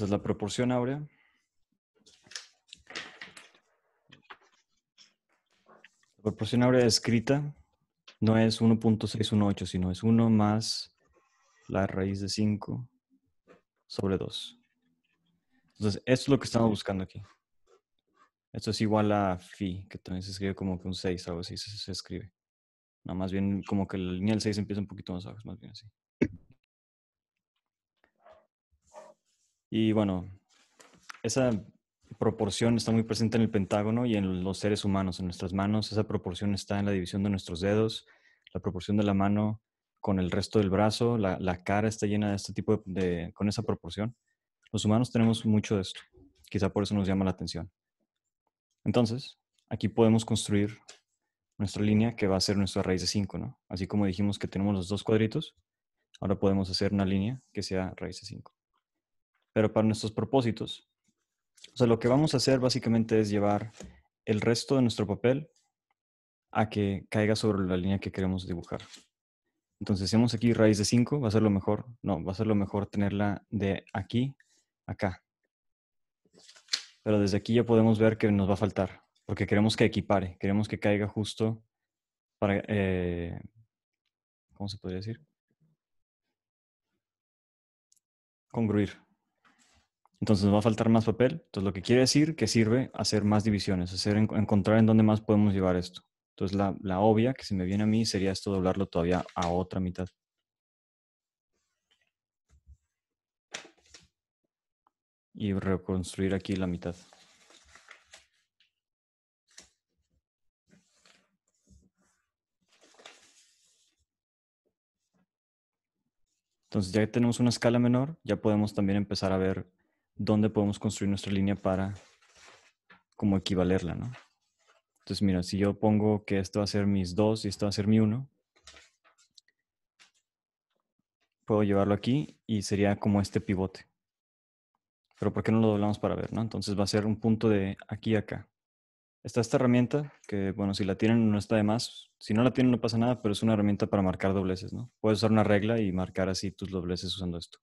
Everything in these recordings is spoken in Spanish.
Entonces la proporción áurea. La proporción áurea escrita no es 1.618, sino es 1 más la raíz de 5 sobre 2. Entonces, esto es lo que estamos buscando aquí. Esto es igual a phi, que también se escribe como que un 6, algo así se, se escribe. No, más bien como que la línea del 6 empieza un poquito más abajo, más bien así. Y bueno, esa proporción está muy presente en el Pentágono y en los seres humanos, en nuestras manos. Esa proporción está en la división de nuestros dedos, la proporción de la mano con el resto del brazo, la, cara está llena de este tipo de, con esa proporción. Los humanos tenemos mucho de esto. Quizá por eso nos llama la atención. Entonces, aquí podemos construir nuestra línea que va a ser nuestra raíz de 5, ¿no? Así como dijimos que tenemos los dos cuadritos, ahora podemos hacer una línea que sea raíz de 5 pero para nuestros propósitos. O sea, lo que vamos a hacer básicamente es llevar el resto de nuestro papel a que caiga sobre la línea que queremos dibujar. Entonces, si hacemos aquí raíz de 5, va a ser lo mejor. No, va a ser lo mejor tenerla de aquí acá. Pero desde aquí ya podemos ver que nos va a faltar, porque queremos que equipare, queremos que caiga justo para... Eh, ¿Cómo se podría decir? Congruir. Entonces nos va a faltar más papel. Entonces lo que quiere decir que sirve hacer más divisiones, hacer encontrar en dónde más podemos llevar esto. Entonces la, la obvia que se me viene a mí sería esto doblarlo todavía a otra mitad. Y reconstruir aquí la mitad. Entonces ya que tenemos una escala menor, ya podemos también empezar a ver dónde podemos construir nuestra línea para como equivalerla, ¿no? Entonces, mira, si yo pongo que esto va a ser mis dos y esto va a ser mi uno, puedo llevarlo aquí y sería como este pivote. Pero ¿por qué no lo doblamos para ver, no? Entonces va a ser un punto de aquí a acá. Está esta herramienta que, bueno, si la tienen no está de más. Si no la tienen no pasa nada, pero es una herramienta para marcar dobleces, ¿no? Puedes usar una regla y marcar así tus dobleces usando esto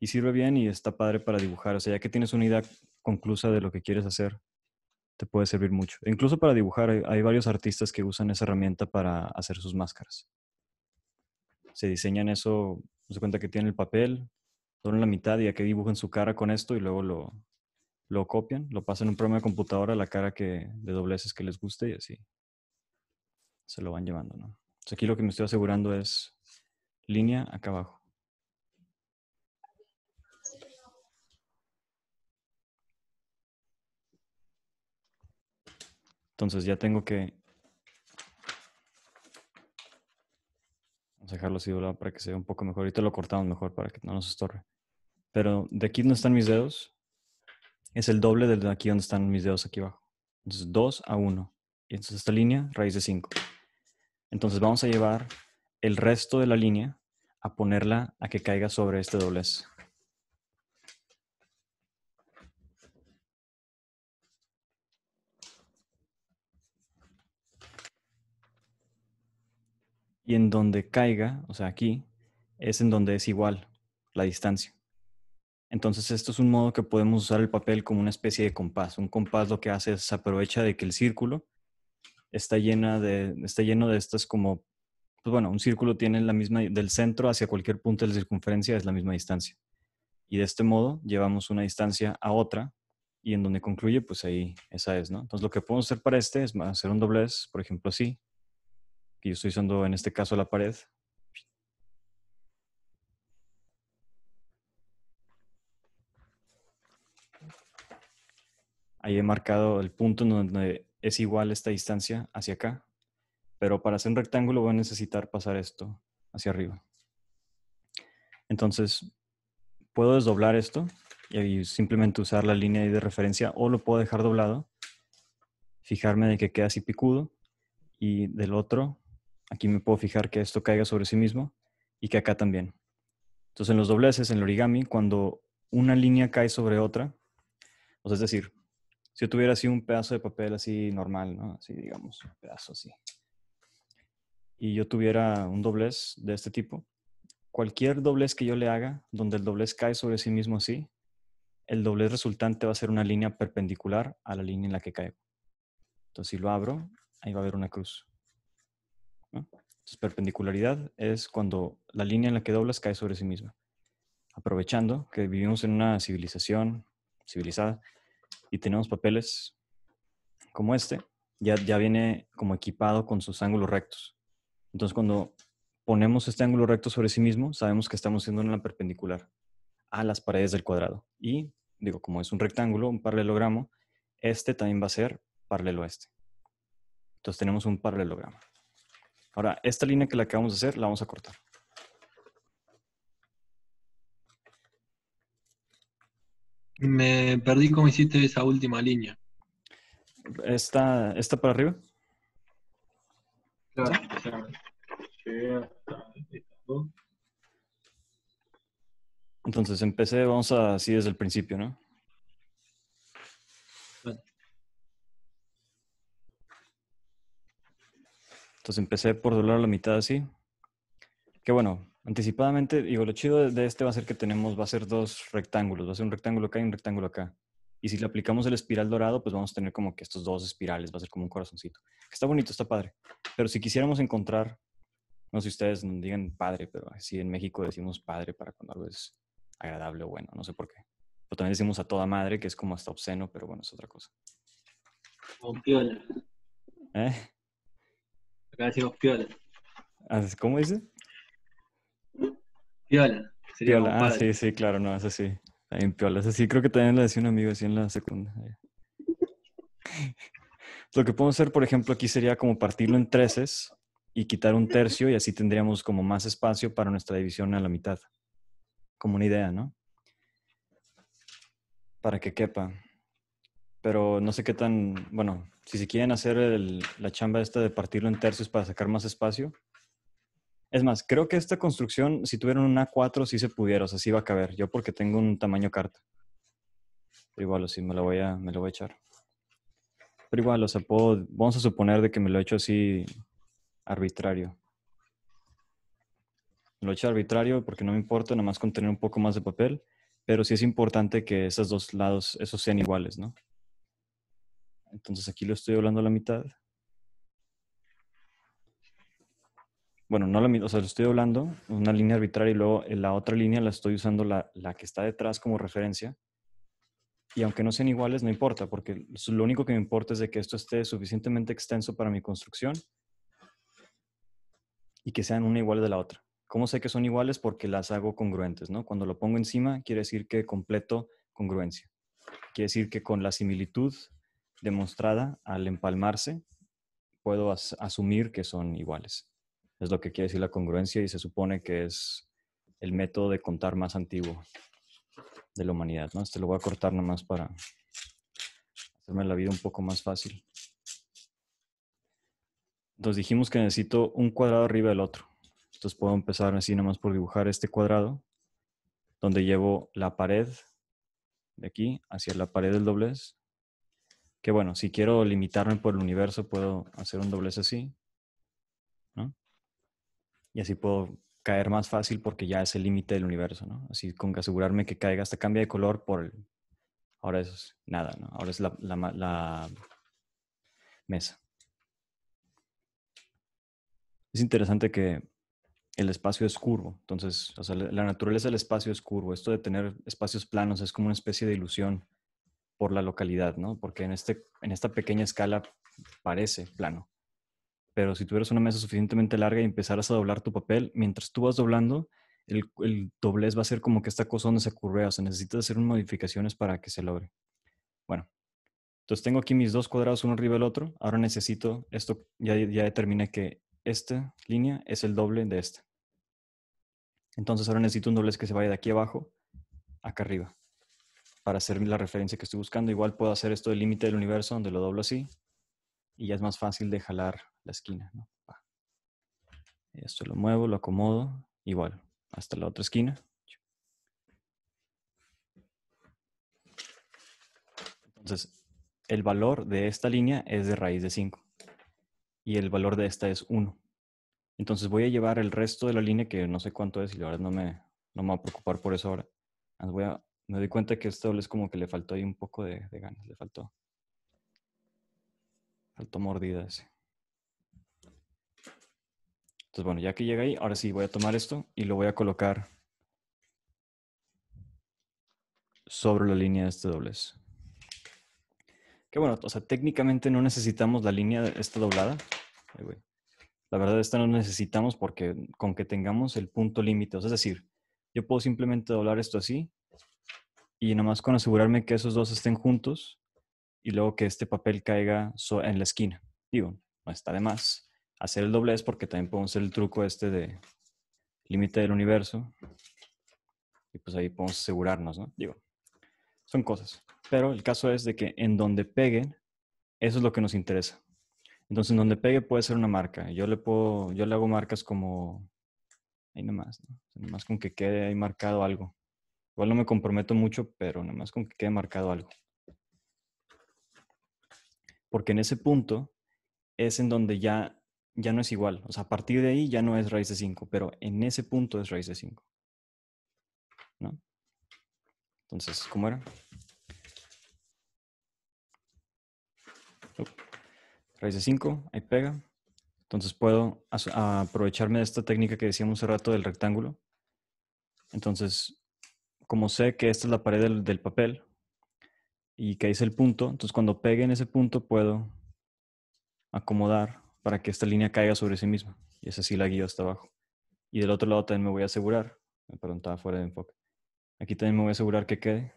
y sirve bien y está padre para dibujar. O sea, ya que tienes una idea conclusa de lo que quieres hacer, te puede servir mucho. E incluso para dibujar, hay, varios artistas que usan esa herramienta para hacer sus máscaras. Se diseñan eso, se cuenta que tienen el papel, en la mitad y a que dibujan su cara con esto y luego lo, copian, lo pasan en un programa de computadora a la cara que, de dobleces que les guste y así se lo van llevando, ¿no? aquí lo que me estoy asegurando es línea acá abajo. Entonces ya tengo que... Vamos a dejarlo así lado para que se vea un poco mejor. Ahorita lo cortamos mejor para que no nos estorbe. Pero de aquí donde están mis dedos, es el doble de aquí donde están mis dedos aquí abajo. Entonces 2 a 1. Y entonces esta línea, raíz de 5. Entonces vamos a llevar el resto de la línea a ponerla a que caiga sobre este doblez. y en donde caiga, o sea, aquí, es en donde es igual la distancia. Entonces, esto es un modo que podemos usar el papel como una especie de compás. Un compás lo que hace es aprovecha de que el círculo está, llena de, está lleno de estas como, pues bueno, un círculo tiene la misma, del centro hacia cualquier punto de la circunferencia es la misma distancia. Y de este modo llevamos una distancia a otra y en donde concluye, pues ahí esa es, ¿no? Entonces, lo que podemos hacer para este es hacer un doblez, por ejemplo, así, y estoy usando en este caso la pared. Ahí he marcado el punto donde es igual esta distancia hacia acá, pero para hacer un rectángulo voy a necesitar pasar esto hacia arriba. Entonces, puedo desdoblar esto y simplemente usar la línea de referencia o lo puedo dejar doblado, fijarme de que queda así picudo y del otro Aquí me puedo fijar que esto caiga sobre sí mismo y que acá también. Entonces en los dobleces, en el origami, cuando una línea cae sobre otra, o sea, es decir, si yo tuviera así un pedazo de papel así normal, ¿no? Así digamos, un pedazo así. Y yo tuviera un doblez de este tipo, cualquier doblez que yo le haga, donde el doblez cae sobre sí mismo así, el doblez resultante va a ser una línea perpendicular a la línea en la que caigo. Entonces si lo abro, ahí va a haber una cruz. Entonces, perpendicularidad es cuando la línea en la que doblas cae sobre sí misma. Aprovechando que vivimos en una civilización civilizada y tenemos papeles como este, ya, ya viene como equipado con sus ángulos rectos. Entonces, cuando ponemos este ángulo recto sobre sí mismo, sabemos que estamos siendo una perpendicular a las paredes del cuadrado. Y digo, como es un rectángulo, un paralelogramo, este también va a ser paralelo a este. Entonces tenemos un paralelogramo. Ahora, esta línea que la acabamos de hacer, la vamos a cortar. Me perdí cómo hiciste esa última línea. ¿Esta, esta para arriba? Claro, Entonces empecé, vamos a así desde el principio, ¿no? Entonces empecé por doblar la mitad así. Que bueno, anticipadamente, digo, lo chido de este va a ser que tenemos, va a ser dos rectángulos, va a ser un rectángulo acá y un rectángulo acá. Y si le aplicamos el espiral dorado, pues vamos a tener como que estos dos espirales, va a ser como un corazoncito. está bonito, está padre. Pero si quisiéramos encontrar, no sé si ustedes digan padre, pero así en México decimos padre para cuando algo es agradable o bueno, no sé por qué. Pero también decimos a toda madre, que es como hasta obsceno, pero bueno, es otra cosa. ¿Eh? Ah, ¿Cómo dice? Piola. ah, sí, sí, claro, no, así sí. También piola, es así. creo que también lo decía un amigo así en la segunda. Lo que podemos hacer, por ejemplo, aquí sería como partirlo en treces y quitar un tercio y así tendríamos como más espacio para nuestra división a la mitad. Como una idea, ¿no? Para que quepa pero no sé qué tan, bueno, si se quieren hacer la chamba esta de partirlo en tercios para sacar más espacio. Es más, creo que esta construcción, si tuvieron una A4, sí se pudiera, o sea, sí va a caber. Yo porque tengo un tamaño carta. Pero igual, o sí, me lo voy a, me lo voy a echar. Pero igual, o sea, puedo, vamos a suponer de que me lo he hecho así arbitrario. lo he hecho arbitrario porque no me importa, nada más con tener un poco más de papel. Pero sí es importante que esos dos lados, esos sean iguales, ¿no? Entonces aquí lo estoy doblando a la mitad. Bueno, no la mitad, o sea, lo estoy doblando una línea arbitraria y luego la otra línea la estoy usando la, la que está detrás como referencia. Y aunque no sean iguales, no importa, porque lo único que me importa es de que esto esté suficientemente extenso para mi construcción y que sean una igual de la otra. ¿Cómo sé que son iguales? Porque las hago congruentes, ¿no? Cuando lo pongo encima, quiere decir que completo congruencia. Quiere decir que con la similitud demostrada al empalmarse, puedo asumir que son iguales. Es lo que quiere decir la congruencia y se supone que es el método de contar más antiguo de la humanidad. ¿no? Este lo voy a cortar nomás para hacerme la vida un poco más fácil. Entonces dijimos que necesito un cuadrado arriba del otro. Entonces puedo empezar así nomás por dibujar este cuadrado, donde llevo la pared de aquí hacia la pared del doblez que bueno, si quiero limitarme por el universo, puedo hacer un doblez así, Y así puedo caer más fácil porque ya es el límite del universo, ¿no? Así con que asegurarme que caiga hasta cambia de color por... El... Ahora es nada, Ahora es la, mesa. Es interesante que el espacio es curvo, entonces, la naturaleza del espacio es curvo. Esto de tener espacios planos es como una especie de ilusión por la localidad, ¿no? Porque en, este, en esta pequeña escala parece plano. Pero si tuvieras una mesa suficientemente larga y empezaras a doblar tu papel, mientras tú vas doblando, el, doblez va a ser como que esta cosa donde se curvea, o sea, necesitas hacer modificaciones para que se logre. Bueno, entonces tengo aquí mis dos cuadrados uno arriba del otro. Ahora necesito esto, ya, ya determiné que esta línea es el doble de esta. Entonces ahora necesito un doblez que se vaya de aquí abajo acá arriba para hacer la referencia que estoy buscando. Igual puedo hacer esto del límite del universo, donde lo doblo así, y ya es más fácil de jalar la esquina. Esto lo muevo, lo acomodo, igual, hasta la otra esquina. Entonces, el valor de esta línea es de raíz de 5 y el valor de esta es 1. Entonces voy a llevar el resto de la línea, que no sé cuánto es y la no me, no me va a preocupar por eso ahora. Voy a me doy cuenta que esto es como que le faltó ahí un poco de, ganas, le faltó. Faltó mordidas. Entonces, bueno, ya que llega ahí, ahora sí voy a tomar esto y lo voy a colocar sobre la línea de este doblez. Que bueno, o sea, técnicamente no necesitamos la línea de esta doblada. La verdad, esta no necesitamos porque con que tengamos el punto límite, o sea, es decir, yo puedo simplemente doblar esto así y nomás con asegurarme que esos dos estén juntos y luego que este papel caiga en la esquina. Digo, no está de más hacer el doblez porque también podemos hacer el truco este de límite del universo y pues ahí podemos asegurarnos, ¿no? Digo, son cosas. Pero el caso es de que en donde peguen, eso es lo que nos interesa. Entonces, en donde pegue puede ser una marca. Yo le puedo, yo le hago marcas como ahí nomás, ¿no? nomás con que quede ahí marcado algo. Igual no me comprometo mucho, pero nada más con que quede marcado algo. Porque en ese punto es en donde ya, ya no es igual. O sea, a partir de ahí ya no es raíz de 5, pero en ese punto es raíz de 5. ¿No? Entonces, ¿cómo era? Raíz de 5, ahí pega. Entonces puedo aprovecharme de esta técnica que decíamos hace rato del rectángulo. Entonces como sé que esta es la pared del, papel y que es el punto, entonces cuando pegue en ese punto puedo acomodar para que esta línea caiga sobre sí misma. Y es así la guío hasta abajo. Y del otro lado también me voy a asegurar. Me preguntaba fuera de enfoque. Aquí también me voy a asegurar que quede.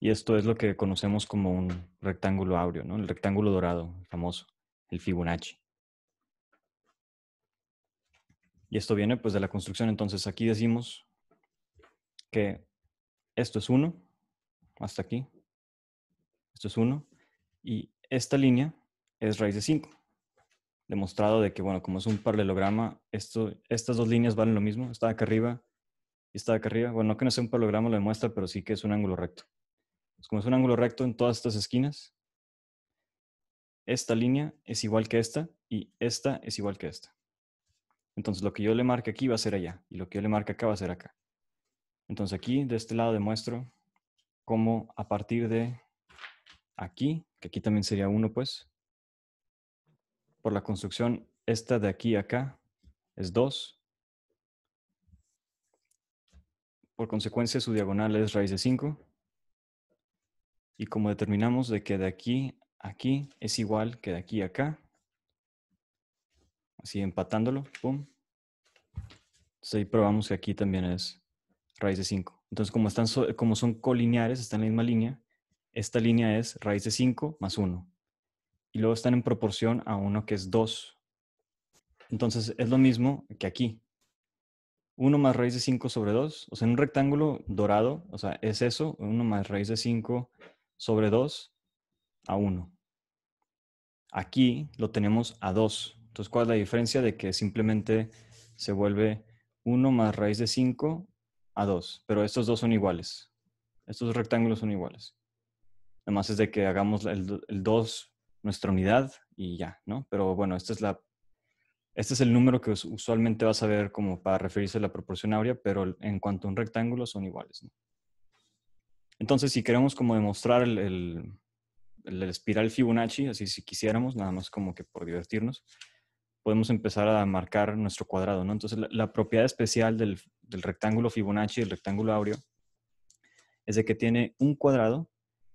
Y esto es lo que conocemos como un rectángulo áureo, ¿no? El rectángulo dorado, famoso, el Fibonacci. Y esto viene pues de la construcción. Entonces aquí decimos que esto es 1 hasta aquí. Esto es 1. Y esta línea es raíz de 5. Demostrado de que, bueno, como es un paralelograma, esto, estas dos líneas valen lo mismo. Esta de acá arriba y esta de acá arriba. Bueno, no que no sea un paralelograma lo demuestra, pero sí que es un ángulo recto. como es un ángulo recto en todas estas esquinas, esta línea es igual que esta y esta es igual que esta. Entonces lo que yo le marque aquí va a ser allá y lo que yo le marque acá va a ser acá. Entonces aquí, de este lado, demuestro cómo a partir de aquí, que aquí también sería 1 pues, por la construcción, esta de aquí a acá es 2. Por consecuencia, su diagonal es raíz de 5. Y como determinamos de que de aquí aquí es igual que de aquí a acá, así empatándolo, pum. Entonces ahí probamos que aquí también es raíz de 5. Entonces como, están, como son colineares, están en la misma línea, esta línea es raíz de 5 más 1. Y luego están en proporción a 1 que es 2. Entonces es lo mismo que aquí. 1 más raíz de 5 sobre 2, o sea, en un rectángulo dorado, o sea, es eso, 1 más raíz de 5 sobre 2 a 1. Aquí lo tenemos a 2. Entonces, ¿cuál es la diferencia de que simplemente se vuelve 1 más raíz de 5 a 2? Pero estos dos son iguales. Estos rectángulos son iguales. además más es de que hagamos el, 2 nuestra unidad y ya, ¿no? Pero bueno, esta es la este es el número que usualmente vas a ver como para referirse a la proporción áurea, pero en cuanto a un rectángulo son iguales. ¿no? Entonces, si queremos como demostrar el, el, el, espiral Fibonacci, así si quisiéramos, nada más como que por divertirnos, podemos empezar a marcar nuestro cuadrado, ¿no? Entonces, la, propiedad especial del, rectángulo Fibonacci, el rectángulo áureo, es de que tiene un cuadrado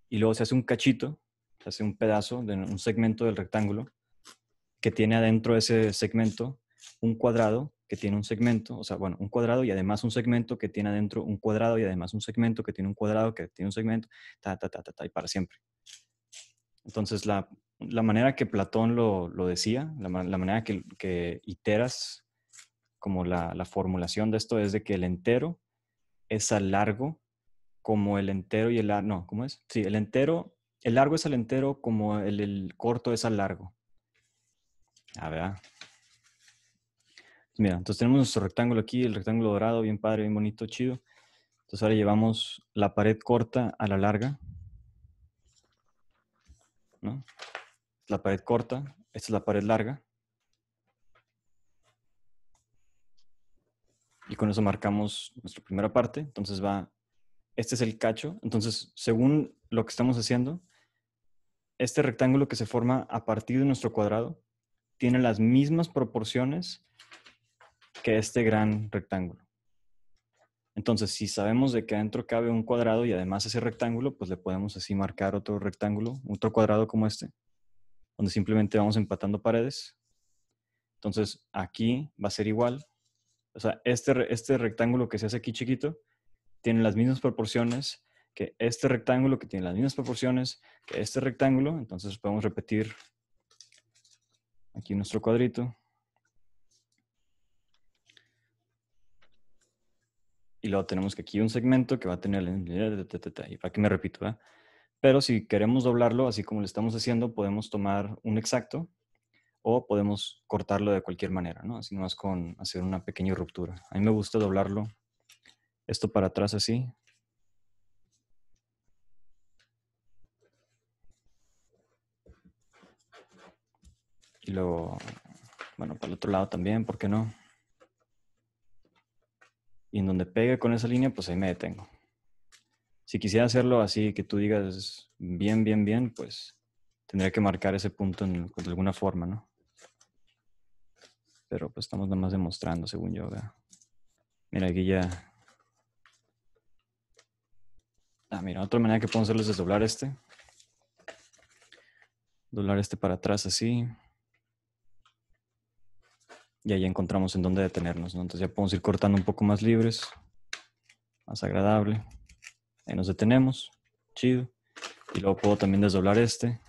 y luego se hace un cachito, se hace un pedazo, de, un segmento del rectángulo, que tiene adentro de ese segmento un cuadrado que tiene un segmento, o sea, bueno, un cuadrado y además un segmento que tiene adentro un cuadrado y además un segmento que tiene un cuadrado que tiene un segmento, ta, ta, ta, ta, ta, y para siempre. Entonces, la la manera que Platón lo, lo decía, la, la, manera que, que iteras como la, la, formulación de esto es de que el entero es al largo como el entero y el largo, no, ¿cómo es? Sí, el entero, el largo es al entero como el, el corto es al largo. A ah, ver. Mira, entonces tenemos nuestro rectángulo aquí, el rectángulo dorado, bien padre, bien bonito, chido. Entonces ahora llevamos la pared corta a la larga. ¿No? la pared corta, esta es la pared larga. Y con eso marcamos nuestra primera parte. Entonces va, este es el cacho. Entonces, según lo que estamos haciendo, este rectángulo que se forma a partir de nuestro cuadrado tiene las mismas proporciones que este gran rectángulo. Entonces, si sabemos de que adentro cabe un cuadrado y además ese rectángulo, pues le podemos así marcar otro rectángulo, otro cuadrado como este donde simplemente vamos empatando paredes. Entonces aquí va a ser igual. O sea, este, este rectángulo que se hace aquí chiquito tiene las mismas proporciones que este rectángulo, que tiene las mismas proporciones que este rectángulo. Entonces podemos repetir aquí nuestro cuadrito. Y luego tenemos que aquí un segmento que va a tener... Y para que me repito, ¿verdad? Pero si queremos doblarlo, así como lo estamos haciendo, podemos tomar un exacto o podemos cortarlo de cualquier manera, ¿no? Así nomás con hacer una pequeña ruptura. A mí me gusta doblarlo esto para atrás así. Y luego, bueno, para el otro lado también, ¿por qué no? Y en donde pegue con esa línea, pues ahí me detengo si quisiera hacerlo así, que tú digas bien, bien, bien, pues tendría que marcar ese punto pues, de alguna forma, ¿no? Pero pues estamos nada más demostrando, según yo. Mira, aquí ya... Ah, mira, otra manera que podemos hacerles es doblar este. Doblar este para atrás así. Y ahí encontramos en dónde detenernos, ¿no? Entonces ya podemos ir cortando un poco más libres, más agradable. Ahí nos detenemos. Chido. Y luego puedo también desdoblar este.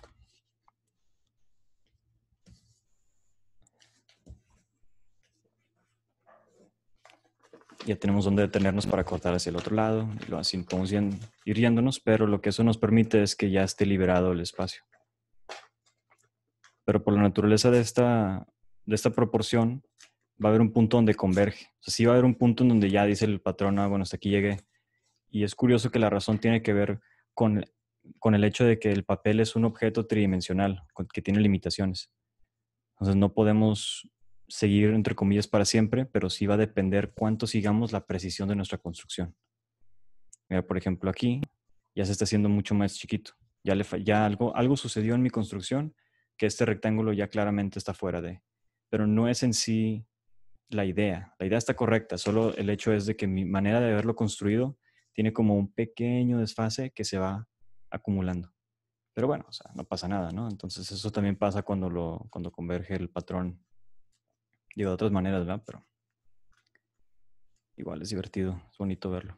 Ya tenemos donde detenernos para cortar hacia el otro lado. Y lo así podemos ir yéndonos, pero lo que eso nos permite es que ya esté liberado el espacio. Pero por la naturaleza de esta, de esta proporción, va a haber un punto donde converge. O sea, sí va a haber un punto en donde ya dice el patrón, ah, bueno, hasta aquí llegué y es curioso que la razón tiene que ver con, el hecho de que el papel es un objeto tridimensional que tiene limitaciones. Entonces no podemos seguir, entre comillas, para siempre, pero sí va a depender cuánto sigamos la precisión de nuestra construcción. Mira, por ejemplo, aquí ya se está haciendo mucho más chiquito. Ya, le, ya algo, algo sucedió en mi construcción que este rectángulo ya claramente está fuera de. Pero no es en sí la idea. La idea está correcta, solo el hecho es de que mi manera de haberlo construido tiene como un pequeño desfase que se va acumulando. Pero bueno, o sea, no pasa nada, ¿no? Entonces eso también pasa cuando, lo, cuando converge el patrón. Digo, de otras maneras, ¿verdad? Pero igual es divertido, es bonito verlo.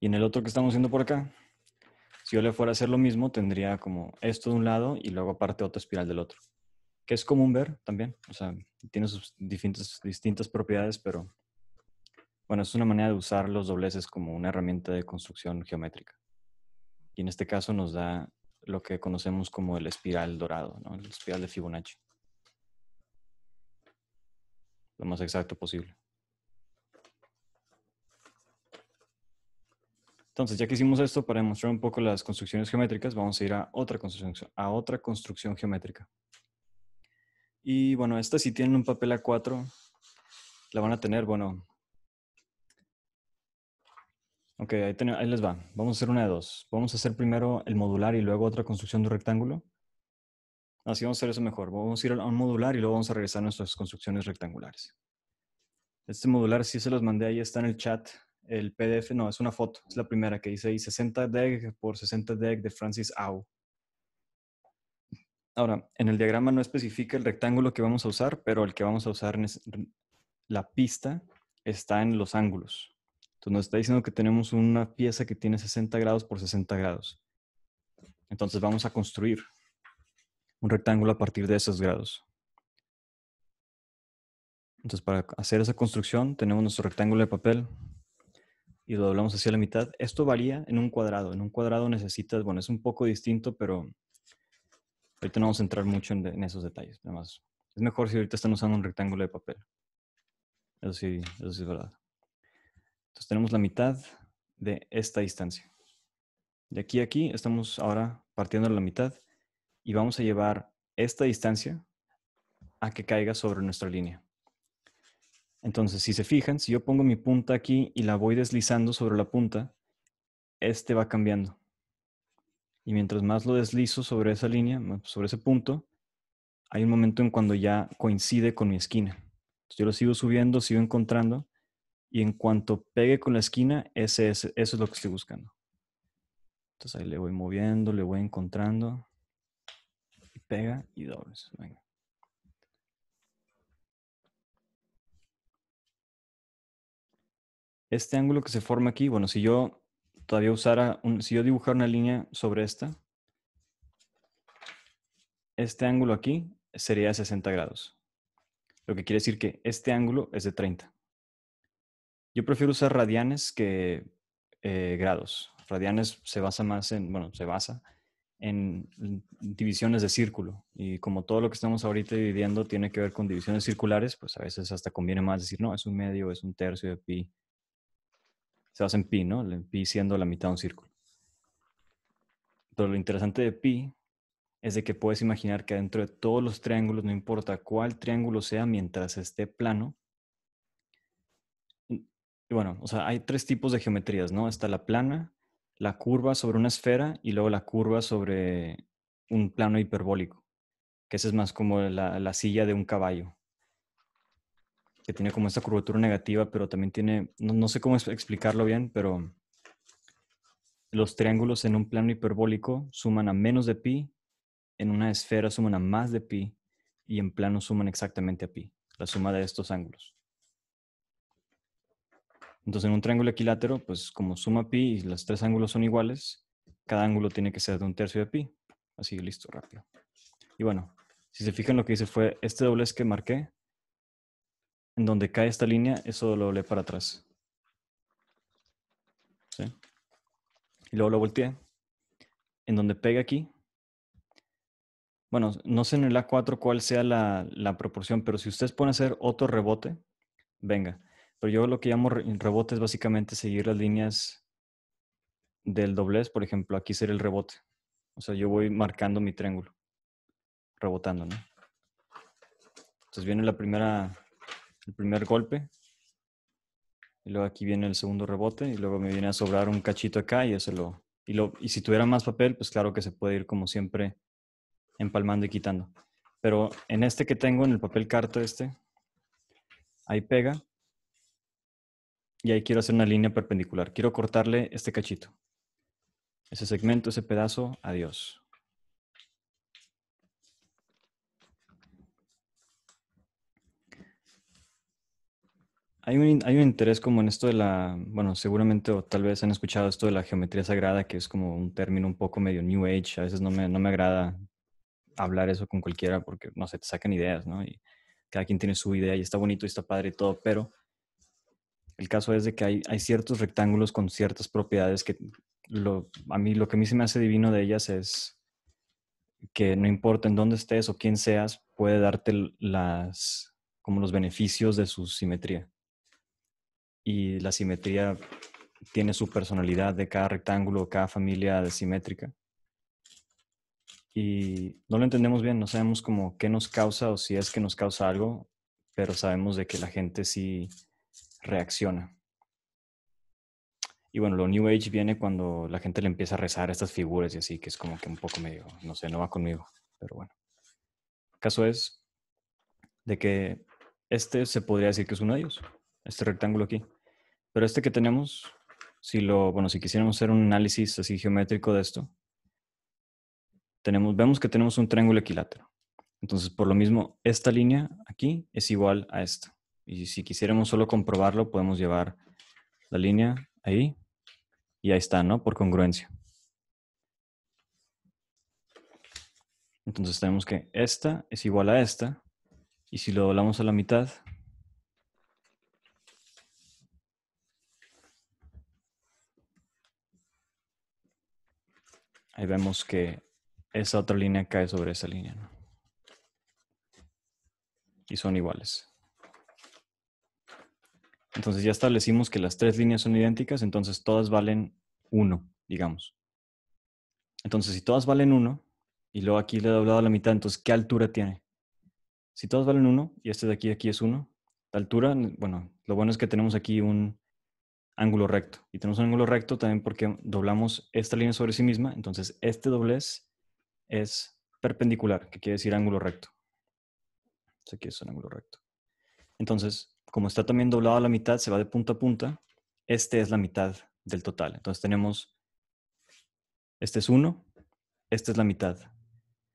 Y en el otro que estamos haciendo por acá, si yo le fuera a hacer lo mismo, tendría como esto de un lado y luego aparte otra espiral del otro que es común ver también, o sea, tiene sus distintas, distintas propiedades, pero bueno, es una manera de usar los dobleces como una herramienta de construcción geométrica. Y en este caso nos da lo que conocemos como el espiral dorado, el espiral de Fibonacci. Lo más exacto posible. Entonces, ya que hicimos esto para demostrar un poco las construcciones geométricas, vamos a ir a otra construcción, a otra construcción geométrica. Y bueno, esta si tienen un papel A4, la van a tener, bueno. Ok, ahí, les va. Vamos a hacer una de dos. Vamos a hacer primero el modular y luego otra construcción de rectángulo. Así ah, vamos a hacer eso mejor. Vamos a ir a un modular y luego vamos a regresar a nuestras construcciones rectangulares. Este modular sí se los mandé ahí, está en el chat. El PDF, no, es una foto. Es la primera que dice ahí 60 DEG por 60 DEG de Francis Au. Ahora, en el diagrama no especifica el rectángulo que vamos a usar, pero el que vamos a usar la pista está en los ángulos. Entonces nos está diciendo que tenemos una pieza que tiene 60 grados por 60 grados. Entonces vamos a construir un rectángulo a partir de esos grados. Entonces para hacer esa construcción tenemos nuestro rectángulo de papel y lo doblamos hacia la mitad. Esto varía en un cuadrado. En un cuadrado necesitas, bueno, es un poco distinto, pero Ahorita no vamos a entrar mucho en, esos detalles, nada Es mejor si ahorita están usando un rectángulo de papel. Eso sí, eso sí es verdad. Entonces tenemos la mitad de esta distancia. De aquí a aquí estamos ahora partiendo la mitad y vamos a llevar esta distancia a que caiga sobre nuestra línea. Entonces, si se fijan, si yo pongo mi punta aquí y la voy deslizando sobre la punta, este va cambiando. Y mientras más lo deslizo sobre esa línea, sobre ese punto, hay un momento en cuando ya coincide con mi esquina. Entonces yo lo sigo subiendo, sigo encontrando, y en cuanto pegue con la esquina, ese, eso es lo que estoy buscando. Entonces ahí le voy moviendo, le voy encontrando, y pega y dobles. Este ángulo que se forma aquí, bueno, si yo todavía usara, si yo dibujara una línea sobre esta, este ángulo aquí sería de 60 grados. Lo que quiere decir que este ángulo es de 30. Yo prefiero usar radianes que eh, grados. Radianes se basa más en, bueno, se basa en divisiones de círculo. Y como todo lo que estamos ahorita dividiendo tiene que ver con divisiones circulares, pues a veces hasta conviene más decir, no, es un medio, es un tercio de pi, se basa en pi, ¿no? pi siendo la mitad de un círculo. Pero lo interesante de pi es de que puedes imaginar que dentro de todos los triángulos, no importa cuál triángulo sea, mientras esté plano. Y bueno, o sea, hay tres tipos de geometrías, ¿no? Está la plana, la curva sobre una esfera y luego la curva sobre un plano hiperbólico, que ese es más como la silla de un caballo que tiene como esta curvatura negativa, pero también tiene, no, sé cómo explicarlo bien, pero los triángulos en un plano hiperbólico suman a menos de pi, en una esfera suman a más de pi y en plano suman exactamente a pi, la suma de estos ángulos. Entonces en un triángulo equilátero, pues como suma pi y los tres ángulos son iguales, cada ángulo tiene que ser de un tercio de pi. Así, listo, rápido. Y bueno, si se fijan lo que hice fue este doblez que marqué, en donde cae esta línea, eso lo doblé para atrás. ¿Sí? Y luego lo volteé. En donde pega aquí. Bueno, no sé en el A4 cuál sea la, la proporción, pero si ustedes pueden hacer otro rebote, venga. Pero yo lo que llamo rebote es básicamente seguir las líneas del doblez. Por ejemplo, aquí sería el rebote. O sea, yo voy marcando mi triángulo, rebotando, ¿no? Entonces viene la primera el primer golpe. Y luego aquí viene el segundo rebote y luego me viene a sobrar un cachito acá y eso lo... Y, lo, y si tuviera más papel, pues claro que se puede ir como siempre empalmando y quitando. Pero en este que tengo, en el papel carta este, ahí pega. Y ahí quiero hacer una línea perpendicular. Quiero cortarle este cachito. Ese segmento, ese pedazo, adiós. Hay un, hay un interés como en esto de la, bueno, seguramente o tal vez han escuchado esto de la geometría sagrada, que es como un término un poco medio New Age. A veces no me, agrada hablar eso con cualquiera porque, no sé, te sacan ideas, ¿no? Y cada quien tiene su idea y está bonito y está padre y todo, pero el caso es de que hay, hay ciertos rectángulos con ciertas propiedades que lo, a mí lo que a mí se me hace divino de ellas es que no importa en dónde estés o quién seas, puede darte las como los beneficios de su simetría y la simetría tiene su personalidad de cada rectángulo, cada familia de simétrica. Y no lo entendemos bien, no sabemos como qué nos causa o si es que nos causa algo, pero sabemos de que la gente sí reacciona. Y bueno, lo New Age viene cuando la gente le empieza a rezar a estas figuras y así, que es como que un poco medio, no sé, no va conmigo, pero bueno. El caso es de que este se podría decir que es uno de ellos este rectángulo aquí. Pero este que tenemos, si lo, bueno, si quisiéramos hacer un análisis así geométrico de esto, tenemos, vemos que tenemos un triángulo equilátero. Entonces, por lo mismo, esta línea aquí es igual a esta. Y si quisiéramos solo comprobarlo, podemos llevar la línea ahí y ahí está, ¿no? Por congruencia. Entonces tenemos que esta es igual a esta y si lo doblamos a la mitad, ahí vemos que esa otra línea cae sobre esa línea. Y son iguales. Entonces ya establecimos que las tres líneas son idénticas, entonces todas valen 1, digamos. Entonces si todas valen 1, y luego aquí le he doblado a la mitad, entonces ¿qué altura tiene? Si todas valen 1, y este de aquí aquí es 1, la altura, bueno, lo bueno es que tenemos aquí un, ángulo recto. Y tenemos un ángulo recto también porque doblamos esta línea sobre sí misma, entonces este doblez es perpendicular, que quiere decir ángulo recto. Entonces aquí es un ángulo recto. Entonces, como está también doblado a la mitad, se va de punta a punta, este es la mitad del total. Entonces tenemos, este es uno, este es la mitad.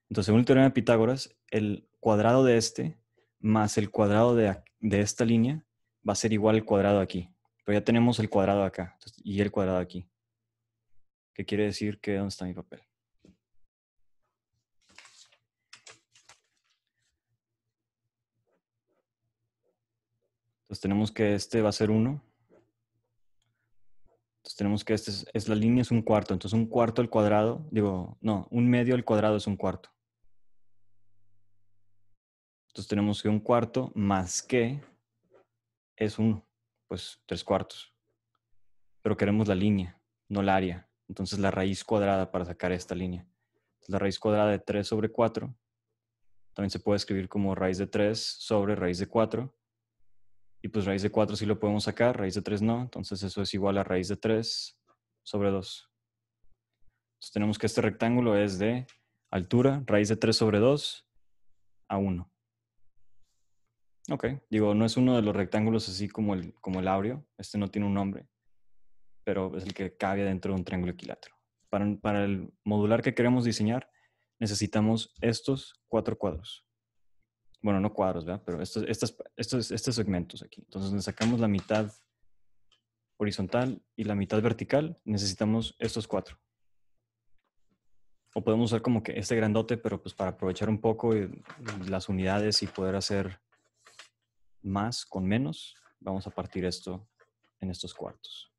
Entonces, según el teorema de Pitágoras, el cuadrado de este más el cuadrado de, de esta línea va a ser igual al cuadrado aquí. Pero ya tenemos el cuadrado acá y el cuadrado aquí. ¿Qué quiere decir que dónde está mi papel? Entonces tenemos que este va a ser 1. Entonces tenemos que este es, la línea es un cuarto. Entonces un cuarto al cuadrado, digo, no, un medio al cuadrado es un cuarto. Entonces tenemos que un cuarto más que es 1 pues tres cuartos. Pero queremos la línea, no el área. Entonces la raíz cuadrada para sacar esta línea. la raíz cuadrada de 3 sobre 4 también se puede escribir como raíz de 3 sobre raíz de 4. Y pues raíz de 4 sí lo podemos sacar, raíz de 3 no. Entonces eso es igual a raíz de 3 sobre 2. Entonces tenemos que este rectángulo es de altura, raíz de 3 sobre 2 a 1. Ok, digo, no es uno de los rectángulos así como el, como el este no tiene un nombre, pero es el que cabe dentro de un triángulo equilátero. Para, para el modular que queremos diseñar, necesitamos estos cuatro cuadros. Bueno, no cuadros, ¿verdad? Pero estos, estos segmentos aquí. Entonces le sacamos la mitad horizontal y la mitad vertical, necesitamos estos cuatro. O podemos usar como que este grandote, pero pues para aprovechar un poco las unidades y poder hacer más con menos, vamos a partir esto en estos cuartos.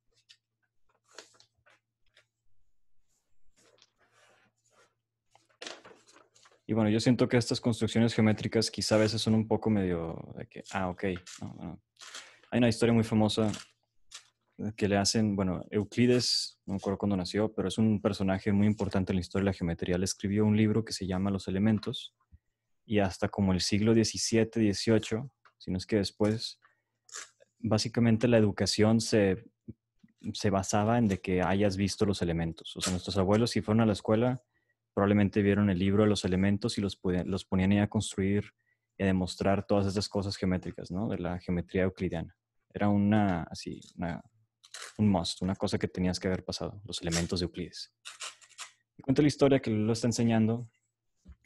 Y bueno, yo siento que estas construcciones geométricas quizá a veces son un poco medio de que, ah, ok. Hay una historia muy famosa que le hacen, bueno, Euclides, no me acuerdo cuándo nació, pero es un personaje muy importante en la historia de la geometría. Le escribió un libro que se llama Los Elementos y hasta como el siglo XVII, XVIII, sino es que después básicamente la educación se, basaba en de que hayas visto los elementos. O sea, nuestros abuelos si fueron a la escuela probablemente vieron el libro de los elementos y los, ponían ahí a construir y a demostrar todas esas cosas geométricas, ¿no? De la geometría euclidiana. Era una, así, un must, una cosa que tenías que haber pasado, los elementos de Euclides. Y cuenta la historia que lo está enseñando,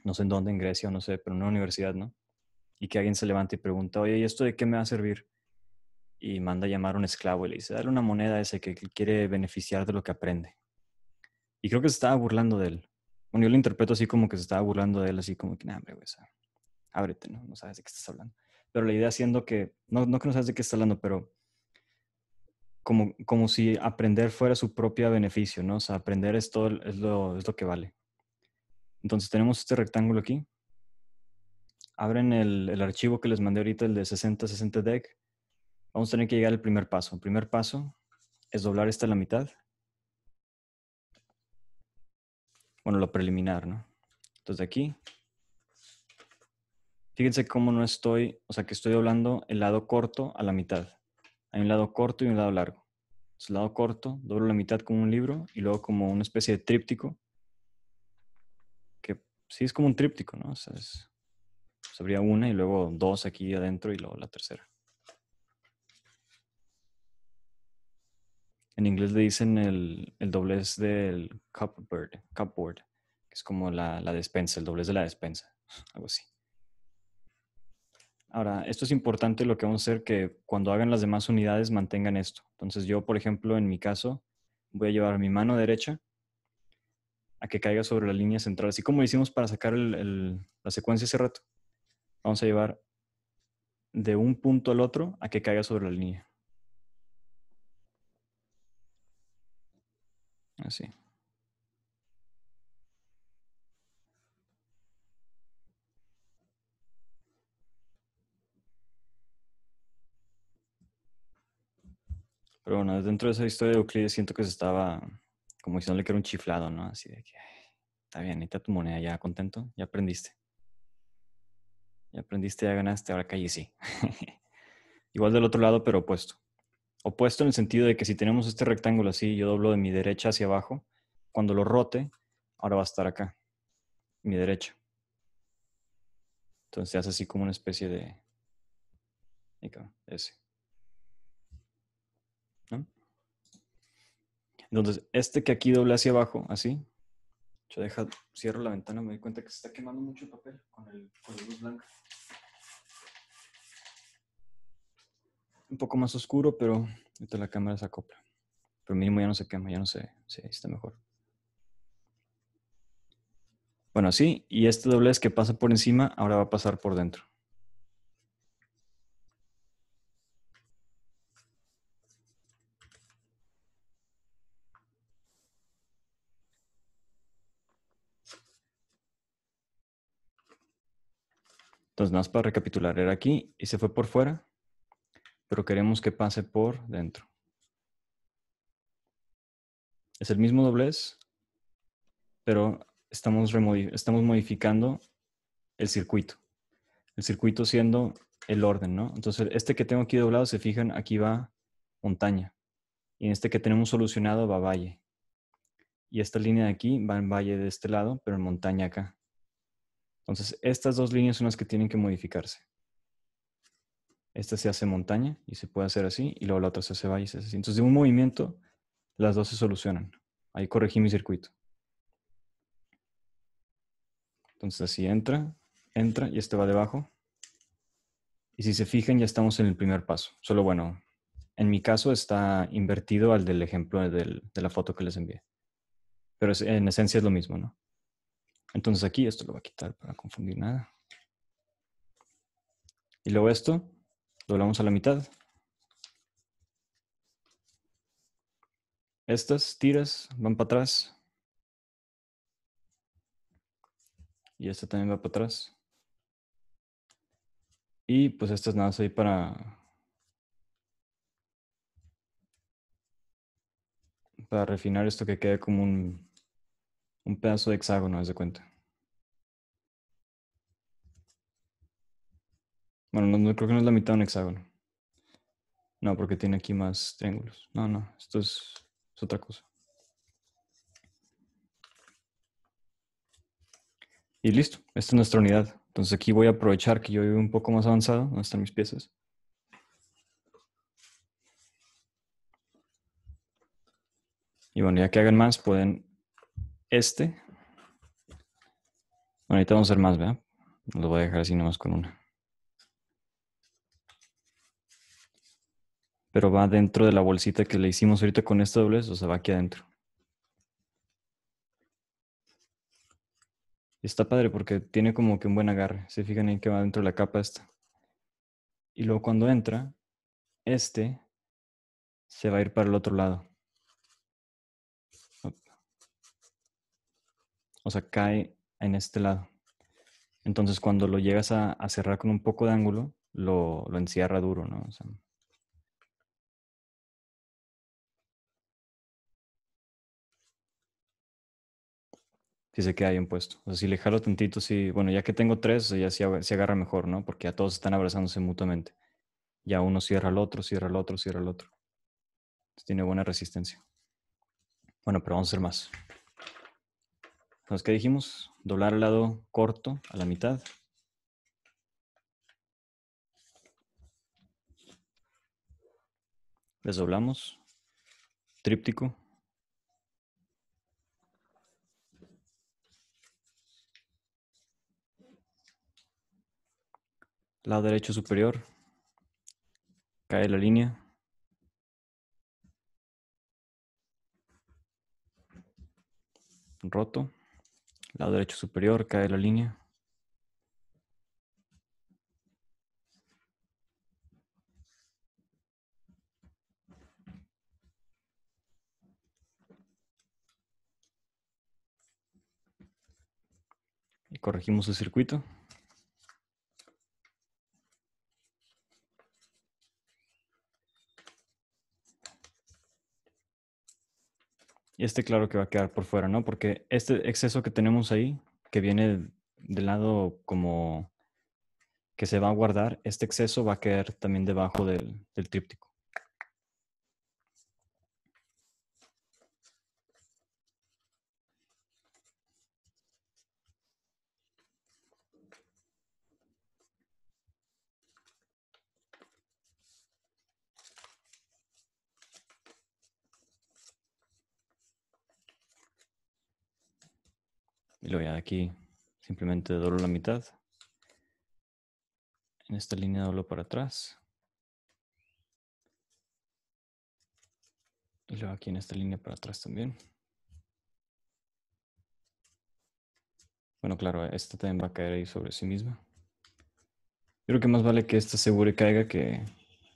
no sé en dónde, en Grecia o no sé, pero en una universidad, ¿no? y que alguien se levante y pregunta, oye, ¿y esto de qué me va a servir? Y manda a llamar a un esclavo y le dice, dale una moneda a ese que quiere beneficiar de lo que aprende. Y creo que se estaba burlando de él. Bueno, yo lo interpreto así como que se estaba burlando de él, así como que, "No hombre, güey, ábrete, ¿no? No sabes de qué estás hablando. Pero la idea siendo que, no, no que no sabes de qué estás hablando, pero como, como si aprender fuera su propio beneficio, ¿no? O sea, aprender es, todo, es, lo, es lo que vale. Entonces tenemos este rectángulo aquí abren el, archivo que les mandé ahorita, el de 6060DEC, deck, vamos a tener que llegar al primer paso. El primer paso es doblar esta a la mitad. Bueno, lo preliminar, ¿no? Entonces aquí, fíjense cómo no estoy, o sea que estoy doblando el lado corto a la mitad. Hay un lado corto y un lado largo. Entonces, el lado corto, doblo la mitad como un libro y luego como una especie de tríptico. Que sí es como un tríptico, ¿no? es pues, habría una y luego dos aquí adentro y luego la tercera. En inglés le dicen el, doblez del cupboard, que es como la, despensa, el doblez de la despensa, algo así. Ahora, esto es importante lo que vamos a hacer que cuando hagan las demás unidades mantengan esto. Entonces yo, por ejemplo, en mi caso, voy a llevar mi mano derecha a que caiga sobre la línea central, así como hicimos para sacar la secuencia hace rato vamos a llevar de un punto al otro a que caiga sobre la línea. Así. Pero bueno, dentro de esa historia de Euclides siento que se estaba como diciéndole que era un chiflado, ¿no? Así de que, está bien, ahí está tu moneda, ya contento, ya aprendiste. Ya aprendiste, ya ganaste, ahora calle sí. Igual del otro lado, pero opuesto. Opuesto en el sentido de que si tenemos este rectángulo así, yo doblo de mi derecha hacia abajo, cuando lo rote, ahora va a estar acá, mi derecha. Entonces se hace así como una especie de... Ese. ¿No? Entonces, este que aquí doble hacia abajo, así, yo cierro la ventana, me doy cuenta que se está quemando mucho el papel con, el, la luz blanca. Un poco más oscuro, pero ahorita la cámara se acopla. Pero mínimo ya no se quema, ya no sé sí, está mejor. Bueno, sí, y este doblez que pasa por encima, ahora va a pasar por dentro. Entonces, nada para recapitular, era aquí y se fue por fuera, pero queremos que pase por dentro. Es el mismo doblez, pero estamos, estamos modificando el circuito. El circuito siendo el orden, ¿no? Entonces, este que tengo aquí doblado, se fijan, aquí va montaña. Y en este que tenemos solucionado va valle. Y esta línea de aquí va en valle de este lado, pero en montaña acá. Entonces, estas dos líneas son las que tienen que modificarse. Esta se hace montaña y se puede hacer así, y luego la otra se hace valle y se hace así. Entonces, de un movimiento, las dos se solucionan. Ahí corregí mi circuito. Entonces, así entra, entra y este va debajo. Y si se fijan, ya estamos en el primer paso. Solo bueno, en mi caso está invertido al del ejemplo de la foto que les envié. Pero en esencia es lo mismo, ¿no? Entonces aquí esto lo voy a quitar para confundir nada. Y luego esto, doblamos a la mitad. Estas tiras van para atrás. Y esta también va para atrás. Y pues estas nada soy para... Para refinar esto que quede como un un pedazo de hexágono, haz de cuenta. Bueno, no, creo que no es la mitad de un hexágono. No, porque tiene aquí más triángulos. No, no, esto es, otra cosa. Y listo, esta es nuestra unidad. Entonces aquí voy a aprovechar que yo vivo un poco más avanzado, donde están mis piezas. Y bueno, ya que hagan más, pueden este. Bueno, ahorita vamos a hacer más, ¿verdad? Lo voy a dejar así nomás con una. Pero va dentro de la bolsita que le hicimos ahorita con esta doblez, o sea, va aquí adentro. Está padre porque tiene como que un buen agarre. Se fijan en que va dentro de la capa esta. Y luego cuando entra, este se va a ir para el otro lado. o sea, cae en este lado. Entonces, cuando lo llegas a, cerrar con un poco de ángulo, lo, lo encierra duro, ¿no? O sea, si se queda bien puesto. O sea, si le jalo tantito, sí, bueno, ya que tengo tres, ya se, agarra mejor, ¿no? Porque ya todos están abrazándose mutuamente. Ya uno cierra al otro, cierra al otro, cierra al otro. tiene buena resistencia. Bueno, pero vamos a hacer más. Entonces, ¿qué dijimos? Doblar el lado corto a la mitad. Desdoblamos. Tríptico. Lado derecho superior. Cae la línea. Roto. Lado derecho superior, cae la línea. Y corregimos el circuito. este claro que va a quedar por fuera, ¿no? Porque este exceso que tenemos ahí, que viene del lado como que se va a guardar, este exceso va a quedar también debajo del, del tríptico. luego aquí simplemente doblo la mitad. En esta línea doblo para atrás. Y luego aquí en esta línea para atrás también. Bueno, claro, esta también va a caer ahí sobre sí misma. Yo creo que más vale que esta seguro y caiga que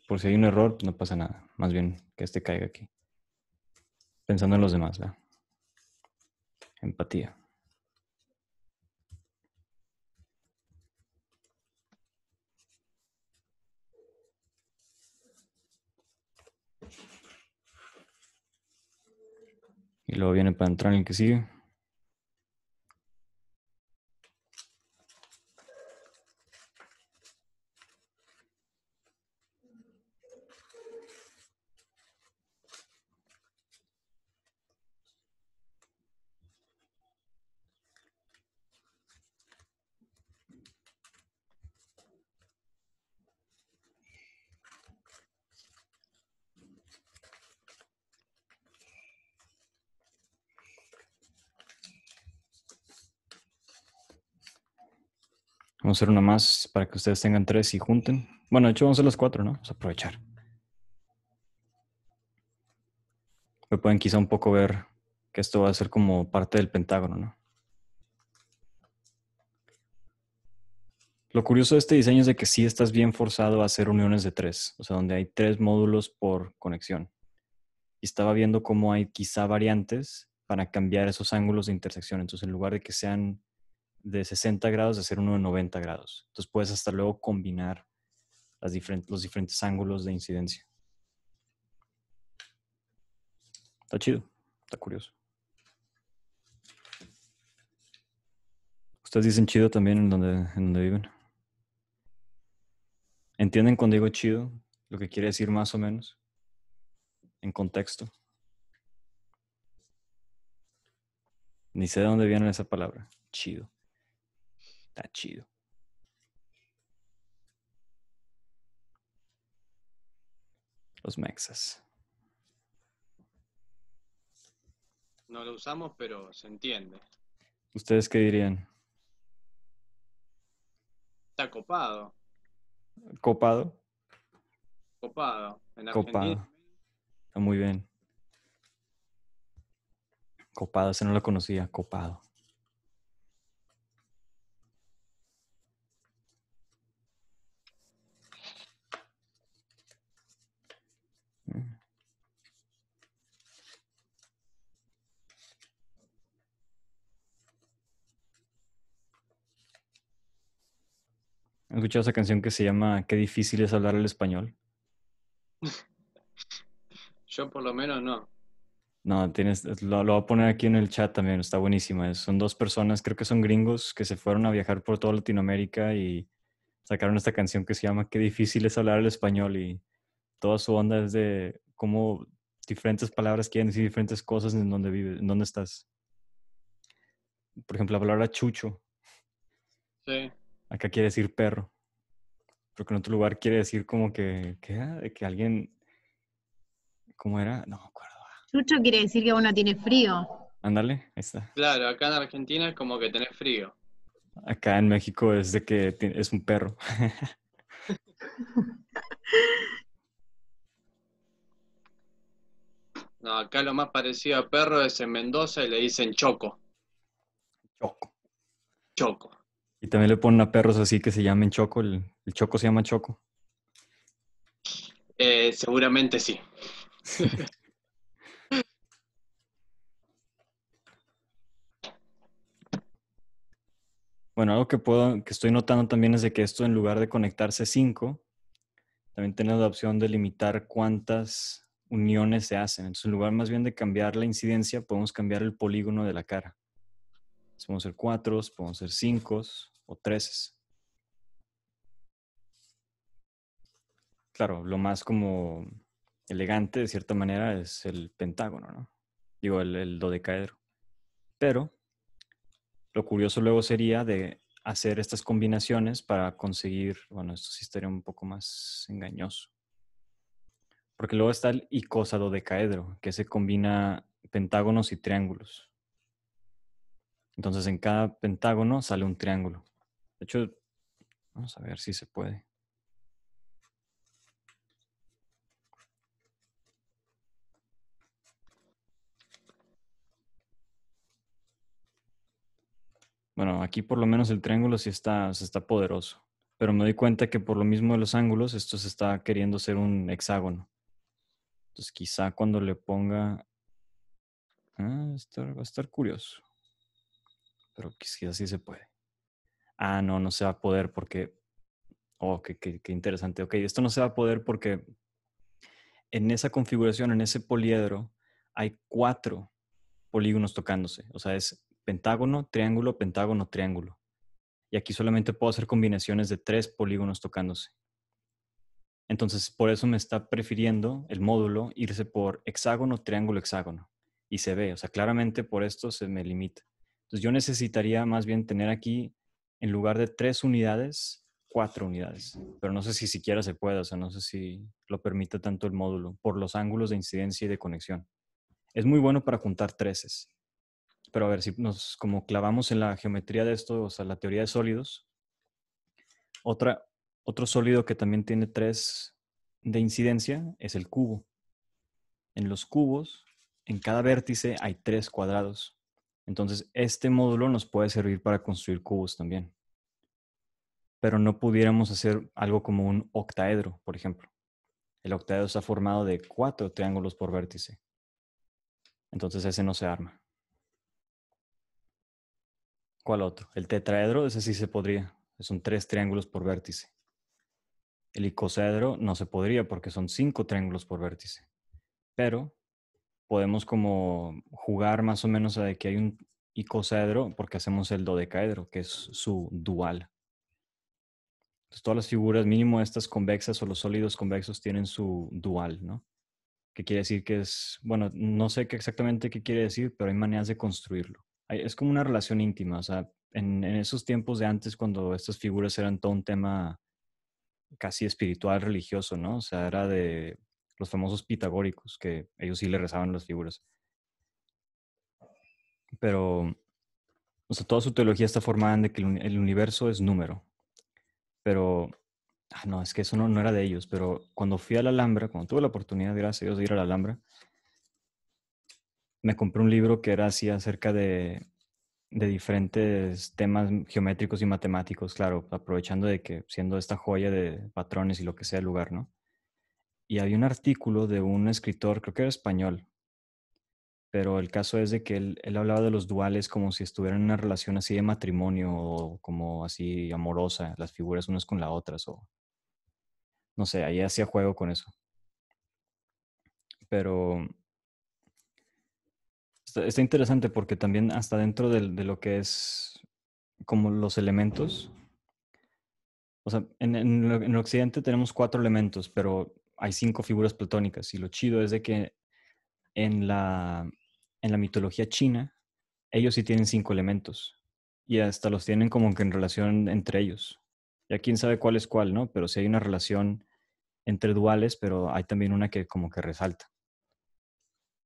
por si hay un error, pues no pasa nada. Más bien que este caiga aquí. Pensando en los demás, ¿verdad? Empatía. Y luego viene para entrar en el que sigue. Vamos a hacer una más para que ustedes tengan tres y junten. Bueno, de hecho vamos a hacer las cuatro, ¿no? Vamos a aprovechar. Me pueden quizá un poco ver que esto va a ser como parte del pentágono, ¿no? Lo curioso de este diseño es de que sí estás bien forzado a hacer uniones de tres, o sea, donde hay tres módulos por conexión. Y estaba viendo cómo hay quizá variantes para cambiar esos ángulos de intersección. Entonces, en lugar de que sean de 60 grados a hacer uno de 90 grados. Entonces puedes hasta luego combinar las diferentes, los diferentes ángulos de incidencia. Está chido, está curioso. ¿Ustedes dicen chido también en donde, en donde viven? ¿Entienden cuando digo chido lo que quiere decir más o menos? En contexto. Ni sé de dónde viene esa palabra, chido. Está chido. Los mexas. No lo usamos, pero se entiende. ¿Ustedes qué dirían? Está copado. ¿Copado? Copado. En Argentina. Está muy bien. Copado, ese no lo conocía, copado. ¿Has escuchado esa canción que se llama Qué difícil es hablar el español? Yo por lo menos no. No, tienes, lo, voy a poner aquí en el chat también, está buenísima. Son dos personas, creo que son gringos, que se fueron a viajar por toda Latinoamérica y sacaron esta canción que se llama Qué difícil es hablar el español y toda su onda es de cómo diferentes palabras quieren decir diferentes cosas en donde vives, en estás. Por ejemplo, la palabra chucho. Sí acá quiere decir perro. Porque en otro lugar quiere decir como que, De que alguien, ¿cómo era? No me acuerdo. Chucho quiere decir que uno tiene frío. Ándale, ahí está. Claro, acá en Argentina es como que tenés frío. Acá en México es de que es un perro. no, acá lo más parecido a perro es en Mendoza y le dicen choco. Choco. Choco. Y también le ponen a perros así que se llamen Choco. ¿El, Choco se llama Choco? Eh, seguramente sí. bueno, algo que puedo, que estoy notando también es de que esto en lugar de conectarse 5, también tenemos la opción de limitar cuántas uniones se hacen. Entonces, en lugar más bien de cambiar la incidencia, podemos cambiar el polígono de la cara podemos ser cuatro, podemos ser cinco o treces. Claro, lo más como elegante de cierta manera es el pentágono, ¿no? Digo, el, el dodecaedro. Pero lo curioso luego sería de hacer estas combinaciones para conseguir, bueno, esto sí estaría un poco más engañoso. Porque luego está el icosadodecaedro, que se combina pentágonos y triángulos. Entonces en cada pentágono sale un triángulo. De hecho, vamos a ver si se puede. Bueno, aquí por lo menos el triángulo sí está, está poderoso, pero me doy cuenta que por lo mismo de los ángulos, esto se está queriendo ser un hexágono. Entonces quizá cuando le ponga... Ah, va a estar curioso pero quizás sí se puede. Ah, no, no se va a poder porque... Oh, qué, qué, qué interesante. Ok, esto no se va a poder porque en esa configuración, en ese poliedro, hay cuatro polígonos tocándose. O sea, es pentágono, triángulo, pentágono, triángulo. Y aquí solamente puedo hacer combinaciones de tres polígonos tocándose. Entonces, por eso me está prefiriendo el módulo irse por hexágono, triángulo, hexágono. Y se ve, o sea, claramente por esto se me limita. Entonces yo necesitaría más bien tener aquí, en lugar de tres unidades, cuatro unidades. Pero no sé si siquiera se puede, o sea, no sé si lo permite tanto el módulo, por los ángulos de incidencia y de conexión. Es muy bueno para juntar treces. Pero a ver, si nos como clavamos en la geometría de esto, o sea, la teoría de sólidos, otra, otro sólido que también tiene tres de incidencia es el cubo. En los cubos, en cada vértice hay tres cuadrados. Entonces, este módulo nos puede servir para construir cubos también. Pero no pudiéramos hacer algo como un octaedro, por ejemplo. El octaedro está formado de cuatro triángulos por vértice. Entonces ese no se arma. ¿Cuál otro? El tetraedro, ese sí se podría. Son tres triángulos por vértice. El icosaedro no se podría porque son cinco triángulos por vértice. Pero podemos como jugar más o menos a de que hay un icosaedro porque hacemos el dodecaedro, que es su dual. Entonces todas las figuras, mínimo estas convexas o los sólidos convexos tienen su dual, ¿no? ¿Qué quiere decir que es, bueno, no sé qué exactamente qué quiere decir, pero hay maneras de construirlo. Es como una relación íntima, o sea, en, en esos tiempos de antes cuando estas figuras eran todo un tema casi espiritual, religioso, ¿no? O sea, era de los famosos pitagóricos, que ellos sí le rezaban las figuras. Pero, o sea, toda su teología está formada en de que el universo es número. Pero, ah, no, es que eso no, era de ellos, pero cuando fui a la Alhambra, cuando tuve la oportunidad, gracias a Dios, de ir a la Alhambra, me compré un libro que era así acerca de, de diferentes temas geométricos y matemáticos, claro, aprovechando de que siendo esta joya de patrones y lo que sea el lugar, ¿no? y había un artículo de un escritor, creo que era español, pero el caso es de que él, él hablaba de los duales como si estuvieran en una relación así de matrimonio o como así amorosa, las figuras unas con las otras o no sé, ahí hacía juego con eso. Pero está, interesante porque también hasta dentro de, lo que es como los elementos, o sea, en, en, en el occidente tenemos cuatro elementos, pero hay cinco figuras platónicas y lo chido es de que en la, en la mitología china ellos sí tienen cinco elementos y hasta los tienen como que en relación entre ellos. Ya quién sabe cuál es cuál, ¿no? Pero sí hay una relación entre duales, pero hay también una que como que resalta.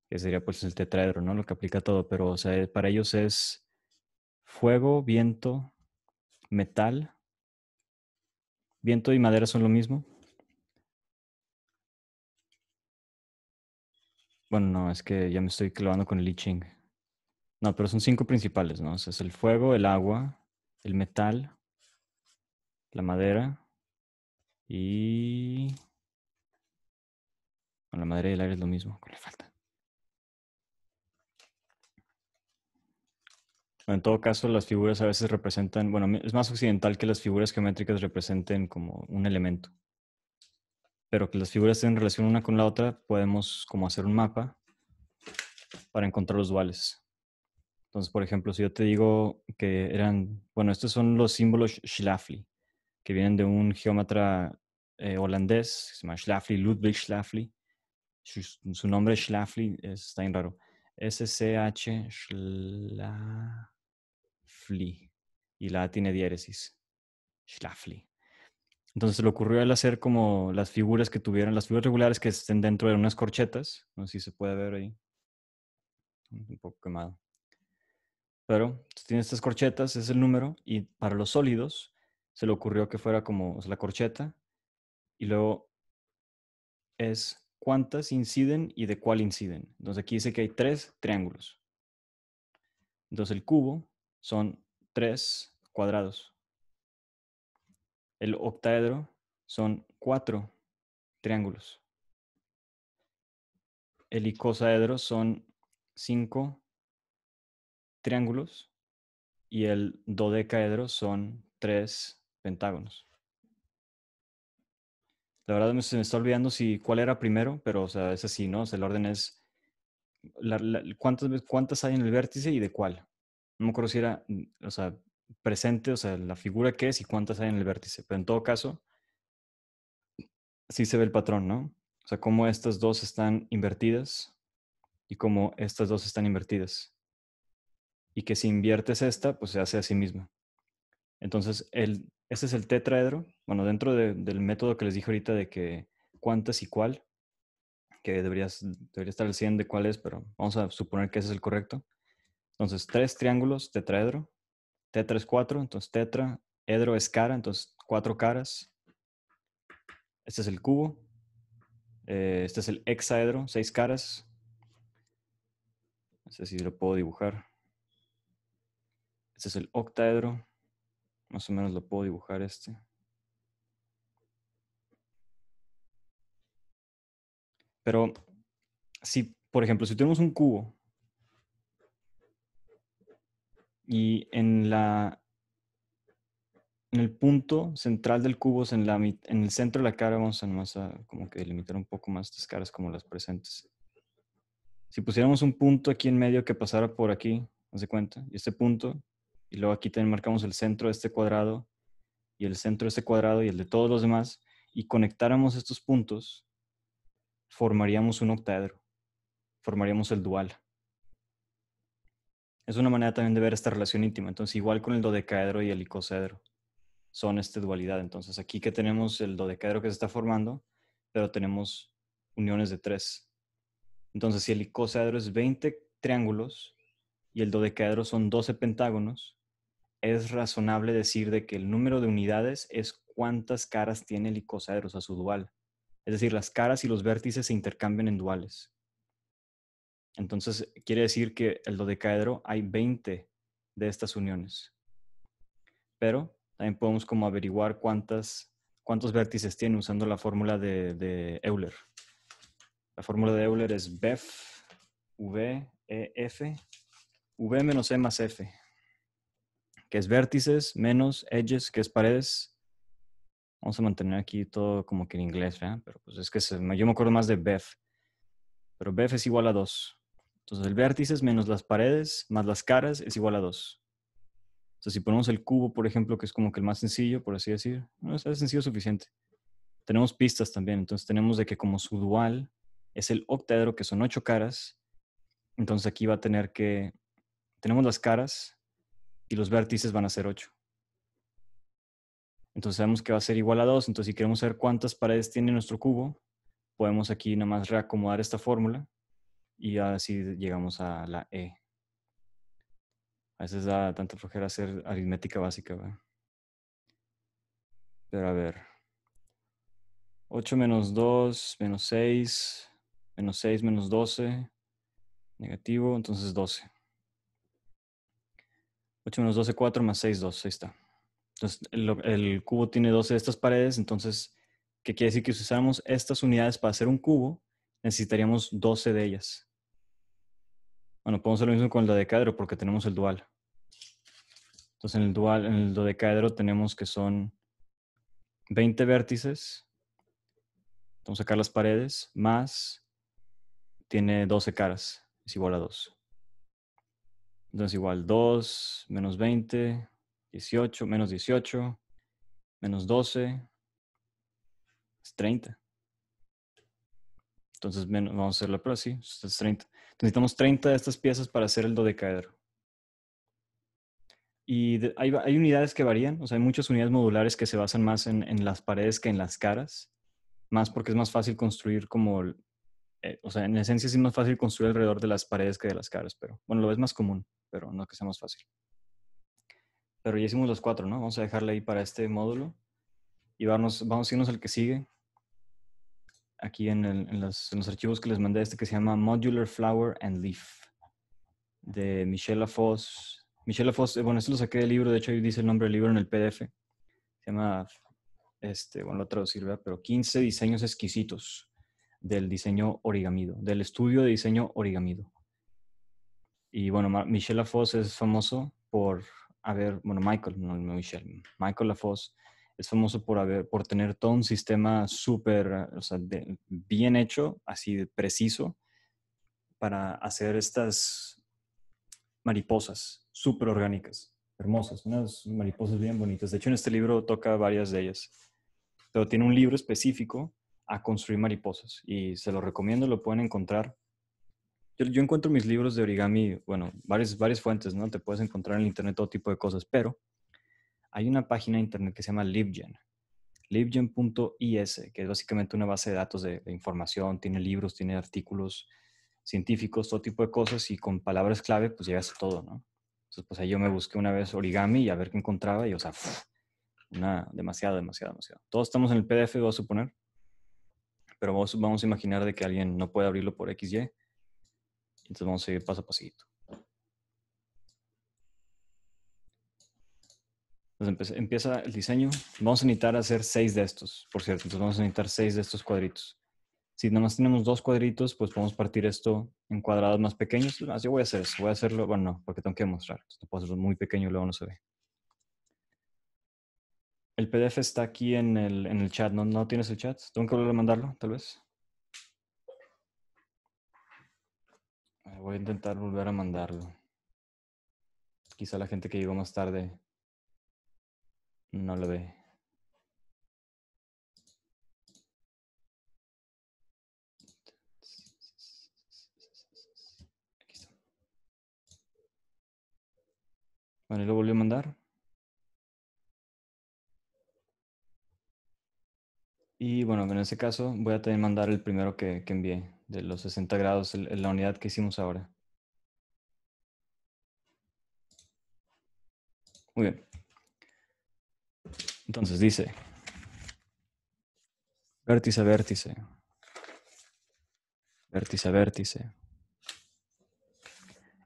Que sería pues el tetraedro, ¿no? Lo que aplica todo, pero o sea, para ellos es fuego, viento, metal. Viento y madera son lo mismo. Bueno, no, es que ya me estoy clavando con el I No, pero son cinco principales, ¿no? O sea, es el fuego, el agua, el metal, la madera y... Bueno, la madera y el aire es lo mismo, con la falta. en todo caso, las figuras a veces representan, bueno, es más occidental que las figuras geométricas representen como un elemento pero que las figuras estén en relación una con la otra, podemos como hacer un mapa para encontrar los duales. Entonces, por ejemplo, si yo te digo que eran, bueno, estos son los símbolos Schlafly, que vienen de un geómetra eh, holandés, se llama Schlafly, Ludwig Schlafly. Su, nombre Schlafly es, está en raro. S-C-H Schlafly. Y la A tiene diéresis. Schlafly. Entonces se le ocurrió él hacer como las figuras que tuvieran, las figuras regulares que estén dentro de unas corchetas. No sé si se puede ver ahí. Un poco quemado. Pero tiene estas corchetas, es el número, y para los sólidos se le ocurrió que fuera como la corcheta, y luego es cuántas inciden y de cuál inciden. Entonces aquí dice que hay tres triángulos. Entonces el cubo son tres cuadrados. El octaedro son cuatro triángulos. El icosaedro son cinco triángulos y el dodecaedro son tres pentágonos. La verdad se me está olvidando si cuál era primero, pero sea, es así, ¿no? el orden es cuántas, cuántas hay en el vértice y de cuál. No me acuerdo si era, mm, presente, o sea, la figura que es y cuántas hay en el vértice. Pero en todo caso, sí se ve el patrón, ¿no? O sea, cómo estas dos están invertidas y cómo estas dos están invertidas. Y que si inviertes esta, pues se hace a sí misma. Entonces, el, este es el tetraedro. Bueno, dentro del método que les dije ahorita de que cuántas y cuál, que deberías, debería estar el 100 de cuál es, pero vamos a suponer que ese es el correcto. Entonces, tres triángulos, tetraedro, Tetra es 4, entonces tetra. edro es cara, entonces cuatro caras. Este es el cubo. Eh, este es el hexaedro, seis caras. No sé si lo puedo dibujar. Este es el octaedro. Más o menos lo puedo dibujar este. Pero si, por ejemplo, si tenemos un cubo Y en, la, en el punto central del cubo, en, la, en el centro de la cara, vamos a como que delimitar un poco más estas caras como las presentes. Si pusiéramos un punto aquí en medio que pasara por aquí, no cuenta, y este punto, y luego aquí también marcamos el centro de este cuadrado, y el centro de este cuadrado, y el de todos los demás, y conectáramos estos puntos, formaríamos un octaedro, formaríamos el dual. Es una manera también de ver esta relación íntima. Entonces, igual con el dodecaedro y el icosedro son esta dualidad. Entonces, aquí que tenemos el dodecaedro que se está formando, pero tenemos uniones de tres. Entonces, si el icosedro es 20 triángulos y el dodecaedro son 12 pentágonos, es razonable decir de que el número de unidades es cuántas caras tiene el icosaedro, o sea, su dual. Es decir, las caras y los vértices se intercambian en duales. Entonces, quiere decir que el dodecaedro hay 20 de estas uniones. Pero también podemos como averiguar cuántas, cuántos vértices tiene usando la fórmula de, Euler. La fórmula de Euler es BEF, V, E, F, V e menos E más F, que es vértices menos edges, que es paredes. Vamos a mantener aquí todo como que en inglés, ¿verdad? Pero pues es que yo me acuerdo más de BEF. Pero BEF es igual a 2. Entonces el vértice menos las paredes más las caras es igual a 2. Entonces si ponemos el cubo, por ejemplo, que es como que el más sencillo, por así decir, no es sencillo suficiente. Tenemos pistas también, entonces tenemos de que como su dual es el octaedro, que son 8 caras, entonces aquí va a tener que, tenemos las caras y los vértices van a ser 8. Entonces sabemos que va a ser igual a 2, entonces si queremos saber cuántas paredes tiene nuestro cubo, podemos aquí nada más reacomodar esta fórmula y así llegamos a la E. A veces da tanta flojera hacer aritmética básica, Pero a ver. 8 menos 2, menos 6, menos 6, menos 12, negativo, entonces 12. 8 menos 12, 4 más 6, 2, ahí está. Entonces el, el cubo tiene 12 de estas paredes, entonces, ¿qué quiere decir que si usáramos estas unidades para hacer un cubo, necesitaríamos 12 de ellas. Bueno, podemos hacer lo mismo con el dodecaedro porque tenemos el dual. Entonces en el dual, en el dodecaedro tenemos que son 20 vértices. Vamos a sacar las paredes, más tiene 12 caras, es igual a 2. Entonces igual 2 menos 20, 18 menos 18, menos 12, es 30. Entonces vamos a hacer la prueba así, es 30. Necesitamos 30 de estas piezas para hacer el dodecaedro. Y hay, hay, unidades que varían, o sea, hay muchas unidades modulares que se basan más en, las paredes que en las caras, más porque es más fácil construir como, eh, o sea, en esencia es más fácil construir alrededor de las paredes que de las caras, pero bueno, lo es más común, pero no que sea más fácil. Pero ya hicimos los cuatro, ¿no? Vamos a dejarle ahí para este módulo y vamos a irnos al que sigue, aquí en, los, archivos que les mandé, este que se llama Modular Flower and Leaf, de Michelle Foss. Michelle Foss, eh, bueno, esto lo saqué del libro, de hecho ahí dice el nombre del libro en el PDF. Se llama, este, bueno, lo traducir, Pero 15 diseños exquisitos del diseño origamido, del estudio de diseño origamido. Y bueno, Michelle Foss es famoso por haber, bueno, Michael, no, no Michelle, Michael Lafosse es famoso por, tener todo un sistema súper, o sea, bien hecho, así de preciso, para hacer estas mariposas súper orgánicas, hermosas, unas mariposas bien bonitas. De hecho, en este libro toca varias de ellas, pero tiene un libro específico a construir mariposas y se lo recomiendo, lo pueden encontrar. Yo, encuentro mis libros de origami, bueno, varias, varias fuentes, ¿no? Te puedes encontrar en internet todo tipo de cosas, pero hay una página de internet que se llama LibGen, libgen.is, que es básicamente una base de datos de, información, tiene libros, tiene artículos científicos, todo tipo de cosas y con palabras clave pues llegas a todo, ¿no? Entonces pues ahí yo me busqué una vez origami y a ver qué encontraba y o sea, una, demasiado, demasiado, demasiado. Todos estamos en el PDF, voy a suponer, pero vamos, vamos a imaginar de que alguien no puede abrirlo por XY, entonces vamos a ir paso a pasito. Entonces empieza el diseño. Vamos a necesitar hacer seis de estos, por cierto. Entonces vamos a necesitar seis de estos cuadritos. Si más tenemos dos cuadritos, pues podemos partir esto en cuadrados más pequeños. yo voy a hacer eso. Voy a hacerlo, bueno, no, porque tengo que mostrar. Esto puedo hacerlo muy pequeño, y luego no se ve. El PDF está aquí en el, chat. ¿No, ¿No tienes el chat? Tengo que volver a mandarlo, tal vez. Voy a intentar volver a mandarlo. Quizá la gente que llegó más tarde no lo ve. Aquí está. Bueno, y lo volvió a mandar. Y bueno, en ese caso voy a también mandar el primero que, que envié, de los 60 grados, en la unidad que hicimos ahora. Muy bien. Entonces dice, vértice, a vértice, vértice, a vértice.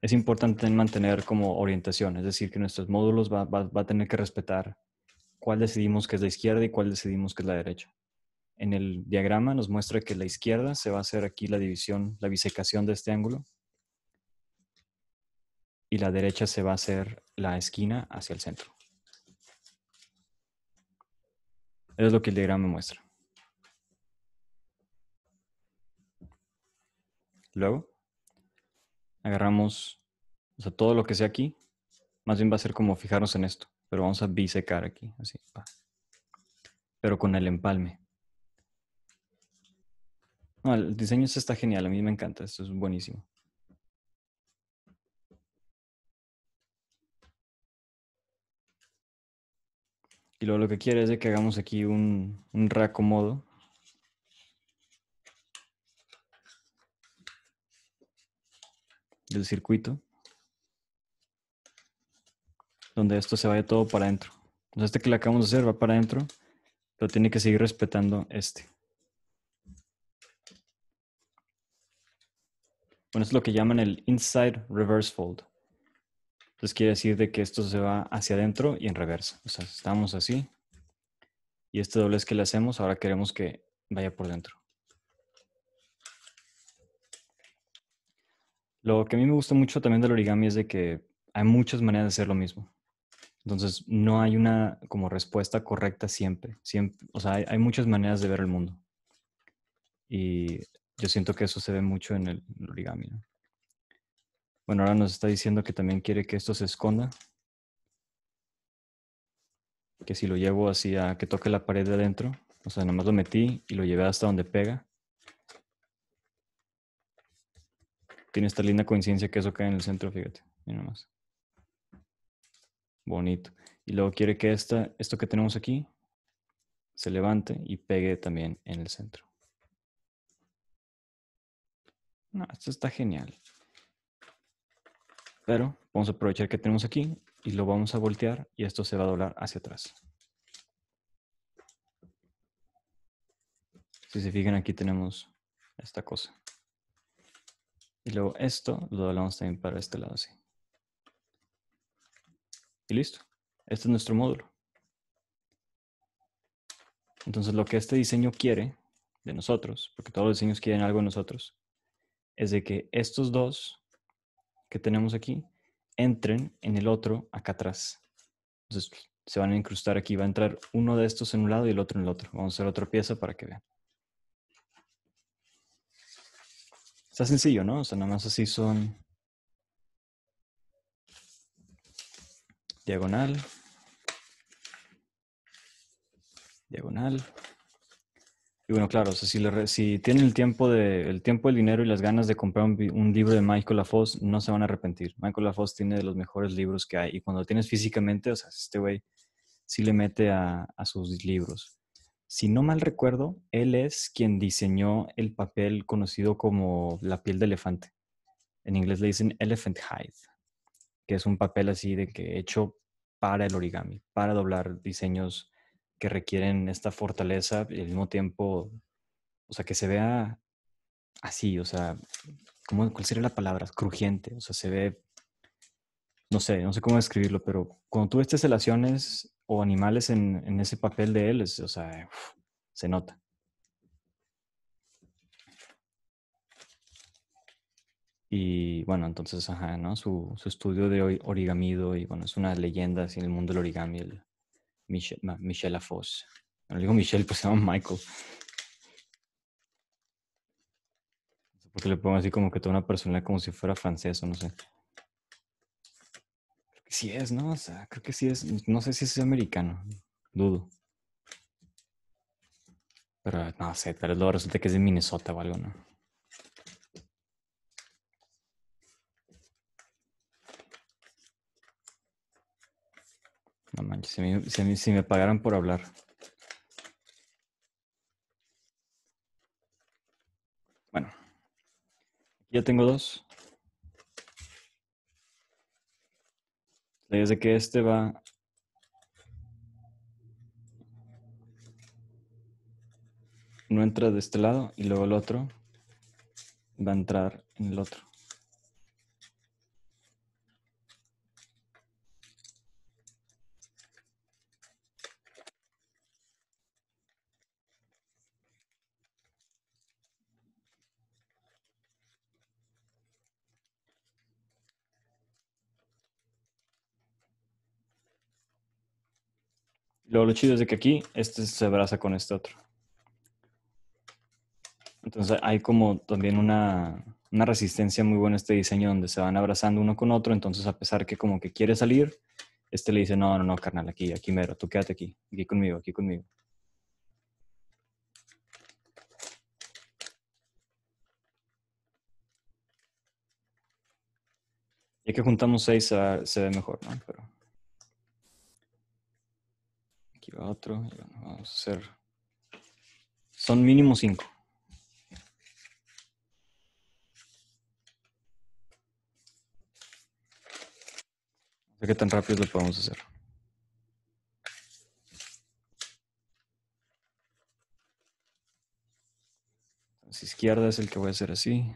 Es importante mantener como orientación, es decir, que nuestros módulos va, a tener que respetar cuál decidimos que es la izquierda y cuál decidimos que es la derecha. En el diagrama nos muestra que la izquierda se va a hacer aquí la división, la bisecación de este ángulo. Y la derecha se va a hacer la esquina hacia el centro. Es lo que el diagrama muestra. Luego, agarramos o sea, todo lo que sea aquí. Más bien va a ser como fijarnos en esto, pero vamos a bisecar aquí, así. Pero con el empalme. el diseño este está genial, a mí me encanta, esto es buenísimo. Y lo que quiere es que hagamos aquí un, un reacomodo. del circuito donde esto se vaya todo para adentro. Entonces este que le acabamos de hacer va para adentro, pero tiene que seguir respetando este. Bueno, es lo que llaman el inside reverse fold. Entonces quiere decir de que esto se va hacia adentro y en reversa. O sea, estamos así. Y este doblez que le hacemos, ahora queremos que vaya por dentro. Lo que a mí me gusta mucho también del origami es de que hay muchas maneras de hacer lo mismo. Entonces, no hay una como respuesta correcta siempre. o sea, hay, muchas maneras de ver el mundo. Y yo siento que eso se ve mucho en el, origami. Bueno, ahora nos está diciendo que también quiere que esto se esconda. Que si lo llevo así a que toque la pared de adentro, o sea, nomás lo metí y lo llevé hasta donde pega. Tiene esta linda coincidencia que eso cae en el centro, fíjate. Mira nomás. Bonito. Y luego quiere que esta, esto que tenemos aquí se levante y pegue también en el centro. No, esto está genial. Pero vamos a aprovechar que tenemos aquí y lo vamos a voltear y esto se va a doblar hacia atrás. Si se fijan aquí tenemos esta cosa. Y luego esto lo doblamos también para este lado así. Y listo. Este es nuestro módulo. Entonces lo que este diseño quiere de nosotros, porque todos los diseños quieren algo de nosotros, es de que estos dos que tenemos aquí entren en el otro acá atrás. Entonces se van a incrustar aquí. Va a entrar uno de estos en un lado y el otro en el otro. Vamos a hacer otra pieza para que vean. Está sencillo, ¿no? O sea, nada más así son diagonal, diagonal, y bueno, claro, si, tienen el tiempo, el tiempo, el dinero y las ganas de comprar un, libro de Michael Lafosse, no se van a arrepentir. Michael Lafosse tiene de los mejores libros que hay. Y cuando lo tienes físicamente, o sea, este güey sí le mete a, a sus libros. Si no mal recuerdo, él es quien diseñó el papel conocido como la piel de elefante. En inglés le dicen elephant hide, que es un papel así de que hecho para el origami, para doblar diseños que requieren esta fortaleza y al mismo tiempo, o sea, que se vea así, o sea, ¿cómo, ¿cuál sería la palabra? Crujiente, o sea, se ve, no sé, no sé cómo describirlo, pero cuando tú ves teselaciones o animales en, ese papel de él, o sea, se nota. Y bueno, entonces, ajá, ¿no? Su, estudio de origamido y bueno, es una leyenda en el mundo del origami, Michelle, no, Michelle No le digo Michelle, pues se llama Michael. Porque le pongo así como que toda una persona como si fuera francés o no sé. Creo que sí es, ¿no? O sea, creo que sí es. No sé si es americano. Dudo. Pero no sé, tal vez luego resulta que es de Minnesota o algo, ¿no? No manches, si me, si me, pagaran por hablar. Bueno, ya tengo dos. de que este va no entra de este lado y luego el otro va a entrar en el otro. Luego lo chido es de que aquí este se abraza con este otro. Entonces hay como también una, resistencia muy buena en este diseño donde se van abrazando uno con otro. Entonces a pesar que como que quiere salir, este le dice, no, no, no, carnal, aquí, aquí mero, tú quédate aquí, aquí conmigo, aquí conmigo. Ya que juntamos seis, se ve mejor, ¿no? Pero... Aquí va otro. vamos a hacer. Son mínimo cinco. No sé qué tan rápido lo podemos hacer. Entonces, izquierda es el que voy a hacer así.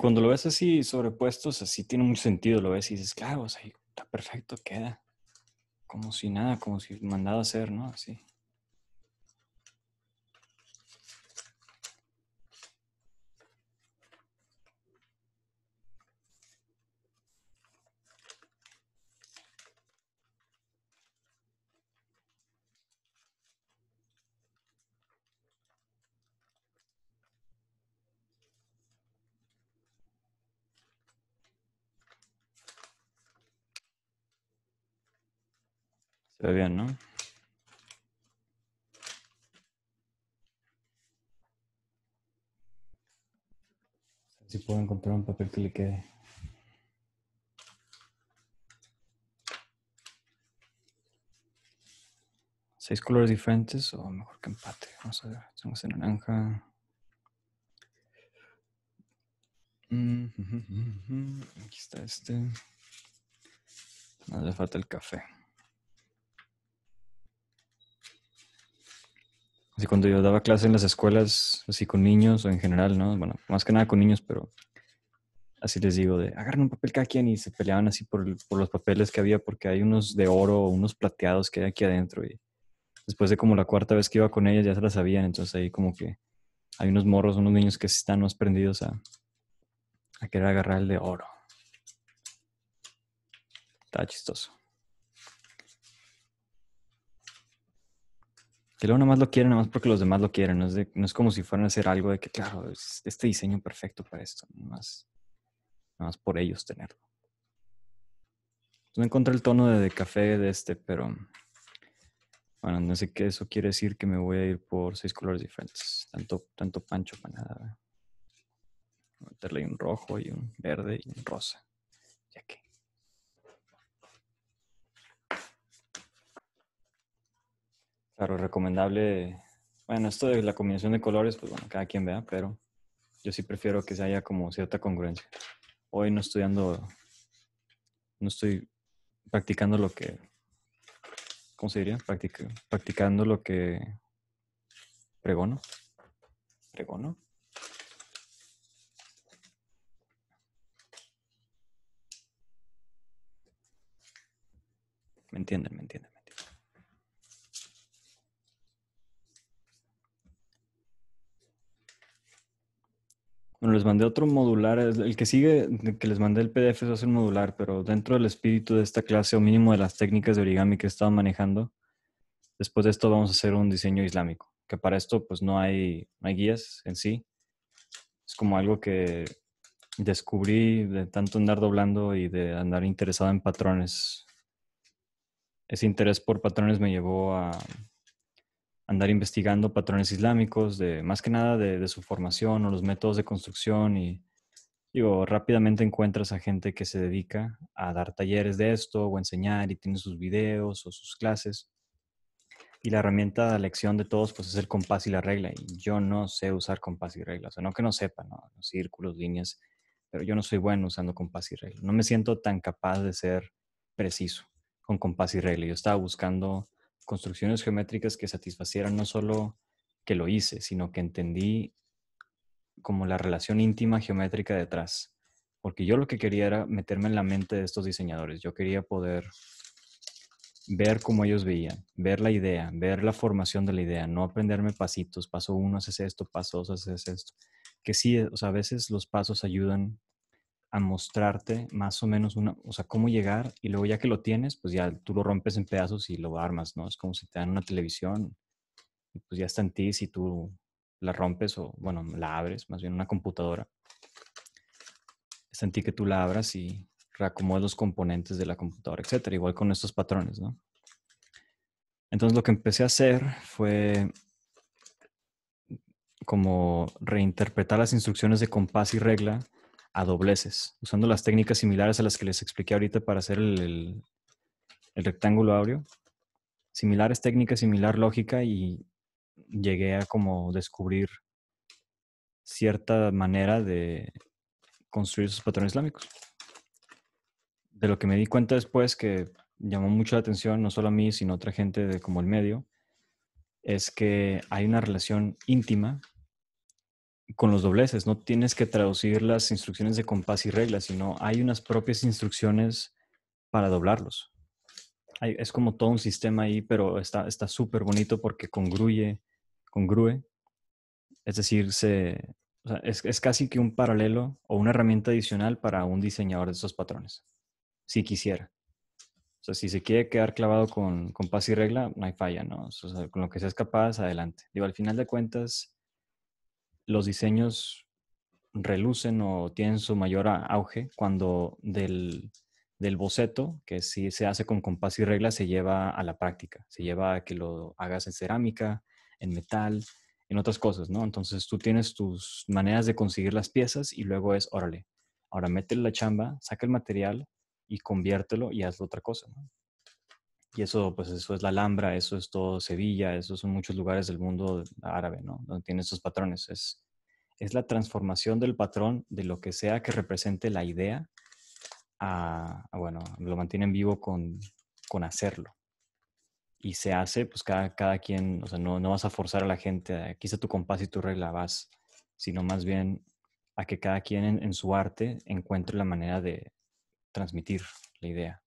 cuando lo ves así sobrepuestos, así tiene mucho sentido, lo ves y dices, claro, está perfecto, queda. Como si nada, como si mandado a hacer, ¿no? Así. Se bien, ¿no? Si puedo encontrar un papel que le quede. Seis colores diferentes o mejor que empate. Vamos a ver. Tenemos el este naranja. Mm, aquí está este. No le falta el café. cuando yo daba clase en las escuelas, así con niños o en general, ¿no? Bueno, más que nada con niños, pero así les digo, de agarran un papel cada quien y se peleaban así por, los papeles que había porque hay unos de oro unos plateados que hay aquí adentro y después de como la cuarta vez que iba con ellas ya se las sabían, entonces ahí como que hay unos morros, unos niños que están más prendidos a, a querer agarrar el de oro. Está chistoso. Que luego más lo quieren, más porque los demás lo quieren. No es, como si fueran a hacer algo de que, claro, es este diseño perfecto para esto. Nada más por ellos tenerlo. No encontré el tono de, café de este, pero bueno, no sé qué eso quiere decir que me voy a ir por seis colores diferentes. Tanto, tanto pancho para nada. Voy a meterle un rojo y un verde y un rosa. Ya que. Pero recomendable. Bueno, esto de la combinación de colores, pues bueno, cada quien vea, pero yo sí prefiero que se haya como cierta congruencia. Hoy no estudiando, no estoy practicando lo que, ¿cómo se diría? practicando lo que pregono. ¿Pregono? Me entienden, me entienden. Bueno, les mandé otro modular. El que sigue, que les mandé el PDF, es un modular, pero dentro del espíritu de esta clase o mínimo de las técnicas de origami que he manejando, después de esto vamos a hacer un diseño islámico, que para esto pues no hay, no hay guías en sí. Es como algo que descubrí de tanto andar doblando y de andar interesado en patrones. Ese interés por patrones me llevó a andar investigando patrones islámicos, de, más que nada de, su formación o los métodos de construcción y digo, rápidamente encuentras a gente que se dedica a dar talleres de esto o enseñar y tiene sus videos o sus clases. Y la herramienta de lección de todos pues es el compás y la regla. Y yo no sé usar compás y regla. O no que no sepa, ¿no? Los círculos, líneas. Pero yo no soy bueno usando compás y regla. No me siento tan capaz de ser preciso con compás y regla. Yo estaba buscando construcciones geométricas que satisfacieran no solo que lo hice, sino que entendí como la relación íntima geométrica detrás. Porque yo lo que quería era meterme en la mente de estos diseñadores. Yo quería poder ver cómo ellos veían, ver la idea, ver la formación de la idea, no aprenderme pasitos, paso uno haces esto, paso dos haces esto. Que sí, a veces los pasos ayudan a mostrarte más o menos una, o sea, cómo llegar y luego ya que lo tienes, pues ya tú lo rompes en pedazos y lo armas, ¿no? Es como si te dan una televisión y pues ya está en ti si tú la rompes o, bueno, la abres, más bien una computadora. Está en ti que tú la abras y reacomodes los componentes de la computadora, etcétera, igual con estos patrones, ¿no? Entonces lo que empecé a hacer fue como reinterpretar las instrucciones de compás y regla a dobleces, usando las técnicas similares a las que les expliqué ahorita para hacer el, rectángulo áureo. Similares técnicas, similar lógica y llegué a como descubrir cierta manera de construir esos patrones islámicos. De lo que me di cuenta después que llamó mucho la atención, no solo a mí, sino a otra gente de como el medio, es que hay una relación íntima con los dobleces, no tienes que traducir las instrucciones de compás y regla, sino hay unas propias instrucciones para doblarlos. es como todo un sistema ahí, pero está súper bonito porque congruye, congrue. Es decir, se, es, casi que un paralelo o una herramienta adicional para un diseñador de esos patrones, si quisiera. O sea, si se quiere quedar clavado con compás y regla, no hay falla, ¿no? con lo que seas capaz, adelante. Digo, al final de cuentas, los diseños relucen o tienen su mayor auge cuando del, del boceto, que sí se hace con compás y reglas, se lleva a la práctica, se lleva a que lo hagas en cerámica, en metal, en otras cosas, ¿no? Entonces tú tienes tus maneras de conseguir las piezas y luego es, órale, ahora métele la chamba, saca el material y conviértelo y haz otra cosa, ¿no? Y eso, pues eso es la Alhambra, eso es todo Sevilla, eso son muchos lugares del mundo árabe, ¿no? Donde tiene estos patrones. Es, es la transformación del patrón de lo que sea que represente la idea a, bueno, lo mantienen vivo con, con hacerlo. Y se hace, pues cada, quien, o sea, no, no vas a forzar a la gente, aquí está tu compás y tu regla, vas, sino más bien a que cada quien en su arte encuentre la manera de transmitir la idea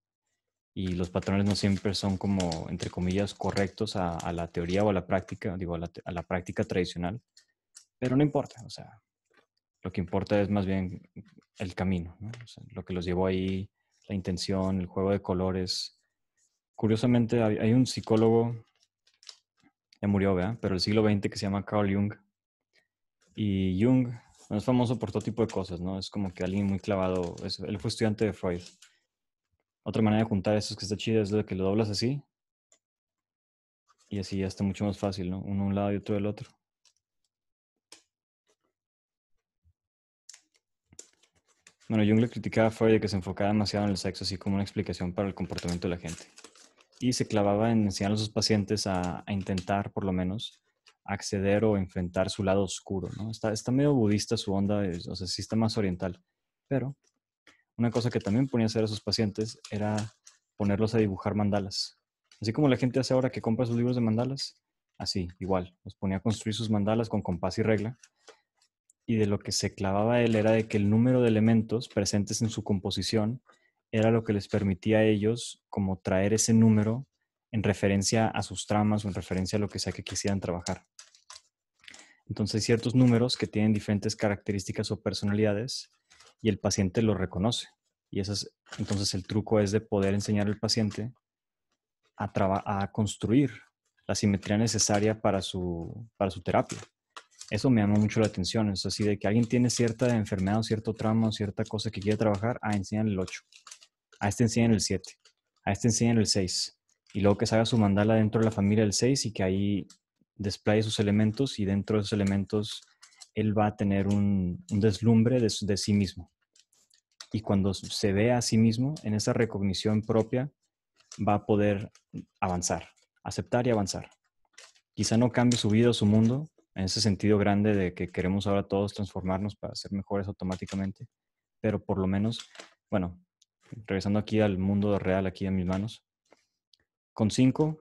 y los patrones no siempre son como, entre comillas, correctos a, la teoría o a la práctica, digo, a la, práctica tradicional, pero no importa, o sea, lo que importa es más bien el camino, lo que los llevó ahí, la intención, el juego de colores. Curiosamente, hay, un psicólogo, ya murió, ¿verdad? Pero el siglo XX que se llama Carl Jung, y Jung es famoso por todo tipo de cosas, ¿no? Es como que alguien muy clavado, es, él fue estudiante de Freud otra manera de juntar esos que está chida es lo que lo doblas así. Y así ya está mucho más fácil, ¿no? Uno a un lado y otro del otro. Bueno, Jung le criticaba a Freud de que se enfocaba demasiado en el sexo, así como una explicación para el comportamiento de la gente. Y se clavaba en enseñar a sus pacientes a, intentar, por lo menos, acceder o enfrentar su lado oscuro, ¿no? Está, está medio budista su onda, o sea, sí está más oriental, pero una cosa que también ponía a hacer a sus pacientes era ponerlos a dibujar mandalas. Así como la gente hace ahora que compra sus libros de mandalas, así, igual, los ponía a construir sus mandalas con compás y regla. Y de lo que se clavaba él era de que el número de elementos presentes en su composición era lo que les permitía a ellos como traer ese número en referencia a sus tramas o en referencia a lo que sea que quisieran trabajar. Entonces ciertos números que tienen diferentes características o personalidades y el paciente lo reconoce. Y entonces el truco es de poder enseñar al paciente a, a construir la simetría necesaria para su, para su terapia. Eso me llama mucho la atención. Es así de que alguien tiene cierta enfermedad o cierto trauma cierta cosa que quiere trabajar, a ah, enseñarle el 8. A este enseñan el 7. A este enseñan el 6. Y luego que se haga su mandala dentro de la familia del 6 y que ahí desplaye sus elementos y dentro de esos elementos él va a tener un, deslumbre de, sí mismo. Y cuando se ve a sí mismo, en esa recognición propia, va a poder avanzar, aceptar y avanzar. Quizá no cambie su vida o su mundo, en ese sentido grande de que queremos ahora todos transformarnos para ser mejores automáticamente, pero por lo menos, bueno, regresando aquí al mundo real, aquí en mis manos, con cinco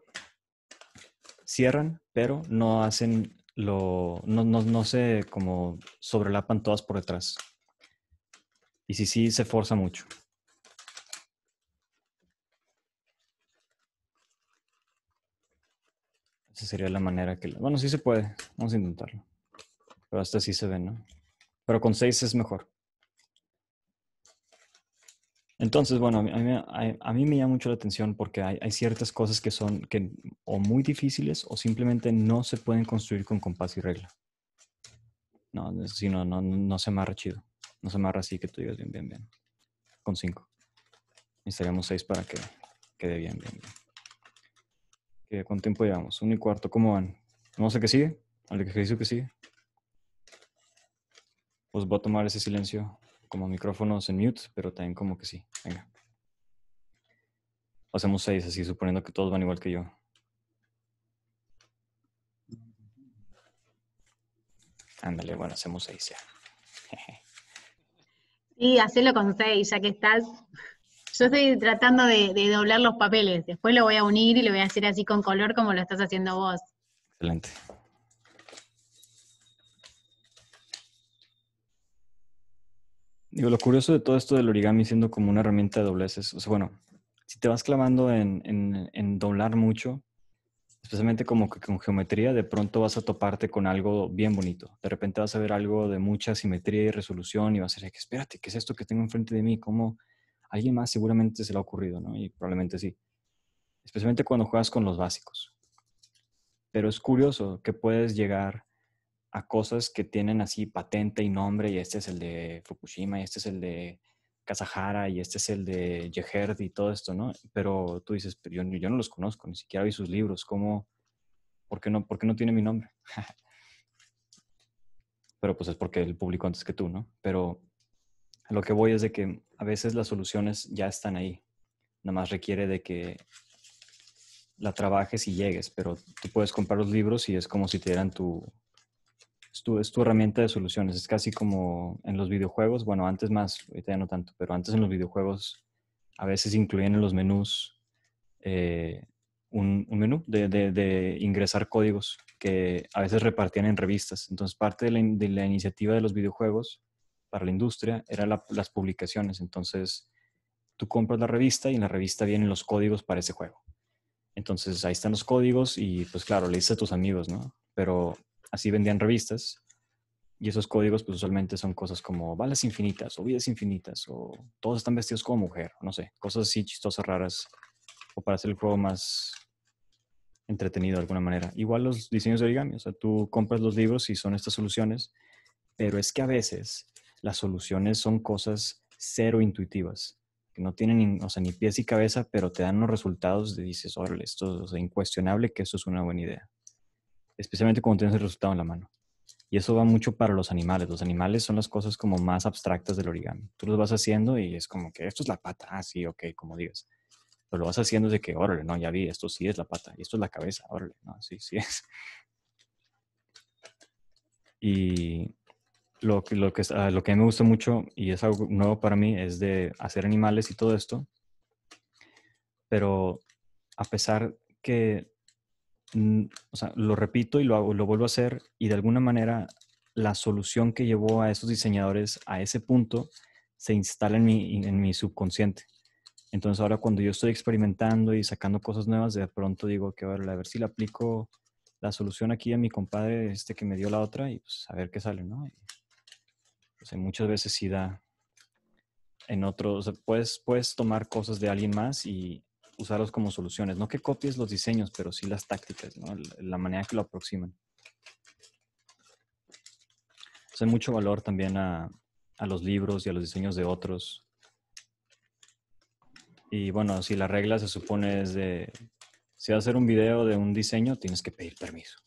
cierran, pero no hacen lo, no, no, no se como sobrelapan todas por detrás. Y si sí, se forza mucho. Esa sería la manera que... Bueno, sí se puede. Vamos a intentarlo. Pero hasta sí se ve, ¿no? Pero con seis es mejor. Entonces, bueno, a mí, me llama mucho la atención porque hay, ciertas cosas que son que, o muy difíciles o simplemente no se pueden construir con compás y regla. No, si no, no, se amarra chido. No se amarra así que tú digas bien, bien, bien. Con cinco. Necesitaríamos seis para que quede bien, bien, bien. ¿Cuánto tiempo llevamos? Un y cuarto. ¿Cómo van? ¿Vamos sé que sigue? ¿Al ejercicio que sigue? Pues voy a tomar ese silencio como micrófonos en mute, pero también como que sí. Venga. Hacemos seis así, suponiendo que todos van igual que yo. Ándale, bueno, hacemos seis ya. Sí, hacelo con seis, ya que estás. Yo estoy tratando de, doblar los papeles. Después lo voy a unir y lo voy a hacer así con color como lo estás haciendo vos. Excelente. lo curioso de todo esto del origami siendo como una herramienta de dobleces, o sea, bueno, si te vas clavando en, doblar mucho, especialmente como que con geometría, de pronto vas a toparte con algo bien bonito. De repente vas a ver algo de mucha simetría y resolución y vas a decir, espérate, ¿qué es esto que tengo enfrente de mí? ¿Cómo? alguien más seguramente se le ha ocurrido, ¿no? Y probablemente sí. Especialmente cuando juegas con los básicos. Pero es curioso que puedes llegar a cosas que tienen así patente y nombre, y este es el de Fukushima, y este es el de Kazahara, y este es el de Yeherd y todo esto, ¿no? Pero tú dices, pero yo, yo, no los conozco, ni siquiera vi sus libros, ¿cómo? ¿Por qué no, por qué no tiene mi nombre? pero pues es porque el público antes que tú, ¿no? Pero lo que voy es de que a veces las soluciones ya están ahí, nada más requiere de que la trabajes y llegues, pero tú puedes comprar los libros y es como si te dieran tu, es tu, herramienta de soluciones. Es casi como en los videojuegos, bueno, antes más, ahorita ya no tanto, pero antes en los videojuegos a veces incluían en los menús eh, un, menú de, ingresar códigos que a veces repartían en revistas. Entonces, parte de la, iniciativa de los videojuegos para la industria eran las publicaciones. Entonces, tú compras la revista y en la revista vienen los códigos para ese juego. Entonces ahí están los códigos y pues claro, le dices a tus amigos, ¿no? Pero así vendían revistas. Y esos códigos, pues usualmente son cosas como balas infinitas o vidas infinitas o todos están vestidos como mujer, no sé, cosas así chistosas, raras, o para hacer el juego más entretenido de alguna manera. Igual los diseños de origami, o sea, tú compras los libros y son estas soluciones, pero es que a veces las soluciones son cosas cero intuitivas, que no tienen, o sea, ni pies y cabeza, pero te dan los resultados de dices, órale, esto es incuestionable que eso es una buena idea especialmente cuando tienes el resultado en la mano. Y eso va mucho para los animales. Los animales son las cosas como más abstractas del origami. Tú los vas haciendo y es como que esto es la pata, ah, sí, ok, como digas. Pero lo vas haciendo de que, órale, no, ya vi, esto sí es la pata, y esto es la cabeza, órale, no, sí, sí es. Y lo que, lo que, ah, lo que me gusta mucho, y es algo nuevo para mí, es de hacer animales y todo esto. Pero a pesar que Mm, o sea, lo repito y lo, hago, lo vuelvo a hacer y de alguna manera la solución que llevó a esos diseñadores a ese punto se instala en mi, en mi subconsciente. Entonces ahora cuando yo estoy experimentando y sacando cosas nuevas, de pronto digo que a ver si le aplico la solución aquí a mi compadre este que me dio la otra y pues a ver qué sale, ¿no? muchas veces sí da en otros, o sea, puedes tomar cosas de alguien más y usarlos como soluciones. No que copies los diseños, pero sí las tácticas, la manera que lo aproximan. Hay mucho valor también a, los libros y a los diseños de otros. Y bueno, si la regla se supone es de, si vas a hacer un video de un diseño, tienes que pedir permiso.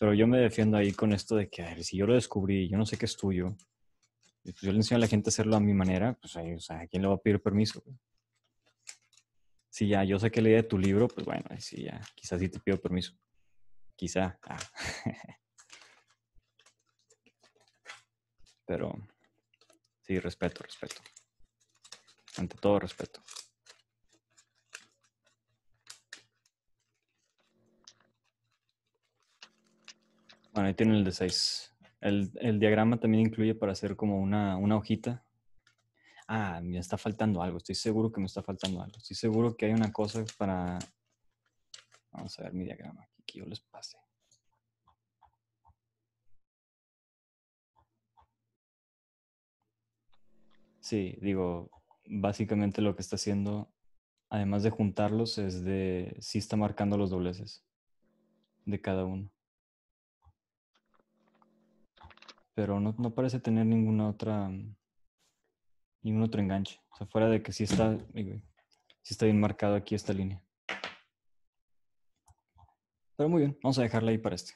Pero yo me defiendo ahí con esto de que, a ver, si yo lo descubrí, yo no sé qué es tuyo, pues yo le enseño a la gente a hacerlo a mi manera, pues ahí, o sea, ¿a quién le va a pedir permiso? si ya yo saqué la idea de tu libro, pues bueno, sí, ya, quizás sí te pido permiso. Quizá. Ah. Pero sí, respeto, respeto. Ante todo, respeto. Bueno, ahí tiene el de 6. El, el, diagrama también incluye para hacer como una hojita ah, me está faltando algo, estoy seguro que me está faltando algo, estoy seguro que hay una cosa para... Vamos a ver mi diagrama aquí, que yo les pase. Sí, digo, básicamente lo que está haciendo, además de juntarlos, es de, sí está marcando los dobleces de cada uno. Pero no, no parece tener ninguna otra ningún otro enganche. O sea, fuera de que sí está, está bien marcado aquí esta línea. Pero muy bien, vamos a dejarla ahí para este.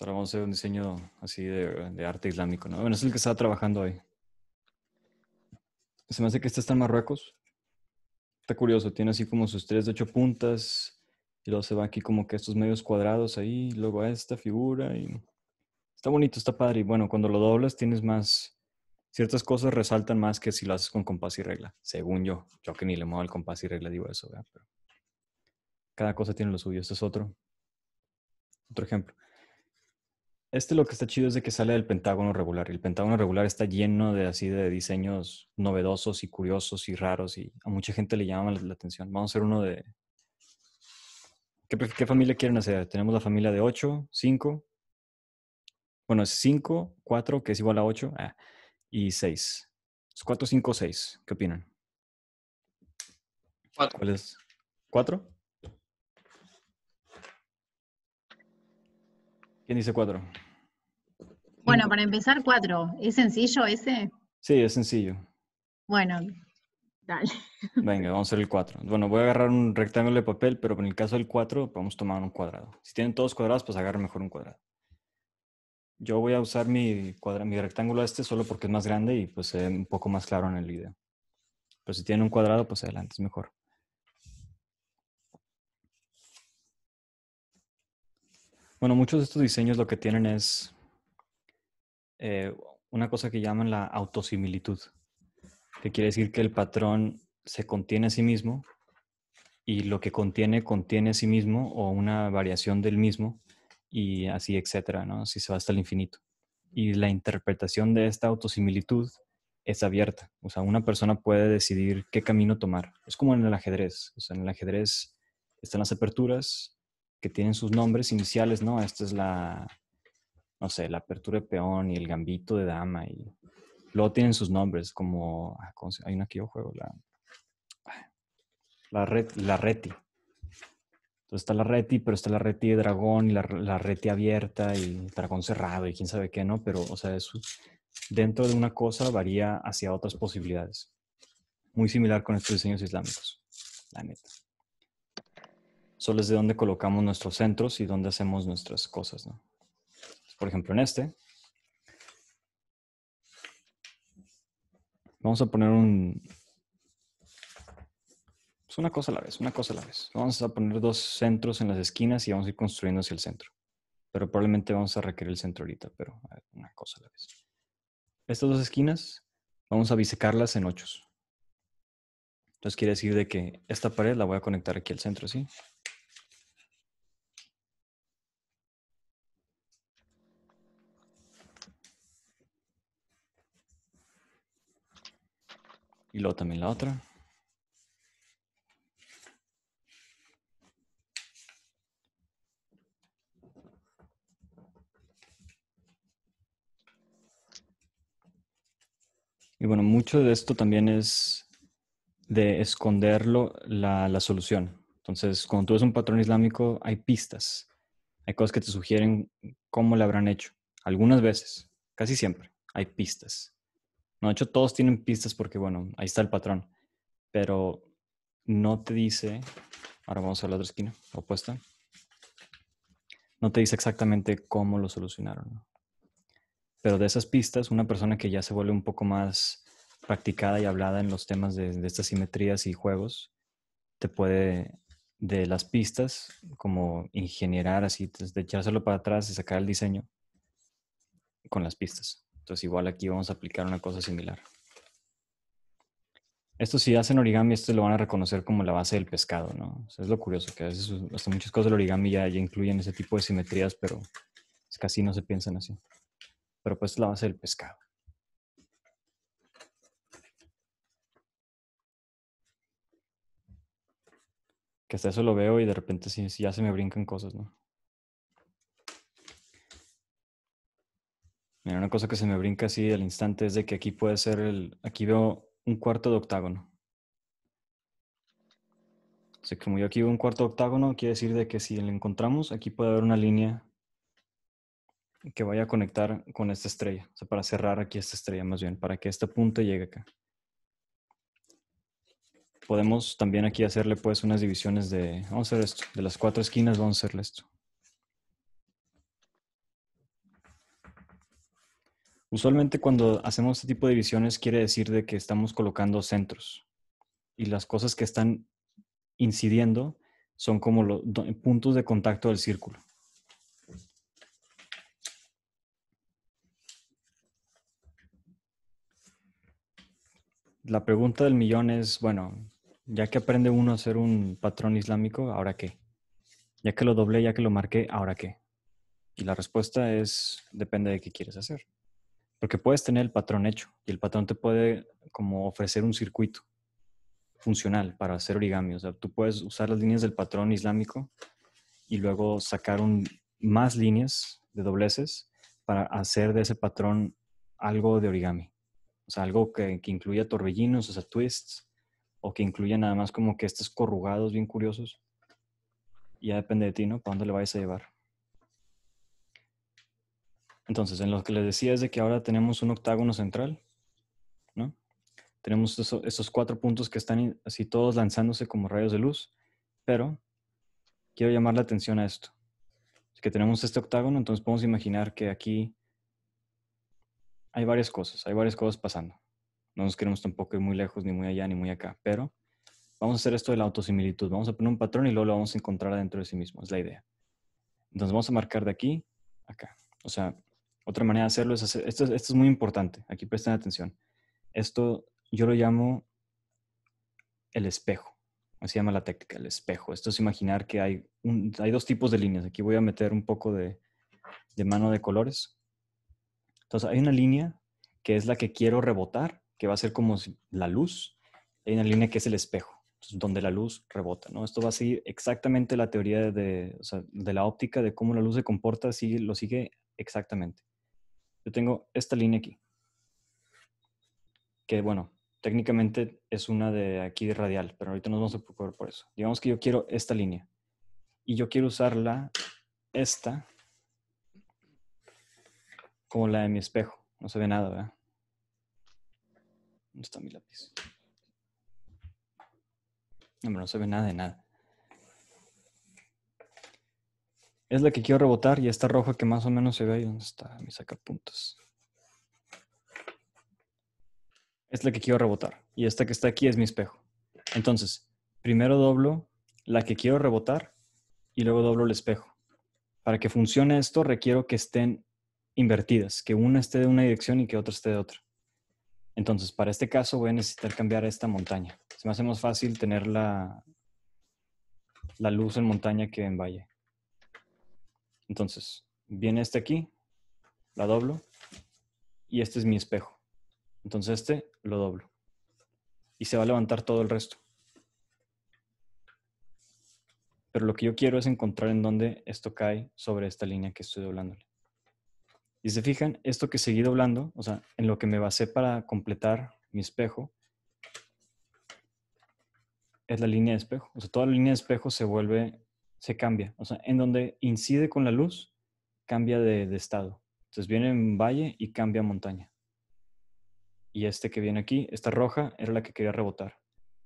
Ahora vamos a hacer un diseño así de, arte islámico, ¿no? Bueno, es el que estaba trabajando ahí. Se me hace que este está en Marruecos. Está curioso, tiene así como sus tres de ocho puntas. Y luego se va aquí como que estos medios cuadrados ahí, luego a esta figura y... Está bonito, está padre. Y bueno, cuando lo doblas tienes más, ciertas cosas resaltan más que si lo haces con compás y regla, según yo. Yo que ni le muevo el compás y regla digo eso, Pero cada cosa tiene lo suyo. Este es otro. Otro ejemplo. Este lo que está chido es de que sale del Pentágono regular. El Pentágono regular está lleno de así de diseños novedosos y curiosos y raros y a mucha gente le llama la, atención. Vamos a hacer uno de... ¿Qué, qué familia quieren hacer? Tenemos la familia de 8, 5. Bueno, es 5, 4, que es igual a 8. Ah y 6. 4, 5, 6. ¿Qué opinan? 4. ¿Cuál es? ¿4? ¿Quién dice 4? Bueno, para empezar, 4. ¿Es sencillo ese? Sí, es sencillo. Bueno, dale. Venga, vamos a hacer el 4. Bueno, voy a agarrar un rectángulo de papel, pero en el caso del 4, vamos a tomar un cuadrado. Si tienen todos cuadrados, pues agarren mejor un cuadrado. Yo voy a usar mi, cuadra, mi rectángulo este solo porque es más grande y pues un poco más claro en el video. Pero si tiene un cuadrado, pues adelante, es mejor. Bueno, muchos de estos diseños lo que tienen es eh, una cosa que llaman la autosimilitud, que quiere decir que el patrón se contiene a sí mismo y lo que contiene contiene a sí mismo o una variación del mismo y así, etcétera, ¿no? Si se va hasta el infinito. Y la interpretación de esta autosimilitud es abierta. O sea, una persona puede decidir qué camino tomar. Es como en el ajedrez. O sea, en el ajedrez están las aperturas que tienen sus nombres iniciales, ¿no? Esta es la, no sé, la apertura de peón y el gambito de dama y luego tienen sus nombres como, ah, hay una que yo juego, la, la, la reti, pues, está la reti, pero está la reti de dragón y la, reti abierta y dragón cerrado y quién sabe qué, ¿no? Pero, o sea, eso dentro de una cosa varía hacia otras posibilidades. Muy similar con estos diseños islámicos, la neta. Solo es de dónde colocamos nuestros centros y dónde hacemos nuestras cosas, ¿no? Por ejemplo, en este. Vamos a poner un, pues, una cosa a la vez, una cosa a la vez. Vamos a poner dos centros en las esquinas y vamos a ir construyendo hacia el centro. Pero probablemente vamos a requerir el centro ahorita, pero eh, una cosa a la vez. Estas dos esquinas vamos a bisecarlas en ochos. Entonces quiere decir de que esta pared la voy a conectar aquí al centro, ¿sí? Y luego también la otra. mucho de esto también es de esconderlo la, solución. Entonces, cuando tú ves un patrón islámico, hay pistas, hay cosas que te sugieren cómo lo habrán hecho. Algunas veces, casi siempre, hay pistas. No, de hecho, todos tienen pistas porque, bueno, ahí está el patrón. Pero no te dice, ahora vamos a la otra esquina, opuesta, no te dice exactamente cómo lo solucionaron. Pero de esas pistas, una persona que ya se vuelve un poco más practicada y hablada en los temas de, estas simetrías y juegos, te puede de las pistas, como ingenierar así, pues, de echárselo para atrás y sacar el diseño con las pistas. Entonces igual aquí vamos a aplicar una cosa similar. Esto si hacen origami, esto lo van a reconocer como la base del pescado, ¿no? es lo curioso, que a veces hasta muchas cosas del origami ya, ya incluyen ese tipo de simetrías, pero es casi no se piensan así. Pero pues es la base del pescado. que hasta eso lo veo y de repente sí, ya se me brincan cosas, una cosa que se me brinca así al instante es de que aquí puede ser el, aquí veo un cuarto de octágono. O como yo aquí veo un cuarto de octágono, quiere decir de que si lo encontramos, aquí puede haber una línea que vaya a conectar con esta estrella. O sea, para cerrar aquí esta estrella más bien, para que este punto llegue acá podemos también aquí hacerle pues unas divisiones de, vamos a hacer esto, de las cuatro esquinas vamos a hacerle esto. Usualmente cuando hacemos este tipo de divisiones quiere decir de que estamos colocando centros y las cosas que están incidiendo son como los puntos de contacto del círculo. La pregunta del millón es, bueno, ya que aprende uno a hacer un patrón islámico, ¿ahora qué? Ya que lo doblé, ya que lo marqué, ¿ahora qué? Y la respuesta es, depende de qué quieres hacer. Porque puedes tener el patrón hecho y el patrón te puede como ofrecer un circuito funcional para hacer origami. O sea, tú puedes usar las líneas del patrón islámico y luego sacar más líneas de dobleces para hacer de ese patrón algo de origami. O sea, algo que, que incluya torbellinos, o sea, twists, o que incluya nada más como que estos corrugados bien curiosos. Ya depende de ti, ¿no? ¿Para dónde le vayas a llevar? Entonces, en lo que les decía es de que ahora tenemos un octágono central, ¿no? Tenemos estos esos cuatro puntos que están así todos lanzándose como rayos de luz, pero quiero llamar la atención a esto. Es que tenemos este octágono, entonces podemos imaginar que aquí hay varias cosas, hay varias cosas pasando. No nos queremos tampoco ir muy lejos, ni muy allá, ni muy acá, pero vamos a hacer esto de la autosimilitud. Vamos a poner un patrón y luego lo vamos a encontrar dentro de sí mismo, es la idea. Entonces vamos a marcar de aquí acá. O sea, otra manera de hacerlo es esto, esto es muy importante, aquí presten atención. Esto yo lo llamo el espejo. Así llama la técnica, el espejo. Esto es imaginar que hay, hay dos tipos de líneas. Aquí voy a meter un poco de, de mano de colores. Entonces hay una línea que es la que quiero rebotar que va a ser como la luz, hay una línea que es el espejo, donde la luz rebota, ¿no? Esto va a seguir exactamente la teoría de, de la óptica, de cómo la luz se comporta, si lo sigue exactamente. Yo tengo esta línea aquí, que bueno, técnicamente es una de aquí de radial, pero ahorita nos vamos a preocupar por eso. Digamos que yo quiero esta línea y yo quiero usarla, esta, como la de mi espejo. No se ve nada, ¿verdad? ¿Dónde está mi lápiz? No, no se ve nada de nada. Es la que quiero rebotar y esta roja que más o menos se ve ahí dónde está mi sacapuntas. Es la que quiero rebotar y esta que está aquí es mi espejo. Entonces, primero doblo la que quiero rebotar y luego doblo el espejo. Para que funcione esto requiero que estén invertidas, que una esté de una dirección y que otra esté de otra. Entonces, para este caso voy a necesitar cambiar esta montaña. Se me hace más fácil tener la, la luz en montaña que en valle. Entonces, viene este aquí, la doblo y este es mi espejo. Entonces este lo doblo y se va a levantar todo el resto. Pero lo que yo quiero es encontrar en dónde esto cae sobre esta línea que estoy doblándole. Y se fijan, esto que seguí doblando, o sea, en lo que me basé para completar mi espejo, es la línea de espejo. O sea, toda la línea de espejo se vuelve, se cambia. O sea, en donde incide con la luz, cambia de, estado. Entonces viene en valle y cambia montaña. Y este que viene aquí, esta roja, era la que quería rebotar.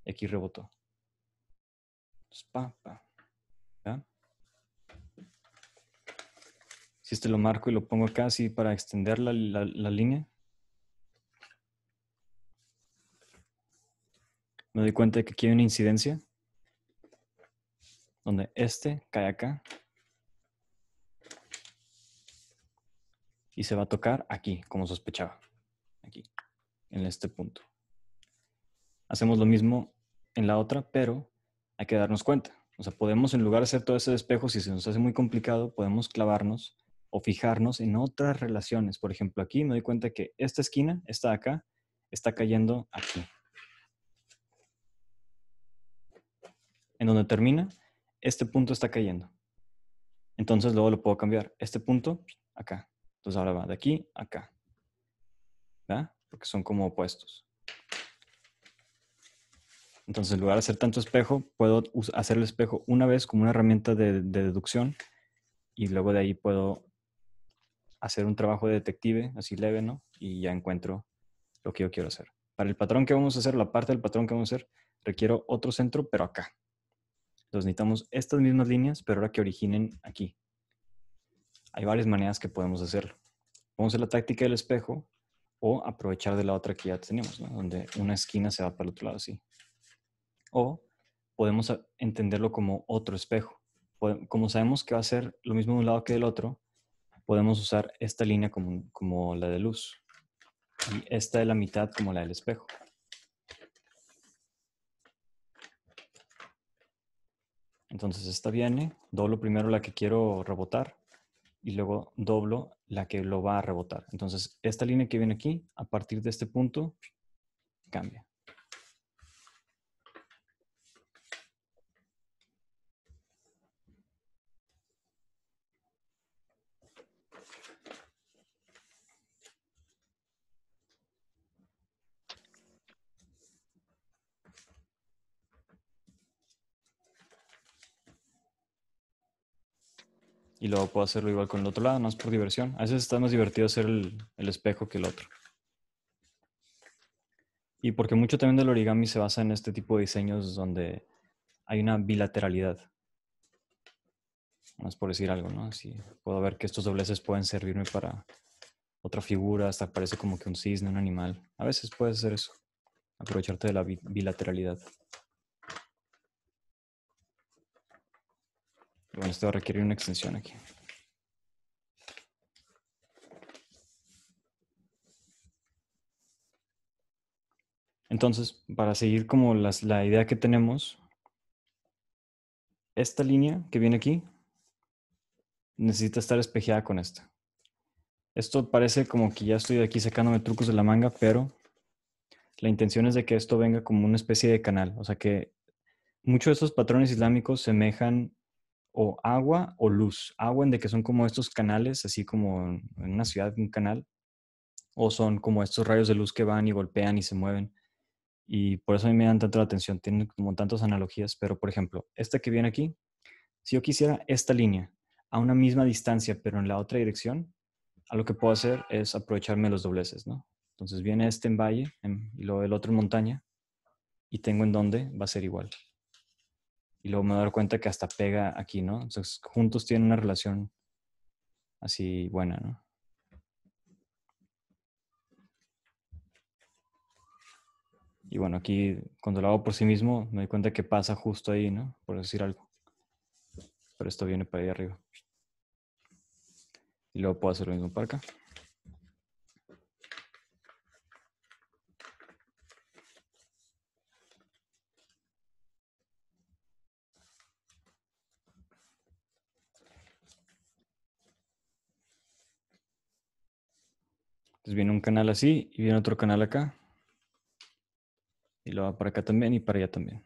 aquí rebotó. Entonces, si este lo marco y lo pongo acá así para extender la, línea. Me doy cuenta de que aquí hay una incidencia donde este cae acá y se va a tocar aquí, como sospechaba, aquí, en este punto. Hacemos lo mismo en la otra, pero hay que darnos cuenta. O sea, podemos en lugar de hacer todo ese despejo, si se nos hace muy complicado, podemos clavarnos o fijarnos en otras relaciones. Por ejemplo, aquí me doy cuenta que esta esquina está acá, está cayendo aquí. En donde termina, este punto está cayendo. Entonces luego lo puedo cambiar. Este punto, acá. Entonces ahora va de aquí acá. ¿Verdad? Porque son como opuestos. Entonces, en lugar de hacer tanto espejo, puedo hacer el espejo una vez como una herramienta de deducción y luego de ahí puedo hacer un trabajo de detective, así leve, ¿no? Y ya encuentro lo que yo quiero hacer. Para el patrón que vamos a hacer, la parte del patrón que vamos a hacer, requiero otro centro, pero acá. Entonces necesitamos estas mismas líneas, pero ahora que originen aquí. Hay varias maneras que podemos hacerlo. Vamos a la táctica del espejo o aprovechar de la otra que ya tenemos, ¿no? donde una esquina se va para el otro lado así. O podemos entenderlo como otro espejo. Como sabemos que va a ser lo mismo de un lado que del otro, podemos usar esta línea como, la de luz y esta de la mitad como la del espejo. Entonces esta viene, doblo primero la que quiero rebotar y luego doblo la que lo va a rebotar. Entonces esta línea que viene aquí, a partir de este punto, cambia. y luego puedo hacerlo igual con el otro lado, no es por diversión. A veces está más divertido hacer el, el espejo que el otro. Y porque mucho también del origami se basa en este tipo de diseños donde hay una bilateralidad. es por decir algo, ¿no? Así puedo ver que estos dobleces pueden servirme para otra figura, hasta parece como que un cisne, un animal. A veces puedes hacer eso, aprovecharte de la bilateralidad. Bueno, esto requerir una extensión aquí. Entonces, para seguir como las, la idea que tenemos, esta línea que viene aquí necesita estar espejeada con esta. Esto parece como que ya estoy de aquí sacándome trucos de la manga, pero la intención es de que esto venga como una especie de canal. O sea que muchos de estos patrones islámicos semejan o agua o luz. Agua en de que son como estos canales, así como en una ciudad, un canal, o son como estos rayos de luz que van y golpean y se mueven. Y por eso a mí me dan tanto la atención, tienen como tantas analogías, pero por ejemplo, esta que viene aquí, si yo quisiera esta línea a una misma distancia, pero en la otra dirección, a lo que puedo hacer es aprovecharme los dobleces, ¿no? Entonces viene este en valle y luego el otro en montaña y tengo en dónde va a ser igual. Y luego me voy dar cuenta que hasta pega aquí, ¿no? Entonces juntos tienen una relación así buena, ¿no? Y bueno, aquí cuando lo hago por sí mismo, me doy cuenta que pasa justo ahí, ¿no? Por decir algo. Pero esto viene para ahí arriba. Y luego puedo hacer lo mismo para acá. Entonces viene un canal así y viene otro canal acá. Y lo va para acá también y para allá también.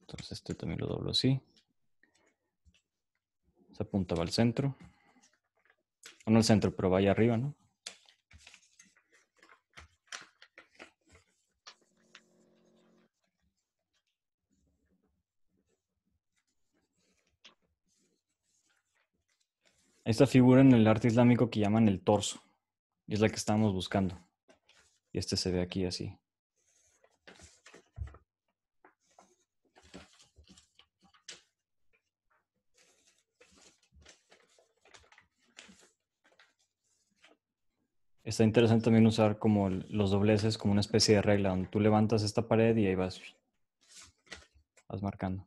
Entonces este también lo doblo así. Se punta va al centro. No al centro, pero va allá arriba, ¿no? esta figura en el arte islámico que llaman el torso, y es la que estamos buscando. Y este se ve aquí así. Está interesante también usar como los dobleces como una especie de regla, donde tú levantas esta pared y ahí vas, vas marcando.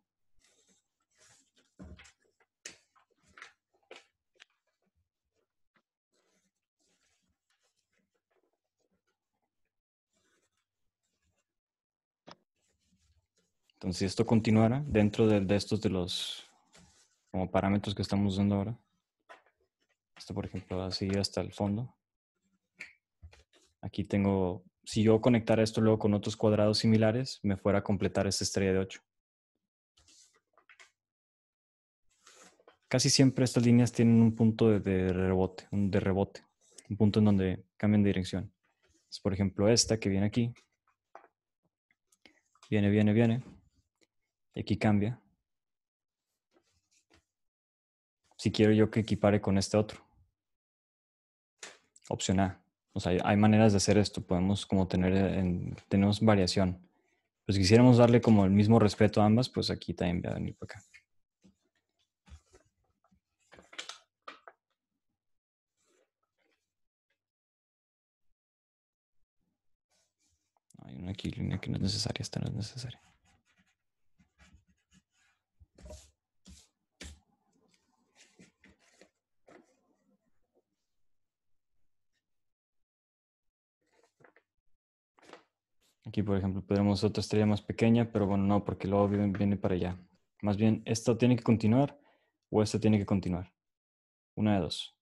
Entonces, si esto continuara dentro de, estos de los como parámetros que estamos usando ahora, esto por ejemplo va así hasta el fondo, aquí tengo, si yo conectara esto luego con otros cuadrados similares, me fuera a completar esta estrella de 8. Casi siempre estas líneas tienen un punto de, rebote, un de rebote, un punto en donde cambian de dirección. Es por ejemplo, esta que viene aquí, viene, viene, viene, y aquí cambia. Si quiero yo que equipare con este otro. Opción A. O sea, hay maneras de hacer esto. Podemos como tener, eh, tenemos variación. Pues si quisiéramos darle como el mismo respeto a ambas, pues aquí también voy a venir para acá. Hay una aquí línea que no es necesaria, esta no es necesaria. Aquí, por ejemplo, podríamos otra estrella más pequeña, pero bueno, no, porque luego viene para allá. Más bien, ¿esta tiene que continuar o esta tiene que continuar? Una de dos.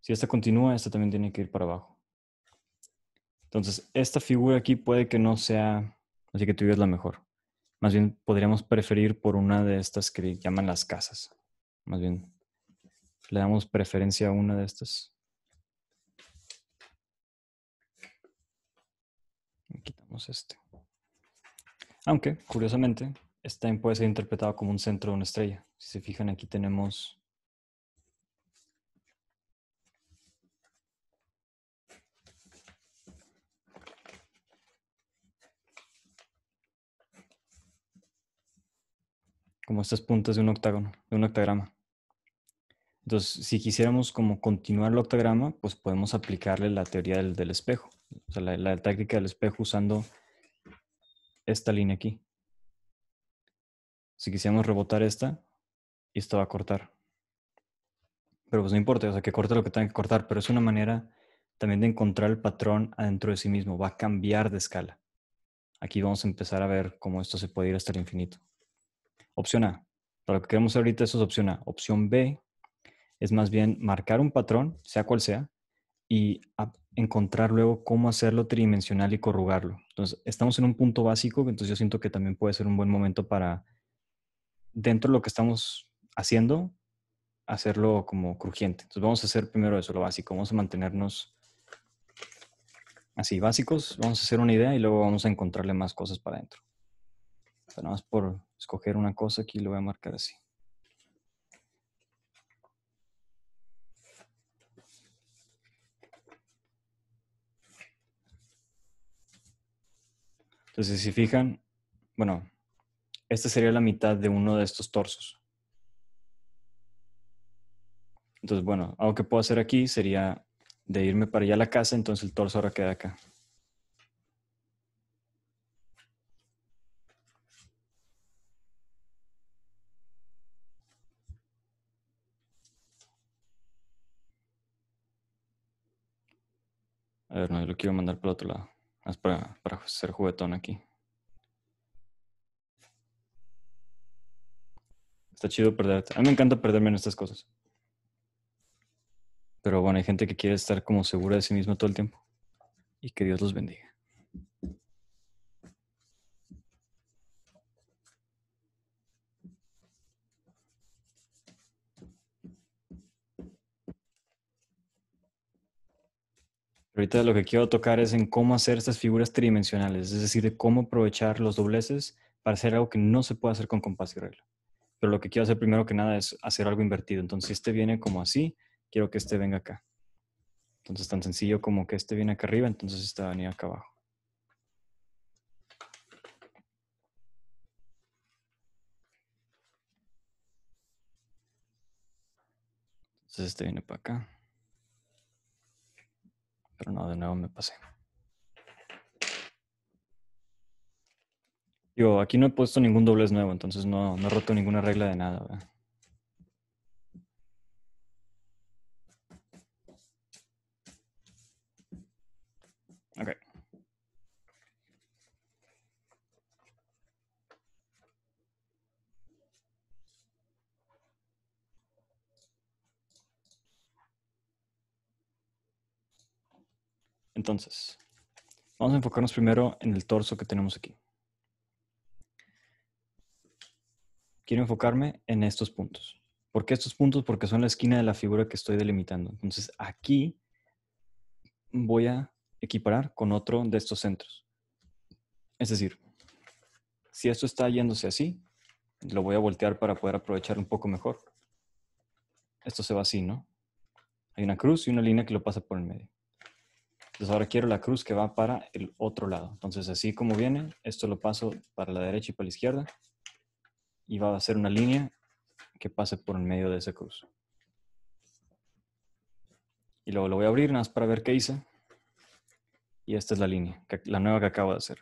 Si esta continúa, esta también tiene que ir para abajo. Entonces, esta figura aquí puede que no sea, así que tú es la mejor. Más bien, podríamos preferir por una de estas que llaman las casas. Más bien, le damos preferencia a una de estas. este. Aunque, curiosamente, este puede ser interpretado como un centro de una estrella. Si se fijan, aquí tenemos como estas puntas de un octágono, de un octagrama. Entonces, si quisiéramos como continuar el octagrama, pues podemos aplicarle la teoría del, espejo, o sea, la, la táctica del espejo usando esta línea aquí. Si quisiéramos rebotar esta, y va a cortar. Pero pues no importa, o sea, que corte lo que tenga que cortar, pero es una manera también de encontrar el patrón adentro de sí mismo, va a cambiar de escala. Aquí vamos a empezar a ver cómo esto se puede ir hasta el infinito. Opción A, para lo que queremos ahorita eso es opción A. Opción B es más bien marcar un patrón, sea cual sea, y encontrar luego cómo hacerlo tridimensional y corrugarlo. Entonces, estamos en un punto básico, entonces yo siento que también puede ser un buen momento para, dentro de lo que estamos haciendo, hacerlo como crujiente. Entonces, vamos a hacer primero eso, lo básico. Vamos a mantenernos así, básicos. Vamos a hacer una idea y luego vamos a encontrarle más cosas para adentro. nada más por escoger una cosa, aquí lo voy a marcar así. Entonces, si fijan, bueno, esta sería la mitad de uno de estos torsos. Entonces, bueno, algo que puedo hacer aquí sería de irme para allá a la casa, entonces el torso ahora queda acá. A ver, no, yo lo quiero mandar para el otro lado. Es para, para ser juguetón aquí. Está chido perderte. A mí me encanta perderme en estas cosas. Pero bueno, hay gente que quiere estar como segura de sí misma todo el tiempo. Y que Dios los bendiga. Ahorita lo que quiero tocar es en cómo hacer estas figuras tridimensionales, es decir, de cómo aprovechar los dobleces para hacer algo que no se puede hacer con compás y regla. Pero lo que quiero hacer primero que nada es hacer algo invertido. Entonces, si este viene como así, quiero que este venga acá. Entonces, tan sencillo como que este viene acá arriba, entonces este va a venir acá abajo. Entonces, este viene para acá. Pero no, de nuevo me pasé. Yo aquí no he puesto ningún doblez nuevo, entonces no, no he roto ninguna regla de nada. ¿verdad? Entonces, vamos a enfocarnos primero en el torso que tenemos aquí. Quiero enfocarme en estos puntos. ¿Por qué estos puntos? Porque son la esquina de la figura que estoy delimitando. Entonces, aquí voy a equiparar con otro de estos centros. Es decir, si esto está yéndose así, lo voy a voltear para poder aprovechar un poco mejor. Esto se va así, ¿no? Hay una cruz y una línea que lo pasa por el medio. Entonces ahora quiero la cruz que va para el otro lado. Entonces así como viene, esto lo paso para la derecha y para la izquierda. Y va a ser una línea que pase por el medio de esa cruz. Y luego lo voy a abrir nada más para ver qué hice. Y esta es la línea, la nueva que acabo de hacer.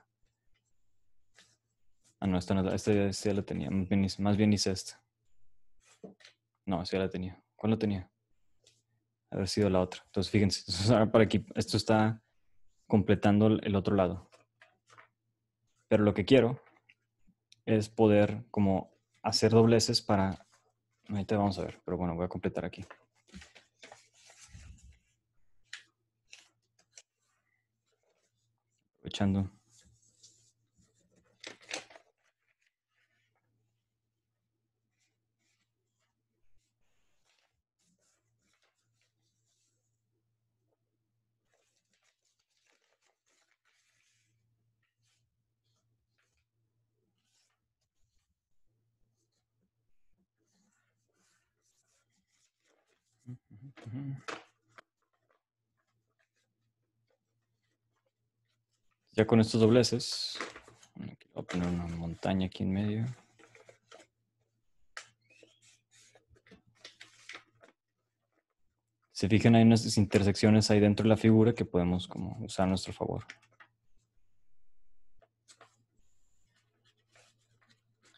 Ah, no, esta, no, esta ya, la tenía. Más bien, más bien hice esta. No, esta ya la tenía. ¿Cuál la tenía? haber sido la otra. Entonces, fíjense, para aquí, esto está completando el otro lado. Pero lo que quiero es poder como hacer dobleces para... Ahorita vamos a ver, pero bueno, voy a completar aquí. echando Ya con estos dobleces, voy a poner una montaña aquí en medio. Se fijan, hay unas intersecciones ahí dentro de la figura que podemos como usar a nuestro favor.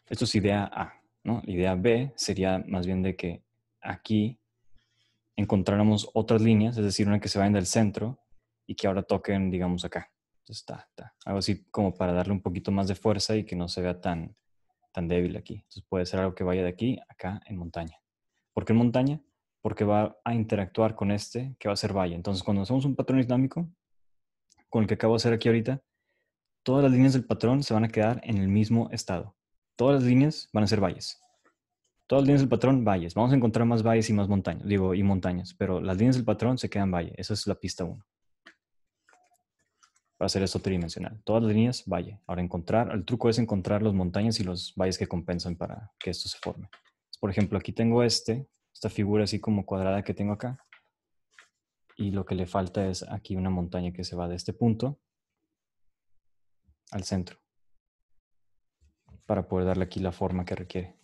Esto es idea A, ¿no? La idea B sería más bien de que aquí encontráramos otras líneas, es decir, una que se vayan del centro y que ahora toquen, digamos, acá. Está, está. Algo así como para darle un poquito más de fuerza y que no se vea tan, tan débil aquí. Entonces puede ser algo que vaya de aquí acá en montaña. ¿Por qué en montaña? Porque va a interactuar con este que va a ser valle. Entonces cuando hacemos un patrón islámico, con el que acabo de hacer aquí ahorita, todas las líneas del patrón se van a quedar en el mismo estado. Todas las líneas van a ser valles. Todas las líneas del patrón, valles. Vamos a encontrar más valles y más montañas, digo, y montañas, pero las líneas del patrón se quedan valle. Esa es la pista 1 para hacer esto tridimensional. Todas las líneas, valle. Ahora encontrar, el truco es encontrar los montañas y los valles que compensan para que esto se forme. Por ejemplo, aquí tengo este, esta figura así como cuadrada que tengo acá. Y lo que le falta es aquí una montaña que se va de este punto al centro. Para poder darle aquí la forma que requiere.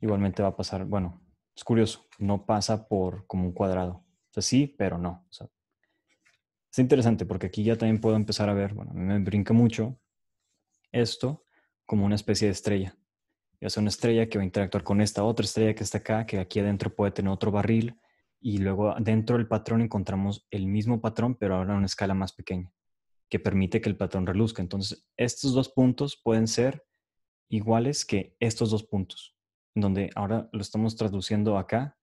Igualmente va a pasar, bueno, es curioso, no pasa por como un cuadrado. O sea, sí, pero no. O sea, es interesante porque aquí ya también puedo empezar a ver, bueno, a mí me brinca mucho esto como una especie de estrella. Ya sea una estrella que va a interactuar con esta otra estrella que está acá, que aquí adentro puede tener otro barril, y luego dentro del patrón encontramos el mismo patrón, pero ahora a una escala más pequeña, que permite que el patrón reluzca. Entonces, estos dos puntos pueden ser iguales que estos dos puntos, donde ahora lo estamos traduciendo acá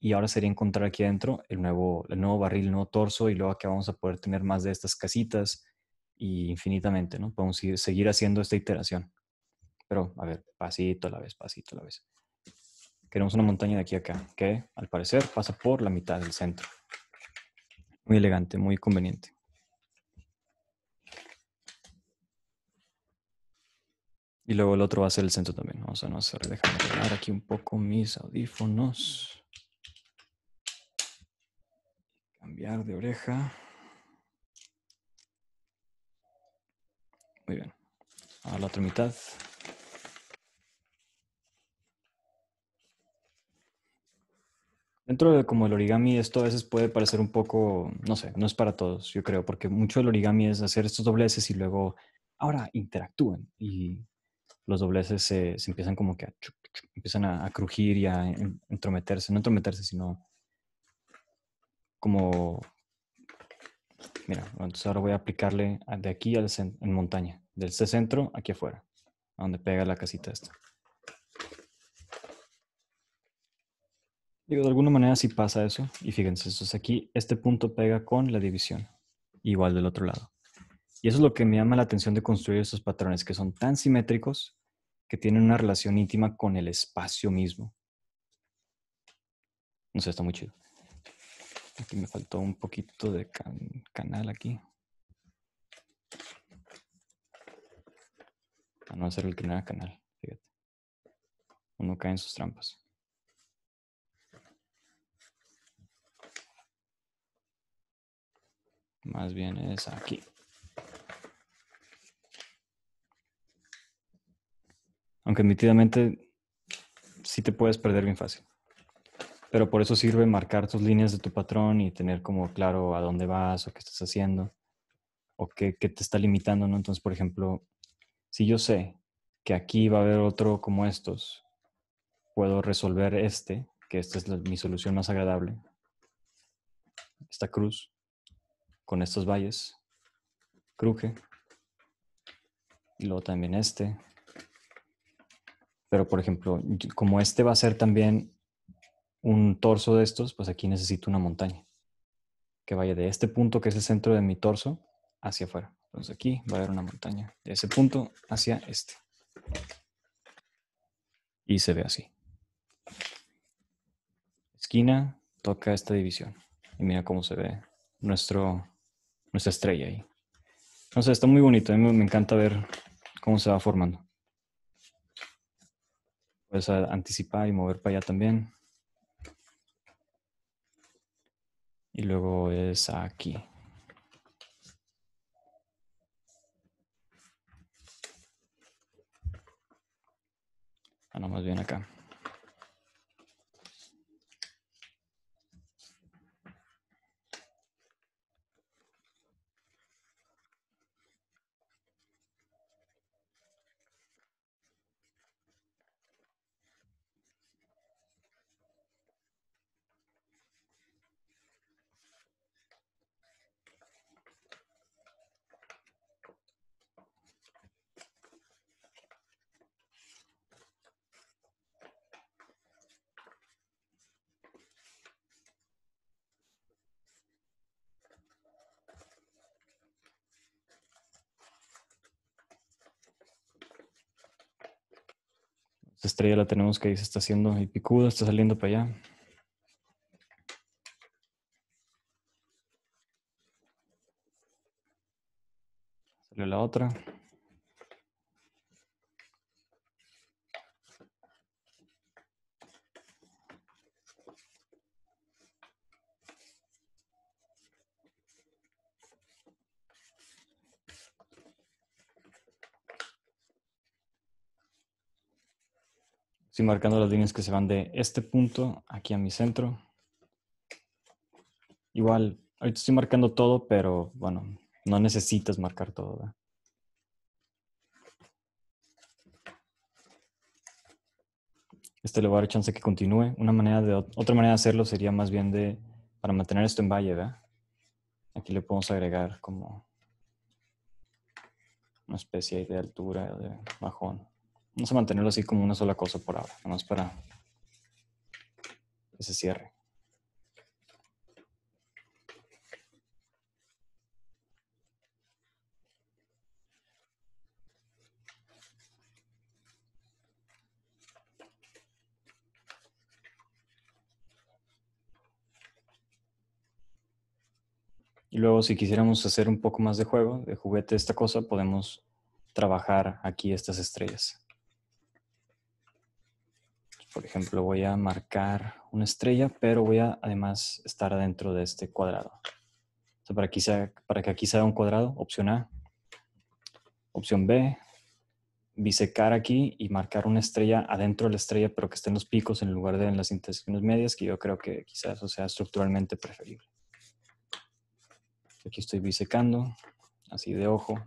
y ahora sería encontrar aquí adentro el nuevo, el nuevo barril, el nuevo torso y luego acá vamos a poder tener más de estas casitas y infinitamente, ¿no? Podemos seguir haciendo esta iteración. Pero, a ver, pasito a la vez, pasito a la vez. Queremos una montaña de aquí a acá, que al parecer pasa por la mitad del centro. Muy elegante, muy conveniente. Y luego el otro va a ser el centro también. Vamos a no hacer, aquí un poco mis audífonos. Cambiar de oreja. Muy bien. A la otra mitad. Dentro de como el origami, esto a veces puede parecer un poco, no sé, no es para todos, yo creo, porque mucho del origami es hacer estos dobleces y luego, ahora interactúan y los dobleces se, empiezan como que empiezan a, a crujir y a entrometerse, no entrometerse, sino como, mira, entonces ahora voy a aplicarle de aquí al en montaña, del este centro aquí afuera, a donde pega la casita esta. Digo, de alguna manera sí pasa eso, y fíjense, entonces aquí este punto pega con la división, igual del otro lado. Y eso es lo que me llama la atención de construir estos patrones, que son tan simétricos que tienen una relación íntima con el espacio mismo. No sé, está muy chido. Aquí me faltó un poquito de canal aquí. A no hacer el canal, fíjate. Uno cae en sus trampas. Más bien es aquí. Aunque admitidamente sí te puedes perder bien fácil pero por eso sirve marcar tus líneas de tu patrón y tener como claro a dónde vas o qué estás haciendo o qué, te está limitando, ¿no? Entonces, por ejemplo, si yo sé que aquí va a haber otro como estos, puedo resolver este, que esta es mi solución más agradable, esta cruz con estos valles, cruje, y luego también este. Pero, por ejemplo, como este va a ser también un torso de estos, pues aquí necesito una montaña que vaya de este punto, que es el centro de mi torso, hacia afuera. Entonces aquí va a haber una montaña de ese punto hacia este. Y se ve así. Esquina toca esta división. Y mira cómo se ve nuestro, nuestra estrella ahí. Entonces está muy bonito. A mí me encanta ver cómo se va formando. Puedes anticipar y mover para allá también. y luego es aquí. Ah, no, más bien acá. Esta estrella la tenemos que ahí se está haciendo y picudo, está saliendo para allá. Salió la otra. Estoy marcando las líneas que se van de este punto aquí a mi centro. Igual, ahorita estoy marcando todo, pero bueno, no necesitas marcar todo. Este le voy a dar chance que continúe. Una manera de, otra manera de hacerlo sería más bien de, para mantener esto en valle, ¿verdad? Aquí le podemos agregar como una especie de altura de bajón. Vamos a mantenerlo así como una sola cosa por ahora, nomás para ese cierre. Y luego si quisiéramos hacer un poco más de juego, de juguete esta cosa, podemos trabajar aquí estas estrellas. Por ejemplo, voy a marcar una estrella, pero voy a además estar adentro de este cuadrado. para, sea, para que aquí sea un cuadrado, opción A. Opción B, bisecar aquí y marcar una estrella adentro de la estrella, pero que estén los picos en lugar de en las intersecciones medias, que yo creo que quizás eso sea estructuralmente preferible. Aquí estoy bisecando, así de ojo,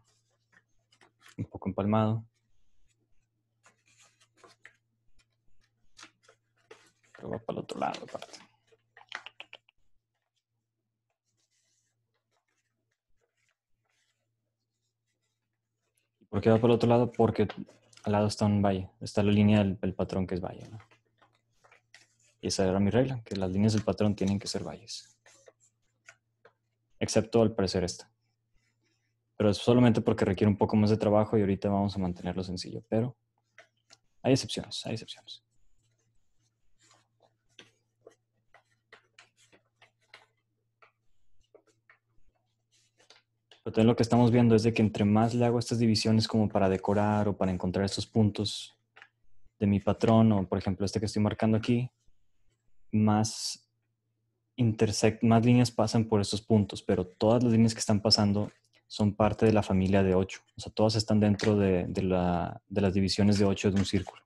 un poco empalmado. Pero va para el otro lado, ¿Por qué va para el otro lado? Porque al lado está un valle. Está la línea del, patrón que es valle. Y esa era mi regla, que las líneas del patrón tienen que ser valles. Excepto al parecer esta. Pero es solamente porque requiere un poco más de trabajo y ahorita vamos a mantenerlo sencillo. Pero hay excepciones, hay excepciones. lo que estamos viendo es de que entre más le hago estas divisiones como para decorar o para encontrar estos puntos de mi patrón o por ejemplo este que estoy marcando aquí, más intersect, más líneas pasan por estos puntos, pero todas las líneas que están pasando son parte de la familia de 8. O sea, todas están dentro de, de las divisiones de 8 de un círculo.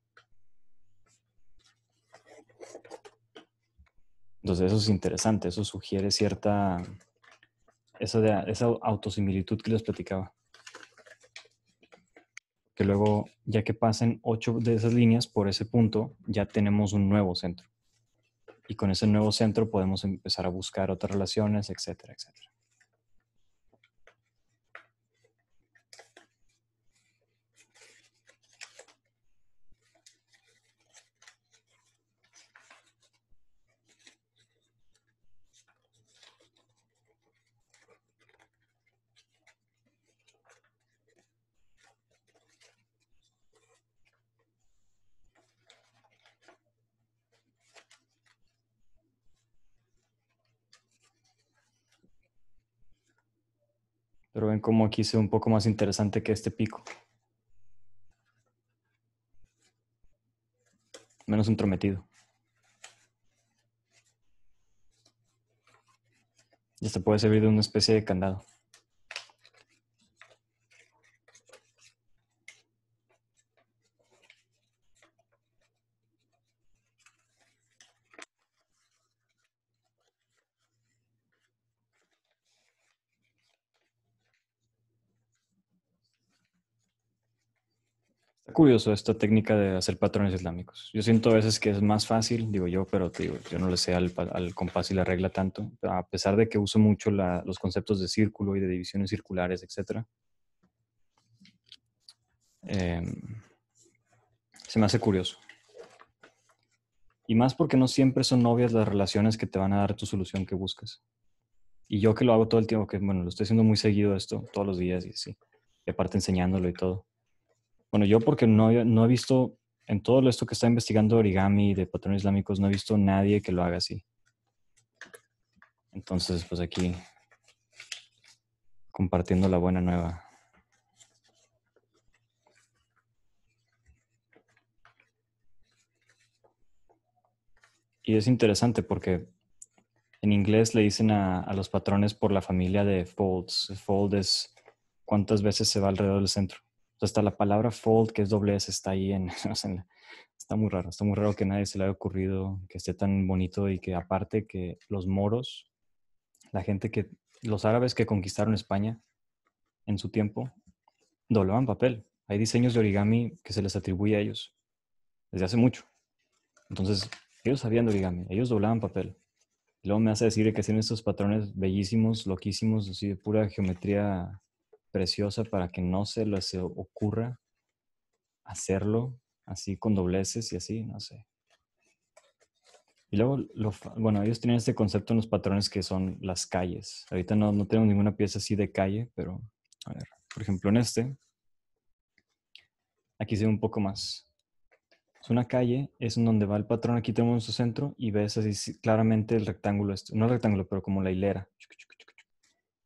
Entonces eso es interesante, eso sugiere cierta esa, de, esa autosimilitud que les platicaba. Que luego, ya que pasen ocho de esas líneas por ese punto, ya tenemos un nuevo centro. Y con ese nuevo centro podemos empezar a buscar otras relaciones, etcétera, etcétera. Pero ven como aquí se ve un poco más interesante que este pico. Menos entrometido. ya se puede servir de una especie de candado. curioso esta técnica de hacer patrones islámicos. Yo siento a veces que es más fácil, digo yo, pero digo, yo no le sé al, compás y la regla tanto. A pesar de que uso mucho los conceptos de círculo y de divisiones circulares, etc. Em, se me hace curioso. Y más porque no siempre son obvias las relaciones que te van a dar tu solución que buscas. Y yo que lo hago todo el tiempo, que bueno, lo estoy haciendo muy seguido esto, todos los días y sí Y aparte enseñándolo y todo bueno, yo porque no, no he visto, en todo esto que está investigando origami de patrones islámicos, no he visto nadie que lo haga así. Entonces, pues aquí compartiendo la buena nueva. Y es interesante porque en inglés le dicen a, a, los patrones por la familia de folds. Fold es cuántas veces se va alrededor del centro hasta la palabra fold, que es doble S, está ahí en, Está muy raro, está muy raro que nadie se le haya ocurrido que esté tan bonito y que aparte que los moros, la gente que... Los árabes que conquistaron España en su tiempo doblaban papel. Hay diseños de origami que se les atribuye a ellos desde hace mucho. Entonces, ellos sabían de origami, ellos doblaban papel. Y luego me hace decir que tienen estos patrones bellísimos, loquísimos, así de pura geometría preciosa para que no se les ocurra hacerlo así con dobleces y así, no sé. Y luego, bueno, ellos tienen este concepto en los patrones que son las calles. Ahorita no, no tenemos ninguna pieza así de calle, pero a ver, por ejemplo, en este, aquí se ve un poco más. Es una calle, es en donde va el patrón. Aquí tenemos su centro y ves así claramente el rectángulo, este, no el rectángulo, pero como la hilera.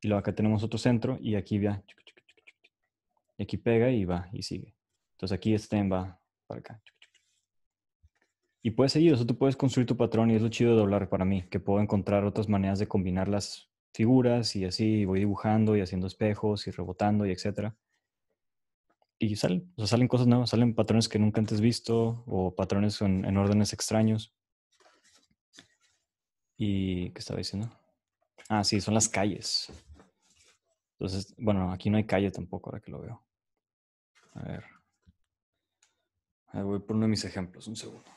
Y luego acá tenemos otro centro y aquí va. Y aquí pega y va y sigue. Entonces aquí este va para acá. Y puedes seguir, eso tú puedes construir tu patrón y es lo chido de doblar para mí, que puedo encontrar otras maneras de combinar las figuras y así voy dibujando y haciendo espejos y rebotando y etcétera. Y salen, salen cosas nuevas, salen patrones que nunca antes visto o patrones en, en órdenes extraños. ¿Y qué estaba diciendo? Ah, sí, son las calles. Entonces, bueno, aquí no hay calle tampoco, ahora que lo veo. A ver. A ver voy por uno de mis ejemplos, un segundo.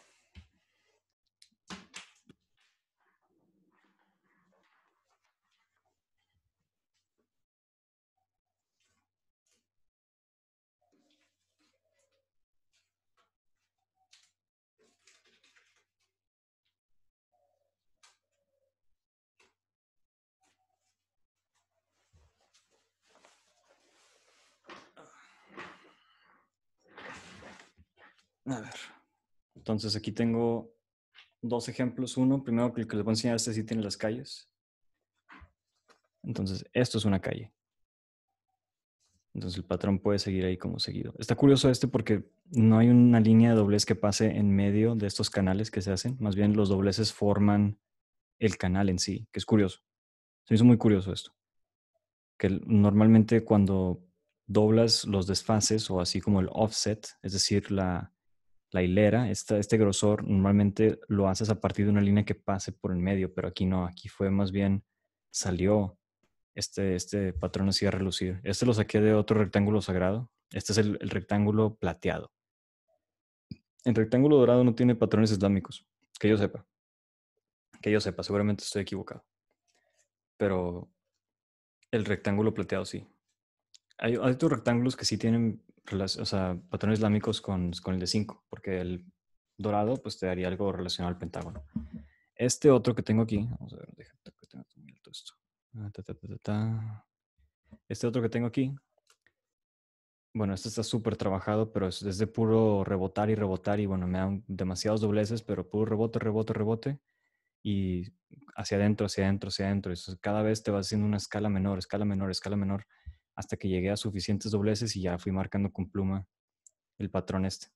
Entonces aquí tengo dos ejemplos. Uno, primero que el que les voy a enseñar este sí tiene las calles. Entonces, esto es una calle. Entonces el patrón puede seguir ahí como seguido. Está curioso este porque no hay una línea de doblez que pase en medio de estos canales que se hacen. Más bien los dobleces forman el canal en sí, que es curioso. Se me hizo muy curioso esto. Que normalmente cuando doblas los desfases o así como el offset, es decir, la, la hilera, este grosor, normalmente lo haces a partir de una línea que pase por el medio, pero aquí no, aquí fue más bien, salió este, este patrón así a relucir. Este lo saqué de otro rectángulo sagrado, este es el, el rectángulo plateado. El rectángulo dorado no tiene patrones islámicos, que yo sepa. Que yo sepa, seguramente estoy equivocado. Pero el rectángulo plateado sí hay, otros rectángulos que sí tienen patrones islámicos con, el de 5, porque el dorado pues te daría algo relacionado al pentágono. Este otro que tengo aquí, Este otro que tengo aquí, bueno, este está súper trabajado, pero es, de puro rebotar y rebotar y bueno, me dan demasiados dobleces, pero puro rebote, rebote, rebote y hacia adentro, hacia adentro, hacia adentro. cada vez te vas haciendo una escala menor, escala menor, escala menor hasta que llegué a suficientes dobleces y ya fui marcando con pluma el patrón este.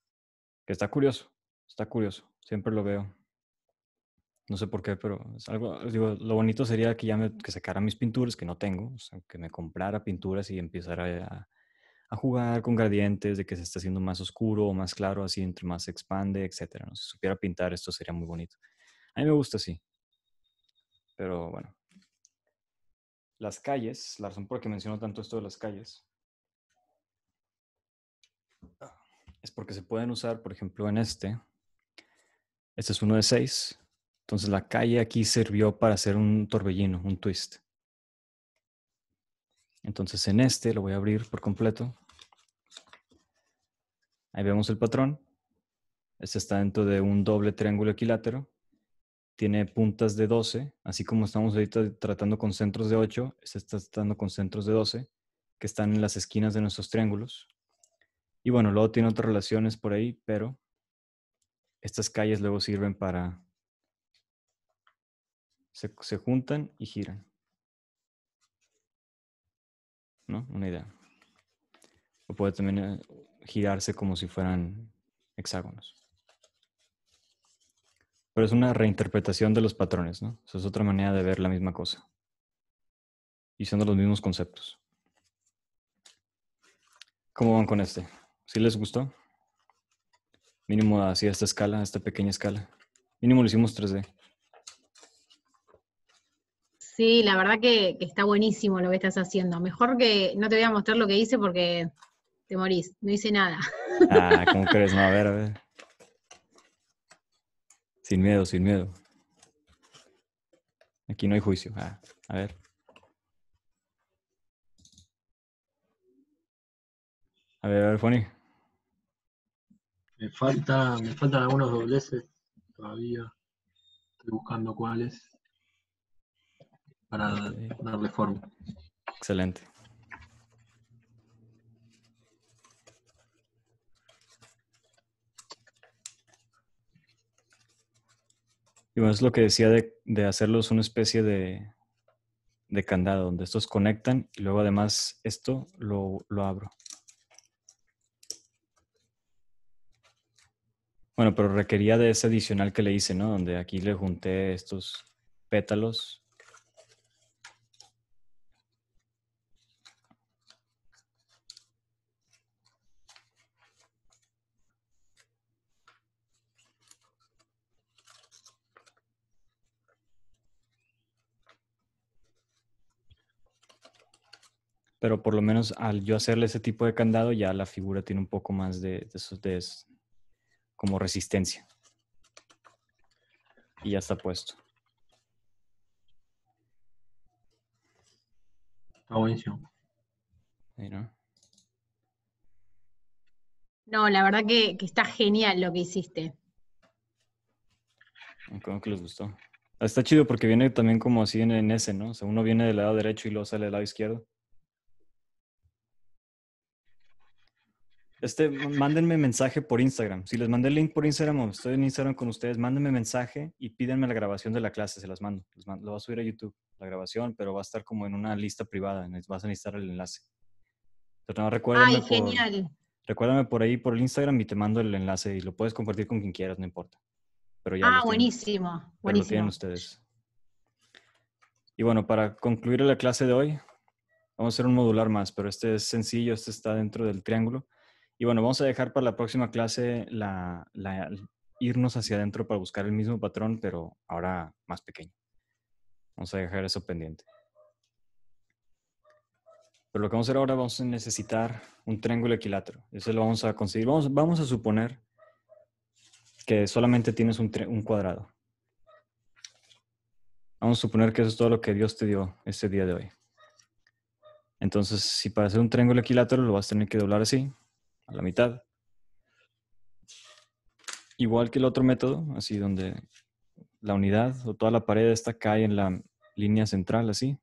Que está curioso, está curioso, siempre lo veo. No sé por qué, pero es algo, digo, lo bonito sería que ya me, sacara mis pinturas, que no tengo, que me comprara pinturas y empezara a, jugar con gradientes de que se está haciendo más oscuro o más claro, así entre más se expande, etc. ¿no? Si supiera pintar esto sería muy bonito. A mí me gusta así. Pero bueno, las calles, la razón por la que menciono tanto esto de las calles, es porque se pueden usar, por ejemplo, en este. Este es uno de seis. Entonces la calle aquí sirvió para hacer un torbellino, un twist. Entonces en este lo voy a abrir por completo. Ahí vemos el patrón. Este está dentro de un doble triángulo equilátero tiene puntas de 12, así como estamos ahorita tratando con centros de 8, se está tratando con centros de 12, que están en las esquinas de nuestros triángulos. Y bueno, luego tiene otras relaciones por ahí, pero estas calles luego sirven para... Se, se juntan y giran. ¿No? Una idea. O puede también eh, girarse como si fueran hexágonos. Pero es una reinterpretación de los patrones, ¿no? es otra manera de ver la misma cosa. Y siendo los mismos conceptos. ¿Cómo van con este? ¿Sí les gustó? Mínimo así esta escala, a esta pequeña escala. Mínimo lo hicimos 3D. Sí, la verdad que, está buenísimo lo que estás haciendo. Mejor que no te voy a mostrar lo que hice porque te morís. No hice nada. Ah, ¿cómo crees? No, a ver, a ver. Sin miedo, sin miedo. Aquí no hay juicio. Ah, a ver. A ver, a ver, Fonny. Me, falta, me faltan algunos dobleces todavía. Estoy buscando cuáles para darle forma. Excelente. Y bueno, es lo que decía de, hacerlos una especie de, de, candado, donde estos conectan y luego además esto lo, lo abro. Bueno, pero requería de ese adicional que le hice, ¿no? Donde aquí le junté estos pétalos pero por lo menos al yo hacerle ese tipo de candado, ya la figura tiene un poco más de, como resistencia. Y ya está puesto. Está buenísimo. No, la verdad que, está genial lo que hiciste. Creo que les gustó. Está chido porque viene también como así en, en ese, ¿no? O sea, uno viene del lado derecho y luego sale del lado izquierdo. Este, mándenme mensaje por Instagram. Si les mandé el link por Instagram o estoy en Instagram con ustedes, mándenme mensaje y pídenme la grabación de la clase, se las mando. Lo voy a subir a YouTube, la grabación, pero va a estar como en una lista privada, vas a necesitar el enlace. Pero recuérdame Por, ahí, por el Instagram y te mando el enlace y lo puedes compartir con quien quieras, no importa. Pero ya ah, buenísimo. buenísimo. lo ustedes. Y bueno, para concluir la clase de hoy, vamos a hacer un modular más, pero este es sencillo, este está dentro del triángulo. Y bueno, vamos a dejar para la próxima clase la, irnos hacia adentro para buscar el mismo patrón, pero ahora más pequeño. Vamos a dejar eso pendiente. Pero lo que vamos a hacer ahora, vamos a necesitar un triángulo equilátero. Eso lo vamos a conseguir. Vamos, vamos a suponer que solamente tienes un cuadrado. Vamos a suponer que eso es todo lo que Dios te dio este día de hoy. Entonces, si para hacer un triángulo equilátero lo vas a tener que doblar así, a la mitad. Igual que el otro método, así donde la unidad o toda la pared esta cae en la línea central, así.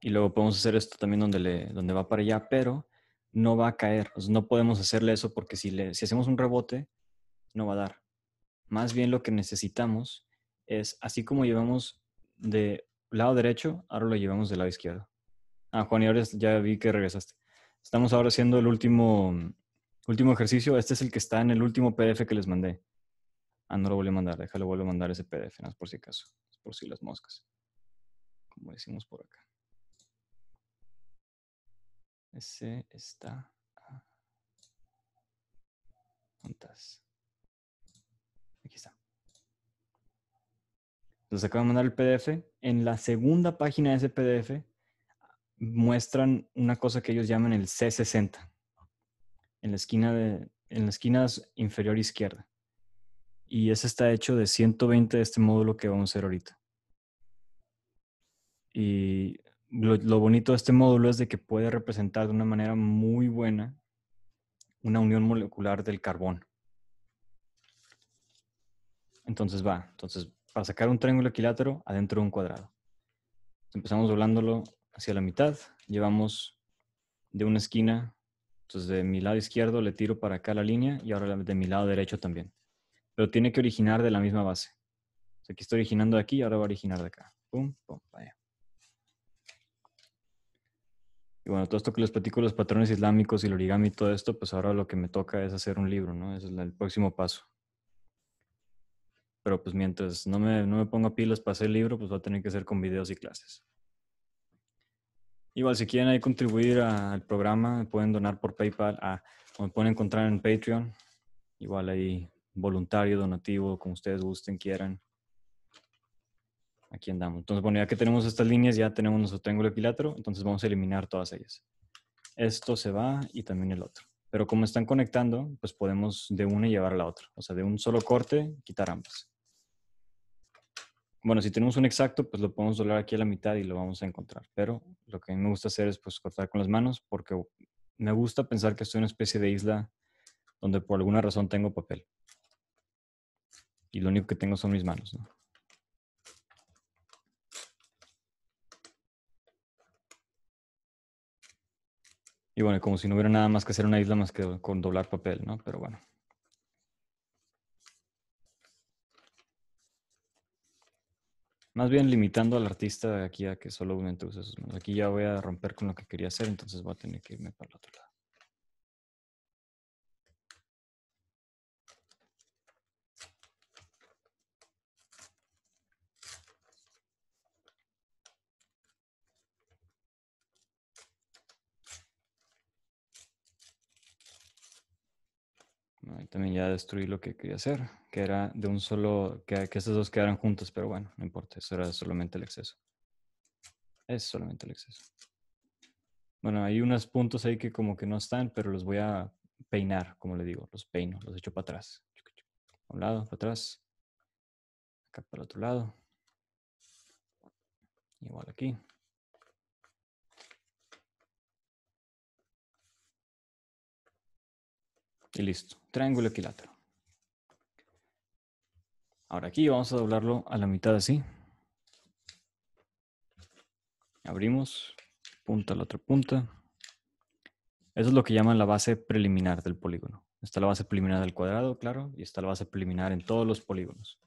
Y luego podemos hacer esto también donde, le, donde va para allá, pero no va a caer. no podemos hacerle eso porque si, le, si hacemos un rebote, no va a dar. Más bien lo que necesitamos es, así como llevamos de lado derecho, ahora lo llevamos del lado izquierdo. Ah, Juan, y ahora ya vi que regresaste. Estamos ahora haciendo el último, mm, último ejercicio. Este es el que está en el último PDF que les mandé. Ah, no lo volví a mandar. Déjalo, vuelvo a mandar ese PDF, no es por si acaso. Es por si las moscas. Como decimos por acá. Ese está. ¿Cuántas? Aquí está. Entonces acabo de mandar el PDF en la segunda página de ese PDF muestran una cosa que ellos llaman el C60, en la esquina, en la esquina inferior izquierda. Y ese está hecho de 120 de este módulo que vamos a hacer ahorita. Y lo, bonito de este módulo es de que puede representar de una manera muy buena una unión molecular del carbón. Entonces va, entonces para sacar un triángulo equilátero adentro de un cuadrado. Empezamos doblándolo hacia la mitad, llevamos de una esquina, entonces de mi lado izquierdo le tiro para acá la línea y ahora de mi lado derecho también. Pero tiene que originar de la misma base. aquí estoy originando de aquí y ahora va a originar de acá. Y bueno, todo esto que les platico, los patrones islámicos y el origami y todo esto, pues ahora lo que me toca es hacer un libro, ¿no? es el próximo paso pero pues mientras no me, no me ponga pilas para hacer el libro, pues va a tener que ser con videos y clases. Igual, si quieren ahí contribuir al programa, pueden donar por PayPal a, o pueden encontrar en Patreon. Igual ahí voluntario, donativo, como ustedes gusten, quieran. Aquí andamos. Entonces, bueno, ya que tenemos estas líneas, ya tenemos nuestro triángulo equilátero, entonces vamos a eliminar todas ellas. Esto se va y también el otro. Pero como están conectando, pues podemos de una llevar a la otra. O sea, de un solo corte, quitar ambas bueno, si tenemos un exacto, pues lo podemos doblar aquí a la mitad y lo vamos a encontrar. Pero lo que me gusta hacer es pues cortar con las manos porque me gusta pensar que estoy en una especie de isla donde por alguna razón tengo papel. Y lo único que tengo son mis manos, ¿no? Y bueno, como si no hubiera nada más que hacer una isla más que con doblar papel, ¿no? Pero bueno. más bien limitando al artista aquí a que solo use sus manos. Aquí ya voy a romper con lo que quería hacer, entonces voy a tener que irme para el otro lado. Ahí también ya destruí lo que quería hacer, que era de un solo, que, estos dos quedaran juntos, pero bueno, no importa, eso era solamente el exceso. Es solamente el exceso. Bueno, hay unos puntos ahí que como que no están, pero los voy a peinar, como le digo, los peino, los echo para atrás. un lado, para atrás. Acá para el otro lado. Igual aquí. Y listo triángulo equilátero. Ahora aquí vamos a doblarlo a la mitad así. Abrimos, punta a la otra punta. Eso es lo que llaman la base preliminar del polígono. Está la base preliminar del cuadrado, claro, y está la base preliminar en todos los polígonos.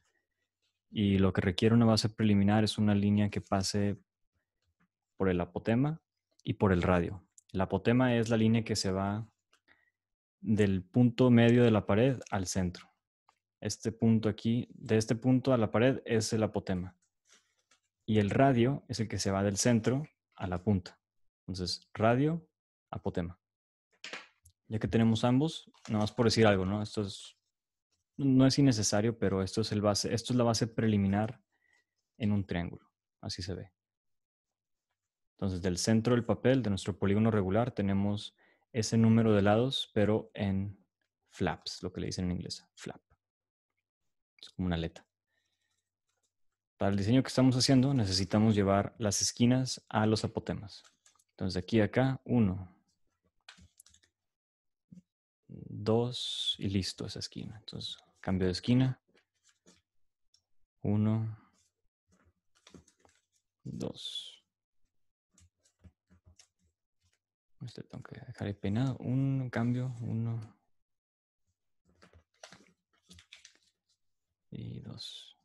Y lo que requiere una base preliminar es una línea que pase por el apotema y por el radio. El apotema es la línea que se va del punto medio de la pared al centro. Este punto aquí, de este punto a la pared es el apotema. Y el radio es el que se va del centro a la punta. Entonces, radio, apotema. Ya que tenemos ambos, nada más por decir algo, ¿no? Esto es, no es innecesario, pero esto es, el base, esto es la base preliminar en un triángulo. Así se ve. Entonces, del centro del papel, de nuestro polígono regular, tenemos ese número de lados, pero en flaps, lo que le dicen en inglés, flap. Es como una aleta. Para el diseño que estamos haciendo necesitamos llevar las esquinas a los apotemas. Entonces de aquí acá, uno, dos y listo esa esquina. Entonces cambio de esquina, uno, dos. Este tengo que dejar el peinado. Un cambio, uno. Y dos.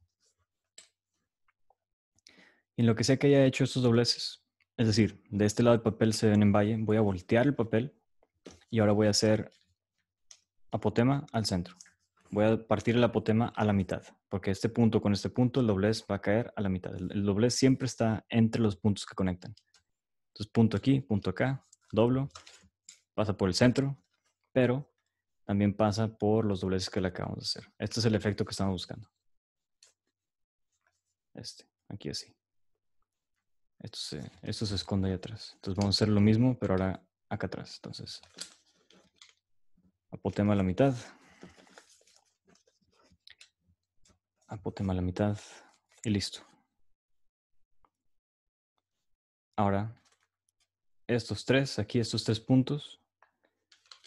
Y lo que sea que haya hecho estos dobleces, es decir, de este lado del papel se ven en valle, voy a voltear el papel y ahora voy a hacer apotema al centro. Voy a partir el apotema a la mitad, porque este punto con este punto, el doblez va a caer a la mitad. el doblez siempre está entre los puntos que conectan. Entonces, punto aquí, punto acá, doblo, pasa por el centro, pero también pasa por los dobleces que le acabamos de hacer. Este es el efecto que estamos buscando. Este, aquí así. Esto se, esto esconde ahí atrás. Entonces vamos a hacer lo mismo, pero ahora acá atrás. Entonces, apotema la mitad. Apotema la mitad y listo. Ahora estos tres, aquí estos tres puntos,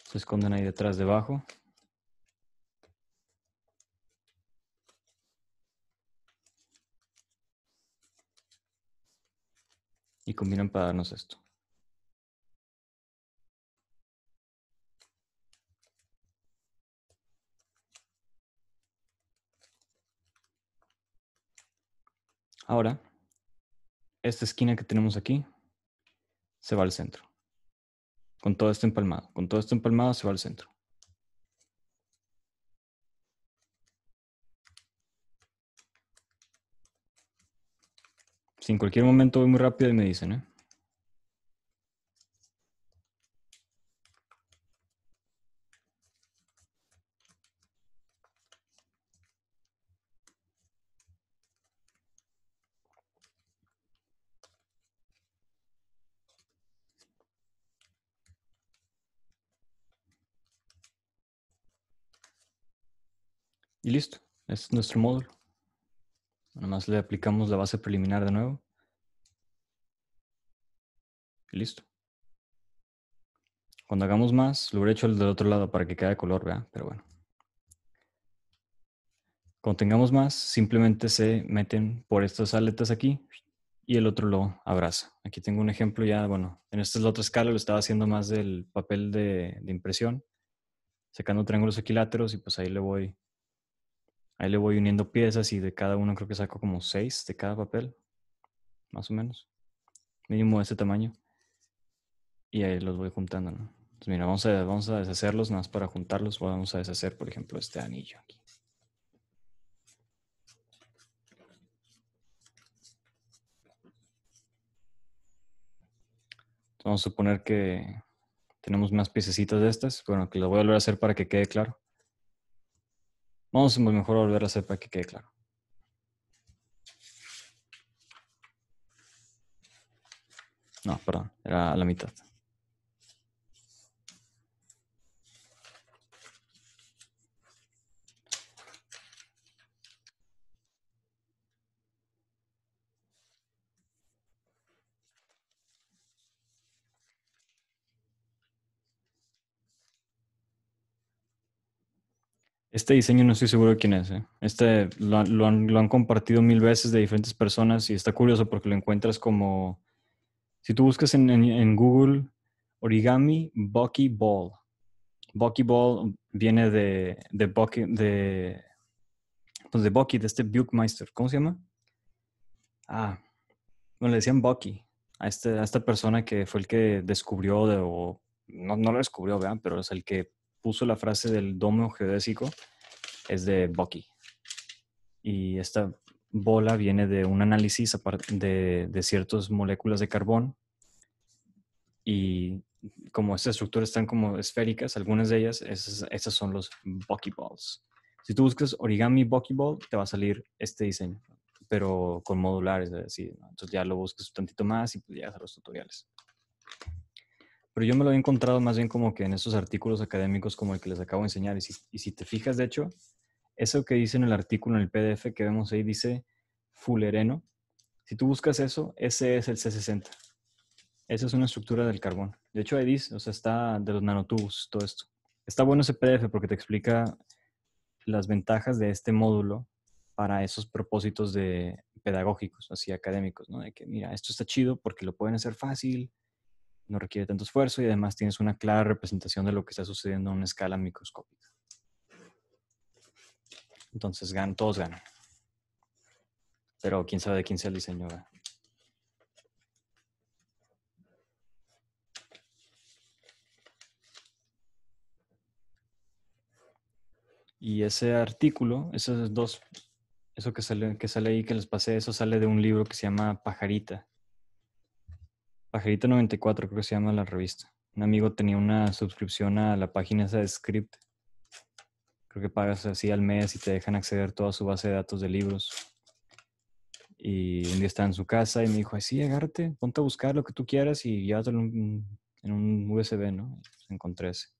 se esconden ahí detrás debajo. Y combinan para darnos esto. Ahora, esta esquina que tenemos aquí, se va al centro. Con todo esto empalmado. Con todo esto empalmado se va al centro. Si en cualquier momento voy muy rápido y me dicen, ¿eh? Y listo, es nuestro módulo. Nada más le aplicamos la base preliminar de nuevo. Y listo. Cuando hagamos más, lo hubiera hecho el del otro lado para que quede color, ¿verdad? Pero bueno. Cuando tengamos más, simplemente se meten por estas aletas aquí y el otro lo abraza. Aquí tengo un ejemplo ya, bueno, en esta es la otra escala, lo estaba haciendo más del papel de, de impresión, sacando triángulos equiláteros y pues ahí le voy Ahí le voy uniendo piezas y de cada uno creo que saco como seis de cada papel, más o menos. Mínimo de este tamaño. Y ahí los voy juntando, ¿no? Entonces, pues mira, vamos a, vamos a deshacerlos, nada más para juntarlos. Vamos a deshacer, por ejemplo, este anillo aquí. vamos a suponer que tenemos más piececitas de estas. Bueno, que lo voy a volver a hacer para que quede claro. Vamos mejor a volver a hacer para que quede claro. No, perdón, era a la mitad. Este diseño no estoy seguro de quién es. ¿eh? Este lo, han, compartido mil veces de diferentes personas y está curioso porque lo encuentras como... Si tú buscas en, Google origami Bucky Ball. Bucky Ball viene de, de Bucky, de, pues de Bucky, de este Buckmeister. ¿Cómo se llama? Ah, bueno, le decían Bucky a, este, a esta persona que fue el que descubrió o no, no lo descubrió, vean, pero es el que puso la frase del domo geodésico es de Bucky. Y esta bola viene de un análisis de, de ciertas moléculas de carbón. Y como estas estructuras están como esféricas, algunas de ellas, esas, son los Buckyballs. Si tú buscas origami Buckyball, te va a salir este diseño, pero con modulares, así. Entonces ya lo buscas un tantito más y pues ya los tutoriales pero yo me lo he encontrado más bien como que en esos artículos académicos como el que les acabo de enseñar. Y si, te fijas, de hecho, eso que dice en el artículo, en el PDF que vemos ahí, dice Fullereno. Si tú buscas eso, ese es el C60. Esa es una estructura del carbón. De hecho, ahí dice, o sea, está de los nanotubos, todo esto. Está bueno ese PDF porque te explica las ventajas de este módulo para esos propósitos de pedagógicos, así académicos, ¿no? De que, mira, esto está chido porque lo pueden hacer fácil, no requiere tanto esfuerzo y además tienes una clara representación de lo que está sucediendo en una escala microscópica. Entonces, ganan, todos ganan. Pero quién sabe de quién sea el diseño. Y ese artículo, esos dos, eso que sale, que sale ahí que les pasé, eso sale de un libro que se llama Pajarita, Pajarito 94, creo que se llama la revista. Un amigo tenía una suscripción a la página esa de Script. Creo que pagas así al mes y te dejan acceder toda su base de datos de libros. Y un día estaba en su casa y me dijo, sí, agárrate, ponte a buscar lo que tú quieras y llévatelo en un USB, ¿no? Encontré ese.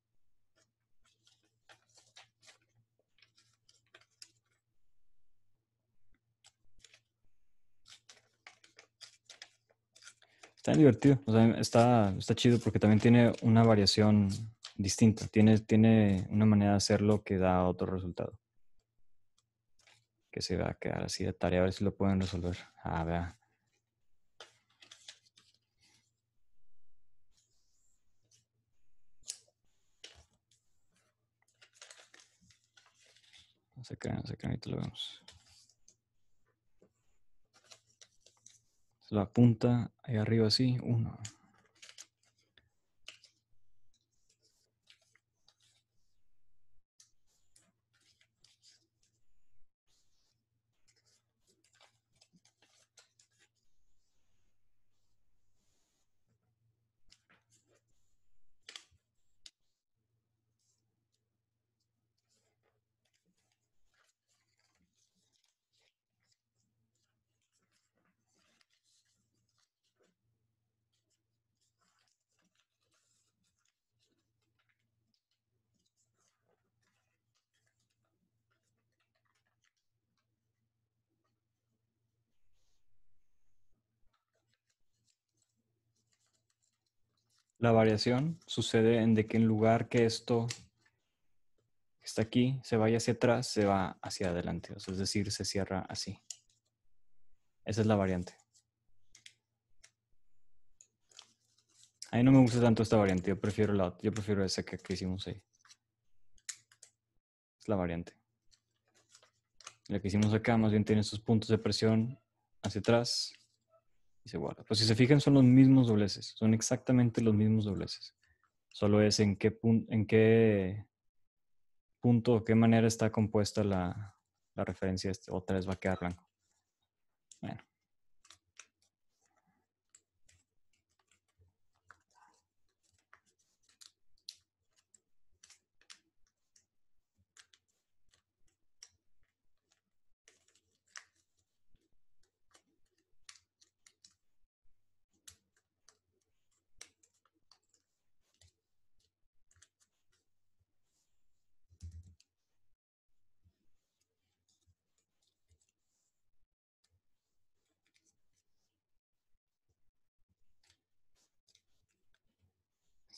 Está divertido, está, está chido porque también tiene una variación distinta, tiene, tiene una manera de hacerlo que da otro resultado. Que se va a quedar así de tarea, a ver si lo pueden resolver. Ah, vea. No sé qué, no se crean, ahorita lo vemos. la punta ahí arriba así, uno. La variación sucede en de que en lugar que esto que está aquí se vaya hacia atrás, se va hacia adelante. es decir, se cierra así. Esa es la variante. Ahí no me gusta tanto esta variante. Yo prefiero la Yo prefiero esa que, que hicimos ahí. Es la variante. La que hicimos acá más bien tiene sus puntos de presión hacia atrás y se guarda. Pues si se fijan, son los mismos dobleces, son exactamente los mismos dobleces. Solo es en qué, en qué punto o qué manera está compuesta la, referencia, este, otra vez va a quedar blanco. Bueno.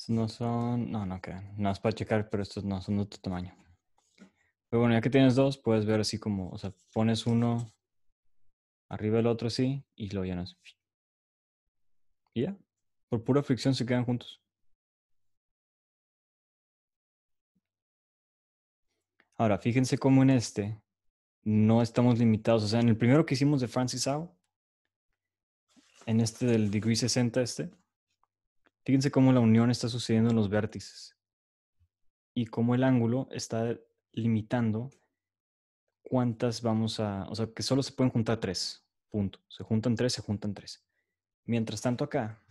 no son, no, no quedan. Nada más para checar, pero estos no son de tu tamaño. Pero bueno, ya que tienes dos, puedes ver así como, o sea, pones uno arriba del otro así y lo llenas. Y ya, por pura fricción se quedan juntos. Ahora, fíjense cómo en este no estamos limitados. O sea, en el primero que hicimos de Francis Au en este del degree 60 este, Fíjense cómo la unión está sucediendo en los vértices y cómo el ángulo está limitando cuántas vamos a, o sea, que solo se pueden juntar tres, punto. Se juntan tres, se juntan tres. Mientras tanto acá,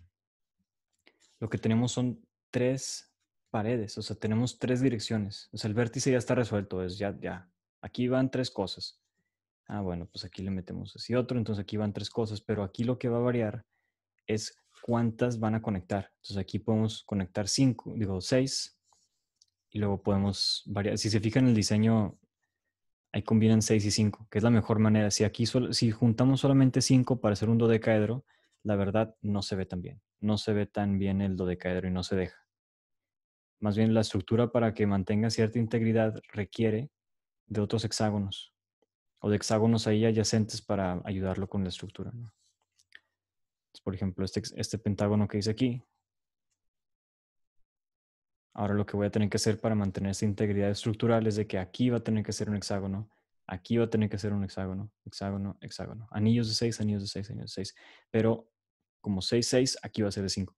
lo que tenemos son tres paredes, o sea, tenemos tres direcciones. O sea, el vértice ya está resuelto, es ya, ya. Aquí van tres cosas. Ah, bueno, pues aquí le metemos así otro, entonces aquí van tres cosas, pero aquí lo que va a variar es cuántas van a conectar. Entonces aquí podemos conectar cinco, digo seis, y luego podemos variar. Si se fijan en el diseño, ahí combinan seis y cinco, que es la mejor manera. Si aquí si juntamos solamente cinco para hacer un dodecaedro, la verdad no se ve tan bien. No se ve tan bien el dodecaedro y no se deja. Más bien la estructura para que mantenga cierta integridad requiere de otros hexágonos o de hexágonos ahí adyacentes para ayudarlo con la estructura. ¿no? Pues, por ejemplo, este, este, pentágono que dice aquí. Ahora lo que voy a tener que hacer para mantener esa integridad estructural es de que aquí va a tener que ser un hexágono, aquí va a tener que ser un hexágono, hexágono, hexágono. Anillos de 6, anillos de 6, anillos de 6. Pero como 6, 6, aquí va a ser de 5.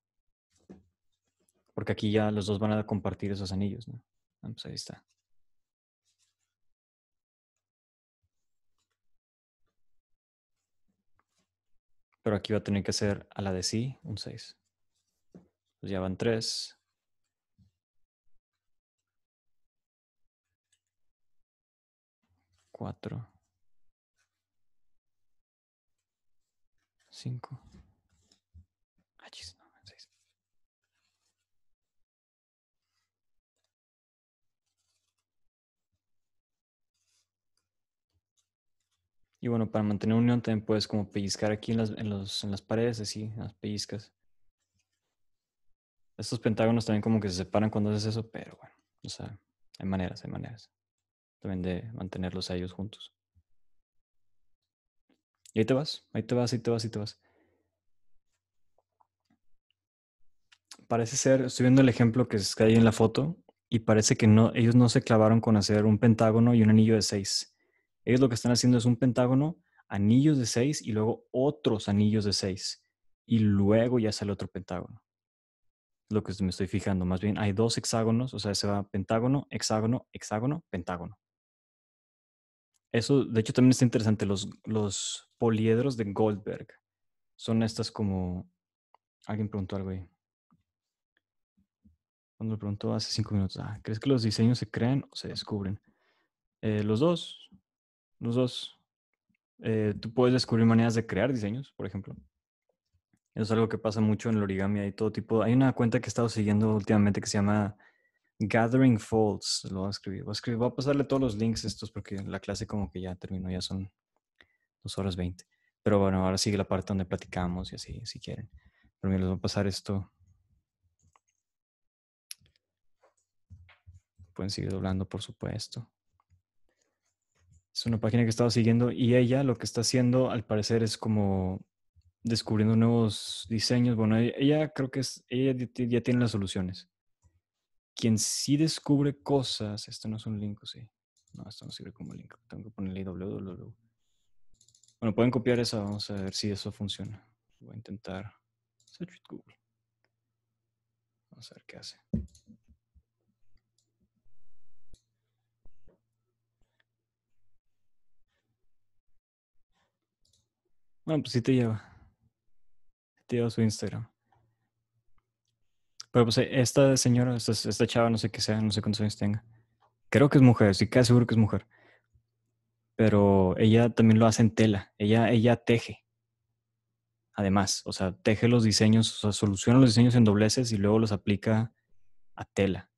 Porque aquí ya los dos van a compartir esos anillos, ¿no? Ah, pues, ahí está. Pero aquí va a tener que ser a la de sí un 6. Pues ya van 3. 4 5 Y bueno, para mantener unión también puedes como pellizcar aquí en las, en los, en las paredes, así, las pellizcas. Estos pentágonos también como que se separan cuando haces eso, pero bueno, o sea, hay maneras, hay maneras también de mantenerlos a ellos juntos. Y ahí te vas, ahí te vas, ahí te vas, ahí te vas. Parece ser, estoy viendo el ejemplo que está ahí en la foto y parece que no, ellos no se clavaron con hacer un pentágono y un anillo de seis. Ellos lo que están haciendo es un pentágono, anillos de seis y luego otros anillos de seis. Y luego ya sale otro pentágono. Lo que me estoy fijando. Más bien hay dos hexágonos, o sea, se va pentágono, hexágono, hexágono, pentágono. Eso, de hecho, también está interesante. Los, poliedros de Goldberg son estas como. Alguien preguntó algo ahí. Cuando lo preguntó hace cinco minutos. Ah, ¿Crees que los diseños se crean o se descubren? Eh, los dos los dos. Eh, tú puedes descubrir maneras de crear diseños, por ejemplo. es algo que pasa mucho en el origami. y todo tipo. Hay una cuenta que he estado siguiendo últimamente que se llama Gathering Folds. Lo voy a escribir. Voy a, pasarle todos los links estos porque la clase como que ya terminó, ya son dos horas veinte. Pero bueno, ahora sigue la parte donde platicamos y así, si quieren. Pero mira, les voy a pasar esto. Pueden seguir doblando, por supuesto. Es una página que estaba siguiendo y ella lo que está haciendo al parecer es como descubriendo nuevos diseños. Bueno, e-, ella, creo que ella ya tiene las soluciones. Quien sí descubre cosas, esto no es un link, sí. No, esto no sirve como link. Tengo que ponerle www. Bueno, pueden copiar esa, vamos a ver si eso funciona. Voy a intentar Search with Google. Vamos a ver qué hace. Bueno, pues sí te lleva. Te lleva su Instagram. Pero pues eh, esta señora, esta, chava, no sé qué sea, no sé cuántos años tenga. Creo que es mujer, sí, casi seguro que es mujer. Pero ella también lo hace en tela. Ella, ella teje. Además, o sea, teje los diseños, o sea, soluciona los diseños en dobleces y luego los aplica a tela.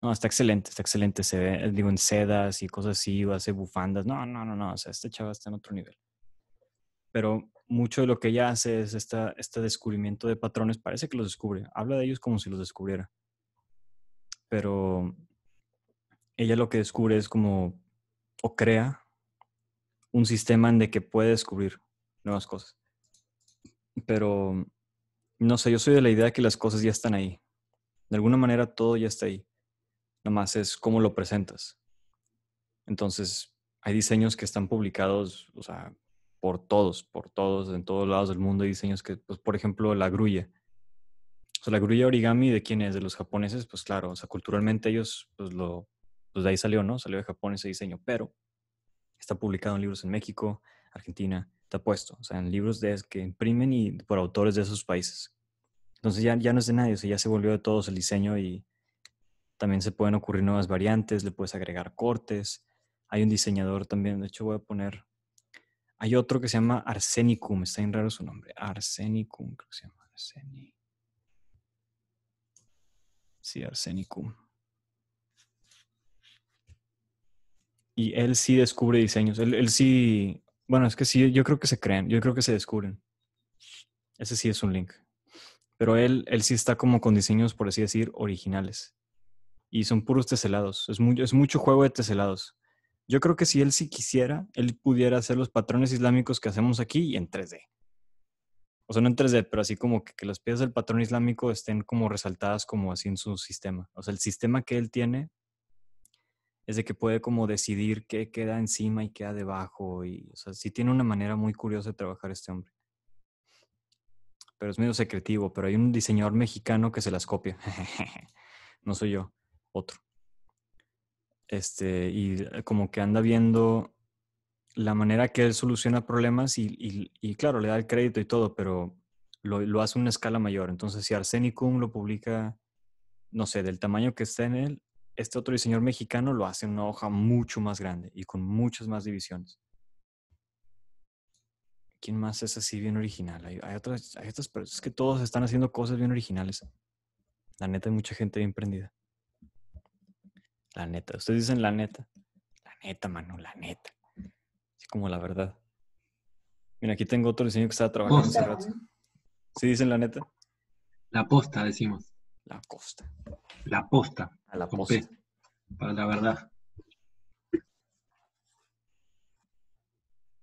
No, está excelente, está excelente. Se ve, digo, en sedas y cosas así, o hace bufandas. No, no, no, no. O sea, esta chava está en otro nivel pero mucho de lo que ella hace es este descubrimiento de patrones. Parece que los descubre. Habla de ellos como si los descubriera. Pero ella lo que descubre es como, o crea un sistema en de que puede descubrir nuevas cosas. Pero, no sé, yo soy de la idea que las cosas ya están ahí. De alguna manera todo ya está ahí. nomás es cómo lo presentas. Entonces, hay diseños que están publicados, o sea, por todos, por todos, en todos lados del mundo hay diseños que, pues, por ejemplo, la grulla. O sea, la grulla origami, ¿de quién es? De los japoneses, pues claro, o sea, culturalmente ellos, pues, lo, pues de ahí salió, ¿no? Salió de Japón ese diseño, pero está publicado en libros en México, Argentina, está puesto, o sea, en libros de, que imprimen y por autores de esos países. Entonces ya, ya no es de nadie, o sea, ya se volvió de todos el diseño y también se pueden ocurrir nuevas variantes, le puedes agregar cortes. Hay un diseñador también, de hecho voy a poner hay otro que se llama Arsenicum, está bien raro su nombre. Arsenicum, creo que se llama Arseni. Sí, Arsenicum. Y él sí descubre diseños. Él, sí. Bueno, es que sí, yo creo que se crean, yo creo que se descubren. Ese sí es un link. Pero él, él sí está como con diseños, por así decir, originales. Y son puros teselados. Es, es mucho juego de teselados. Yo creo que si él sí quisiera, él pudiera hacer los patrones islámicos que hacemos aquí y en 3D. O sea, no en 3D, pero así como que, las piezas del patrón islámico estén como resaltadas como así en su sistema. O sea, el sistema que él tiene es de que puede como decidir qué queda encima y qué queda debajo. Y, o sea, sí tiene una manera muy curiosa de trabajar este hombre. Pero es medio secretivo, pero hay un diseñador mexicano que se las copia. no soy yo, otro este, y eh, como que anda viendo la manera que él soluciona problemas y, claro, le da el crédito y todo, pero lo, hace en una escala mayor. Entonces, si Arsenicum lo publica, no sé, del tamaño que está en él, este otro diseñador mexicano lo hace en una hoja mucho más grande y con muchas más divisiones. ¿Quién más es así bien original? Hay, hay otras, hay pero es que todos están haciendo cosas bien originales. La neta, hay mucha gente bien prendida. La neta. Ustedes dicen la neta. La neta, mano, la neta. Así como la verdad. Mira, aquí tengo otro diseño que estaba trabajando hace rato. ¿Sí dicen la neta? La posta, decimos. La costa. La posta. A la posta. para la verdad.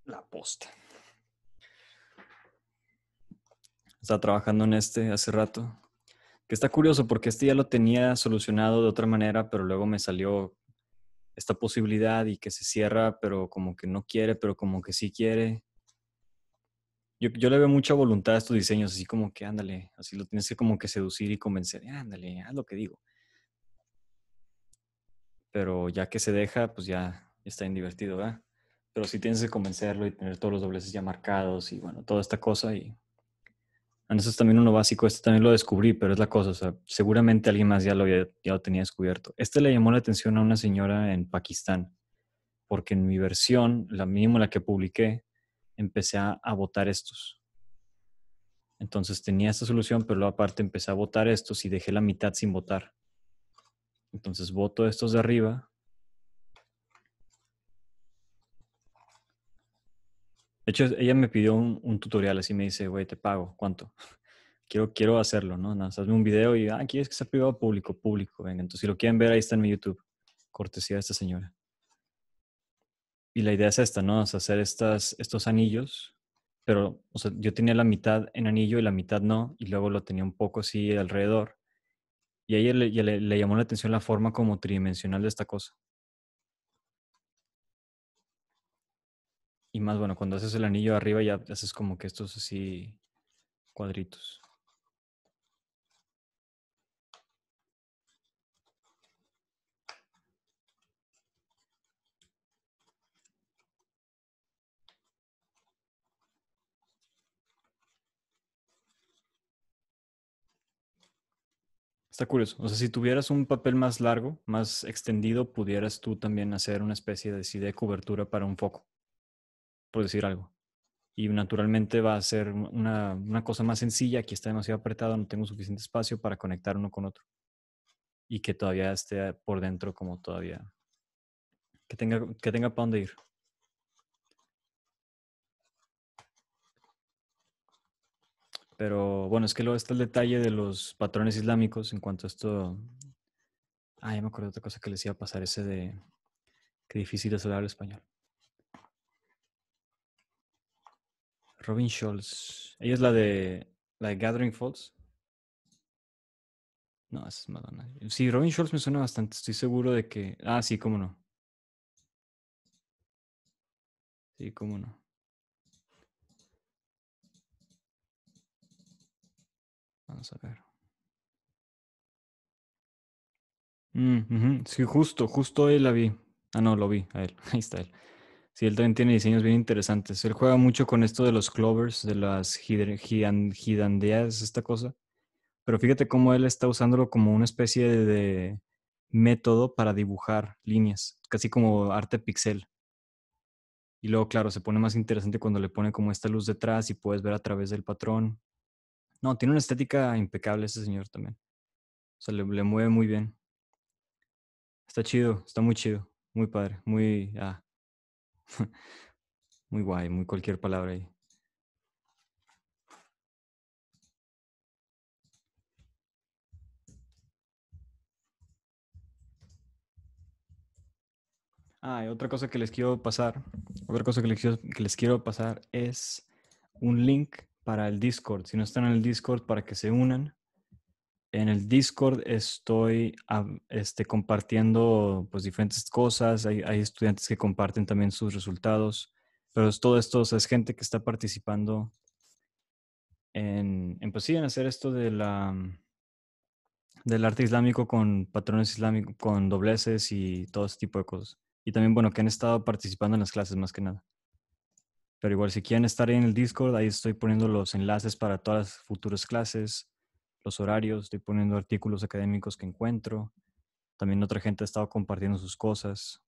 La posta. está trabajando en este hace rato que está curioso porque este ya lo tenía solucionado de otra manera, pero luego me salió esta posibilidad y que se cierra, pero como que no quiere, pero como que sí quiere. Yo, le veo mucha voluntad a estos diseños, así como que ándale, así lo tienes que como que seducir y convencer, ándale, haz lo que digo. Pero ya que se deja, pues ya está bien divertido, ¿verdad? Pero sí tienes que convencerlo y tener todos los dobleces ya marcados y bueno, toda esta cosa y eso es también uno básico, este también lo descubrí, pero es la cosa, o sea, seguramente alguien más ya lo, ya lo tenía descubierto. Este le llamó la atención a una señora en Pakistán, porque en mi versión, la misma la que publiqué, empecé a, a votar estos. Entonces tenía esta solución, pero luego aparte empecé a votar estos y dejé la mitad sin votar. Entonces voto estos de arriba De hecho, ella me pidió un, tutorial, así me dice, güey, te pago, ¿cuánto? Quiero, quiero hacerlo, ¿no? Nada, hazme un video y, ah, ¿quieres que sea privado público? Público, venga. Entonces, si lo quieren ver, ahí está en mi YouTube. Cortesía de esta señora. Y la idea es esta, ¿no? hacer estas, estos anillos, pero, o sea, yo tenía la mitad en anillo y la mitad no, y luego lo tenía un poco así alrededor. Y a ella le llamó la atención la forma como tridimensional de esta cosa. Y más bueno, cuando haces el anillo arriba ya haces como que estos así cuadritos. Está curioso. O sea, si tuvieras un papel más largo, más extendido, pudieras tú también hacer una especie de, de cobertura para un foco por decir algo. Y naturalmente va a ser una, cosa más sencilla, aquí está demasiado apretado, no tengo suficiente espacio para conectar uno con otro. Y que todavía esté por dentro como todavía. Que tenga, que tenga para dónde ir. Pero bueno, es que luego está el detalle de los patrones islámicos en cuanto a esto. Ah, ya me acuerdo de otra cosa que les iba a pasar, ese de que difícil es hablar español. Robin Scholz. Ella es la de, la de Gathering Falls. No, esa es Madonna. Sí, Robin Scholz me suena bastante. Estoy seguro de que. Ah, sí, cómo no. Sí, cómo no. Vamos a ver. Mm, sí, justo, justo él la vi. Ah, no, lo vi, a él. Ahí está él. Sí, él también tiene diseños bien interesantes. Él juega mucho con esto de los clovers, de las gidandeas, esta cosa. Pero fíjate cómo él está usándolo como una especie de, método para dibujar líneas, casi como arte pixel. Y luego, claro, se pone más interesante cuando le pone como esta luz detrás y puedes ver a través del patrón. No, tiene una estética impecable ese señor también. O sea, le, mueve muy bien. Está chido, está muy chido, muy padre, muy... Ah, Muy guay, muy cualquier palabra ahí. Ah, y otra cosa que les quiero pasar, otra cosa que les, quiero, que les quiero pasar es un link para el Discord. Si no están en el Discord, para que se unan en el Discord estoy este, compartiendo pues, diferentes cosas. Hay, estudiantes que comparten también sus resultados. Pero todo esto es gente que está participando en, pues, sí, en hacer esto de del arte islámico con patrones islámicos, con dobleces y todo ese tipo de cosas. Y también, bueno, que han estado participando en las clases más que nada. Pero igual, si quieren estar en el Discord, ahí estoy poniendo los enlaces para todas las futuras clases los horarios, estoy poniendo artículos académicos que encuentro. También otra gente ha estado compartiendo sus cosas.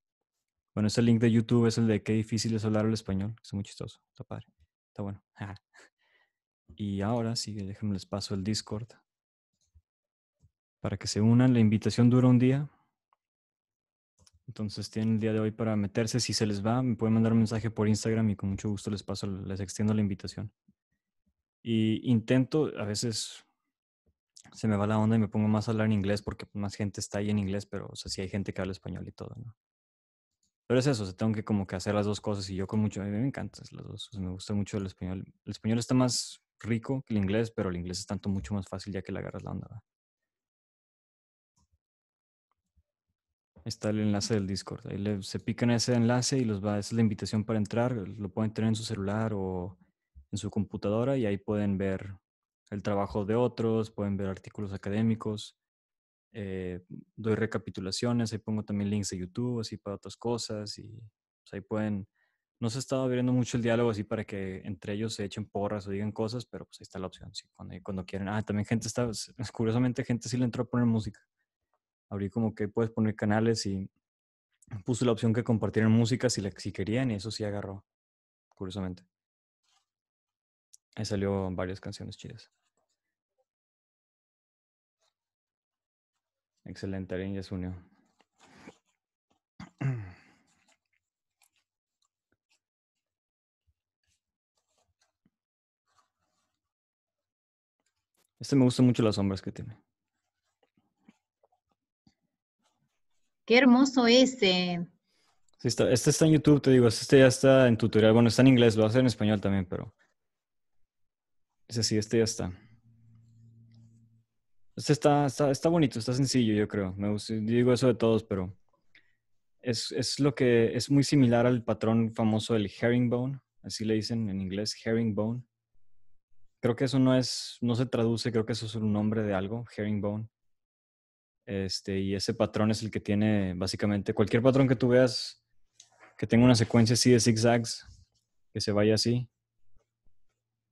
Bueno, ese link de YouTube es el de qué difícil es hablar el español. Es muy chistoso, está padre, está bueno. y ahora sí, déjenme les paso el Discord para que se unan. La invitación dura un día. Entonces tienen el día de hoy para meterse. Si se les va, me pueden mandar un mensaje por Instagram y con mucho gusto les paso, les extiendo la invitación. Y intento, a veces se me va la onda y me pongo más a hablar en inglés porque pues, más gente está ahí en inglés, pero o sea, sí hay gente que habla español y todo, ¿no? Pero es eso, se tengo que como que hacer las dos cosas y yo con mucho, a mí me encantan las dos, me gusta mucho el español. El español está más rico que el inglés, pero el inglés es tanto mucho más fácil ya que le agarras la onda. Está el enlace del Discord. Ahí se pican ese enlace y los va, esa es la invitación para entrar. Lo pueden tener en su celular o en su computadora y ahí pueden ver el trabajo de otros, pueden ver artículos académicos, eh, doy recapitulaciones, ahí pongo también links de YouTube, así para otras cosas, y pues, ahí pueden, no se ha estado abriendo mucho el diálogo así para que entre ellos se echen porras o digan cosas, pero pues ahí está la opción, si cuando, quieren. Ah, también gente está, pues, curiosamente gente sí le entró a poner música. Abrí como que puedes poner canales y puse la opción que compartieran música si, la, si querían y eso sí agarró, curiosamente. Ahí salió varias canciones chidas. Excelente, Arin ya se Este me gusta mucho las sombras que tiene. Qué hermoso este. Sí, está, este está en YouTube, te digo, este ya está en tutorial. Bueno, está en inglés, lo a hacer en español también, pero es sí, este ya está. Este está, está, bonito, está sencillo, yo creo. Me digo eso de todos, pero es, es, lo que es muy similar al patrón famoso del herringbone, así le dicen en inglés, herringbone. Creo que eso no es, no se traduce, creo que eso es un nombre de algo, herringbone. Este, y ese patrón es el que tiene básicamente cualquier patrón que tú veas que tenga una secuencia así de zigzags, que se vaya así,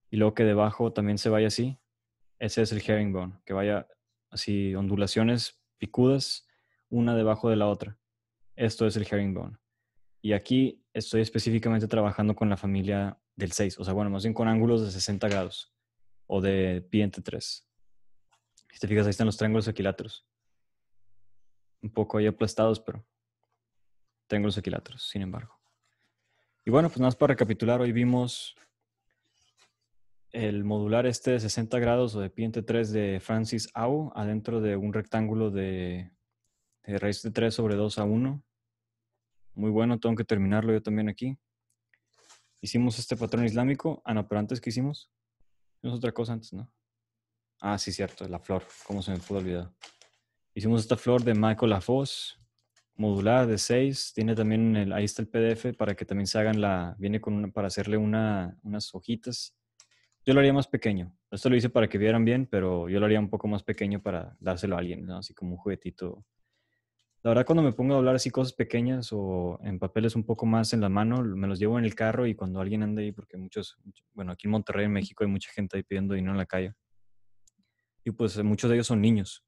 y luego que debajo también se vaya así. Ese es el herringbone, que vaya así ondulaciones picudas, una debajo de la otra. Esto es el herringbone. Y aquí estoy específicamente trabajando con la familia del 6, o sea, bueno, más bien con ángulos de 60 grados o de pi entre 3. Si te fijas, ahí están los triángulos equiláteros. Un poco ahí aplastados, pero triángulos equiláteros, sin embargo. Y bueno, pues nada más para recapitular, hoy vimos el modular este de 60 grados o de piente 3 de Francis Au adentro de un rectángulo de, raíz de 3 sobre 2 a 1. Muy bueno, tengo que terminarlo yo también aquí. Hicimos este patrón islámico. Ana, ah, pero antes que hicimos. Hicimos otra cosa antes, ¿no? Ah, sí, cierto, la flor. ¿Cómo se me pudo olvidar? Hicimos esta flor de Michael Lafos modular de 6. Tiene también, el, ahí está el PDF para que también se hagan la, viene con para hacerle unas hojitas yo lo haría más pequeño. Esto lo hice para que vieran bien, pero yo lo haría un poco más pequeño para dárselo a alguien, ¿no? así como un juguetito. La verdad, cuando me pongo a hablar así cosas pequeñas o en papeles un poco más en la mano, me los llevo en el carro y cuando alguien anda ahí, porque muchos, bueno, aquí en Monterrey, en México, hay mucha gente ahí pidiendo dinero en la calle. Y pues eh, muchos de ellos son niños,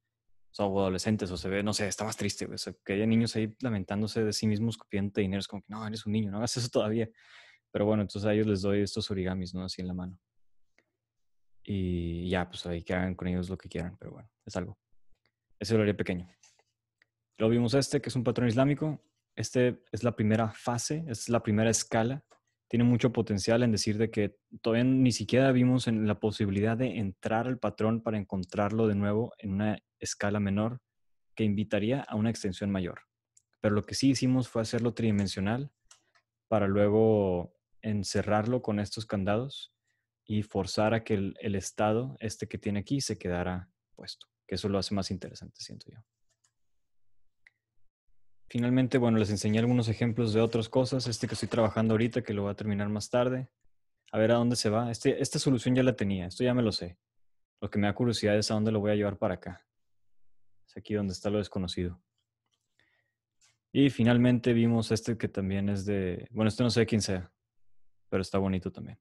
o, adolescentes, o se ve, no sé, está más triste, o que haya niños ahí lamentándose de sí mismos pidiendo dinero, es como que no, eres un niño, no hagas eso todavía. Pero bueno, entonces a ellos les doy estos origamis, ¿no? Así en la mano. Y ya, pues ahí que hagan con ellos lo que quieran, pero bueno, es algo. Ese lo haría pequeño. Lo vimos este, que es un patrón islámico. Este es la primera fase, es la primera escala. Tiene mucho potencial en decir de que todavía ni siquiera vimos en la posibilidad de entrar al patrón para encontrarlo de nuevo en una escala menor que invitaría a una extensión mayor. Pero lo que sí hicimos fue hacerlo tridimensional para luego encerrarlo con estos candados y forzar a que el, estado, este que tiene aquí, se quedara puesto, que eso lo hace más interesante, siento yo. Finalmente, bueno, les enseñé algunos ejemplos de otras cosas, este que estoy trabajando ahorita, que lo voy a terminar más tarde, a ver a dónde se va. Este, esta solución ya la tenía, esto ya me lo sé. Lo que me da curiosidad es a dónde lo voy a llevar para acá. Es aquí donde está lo desconocido. Y finalmente vimos este que también es de, bueno, este no sé quién sea, pero está bonito también.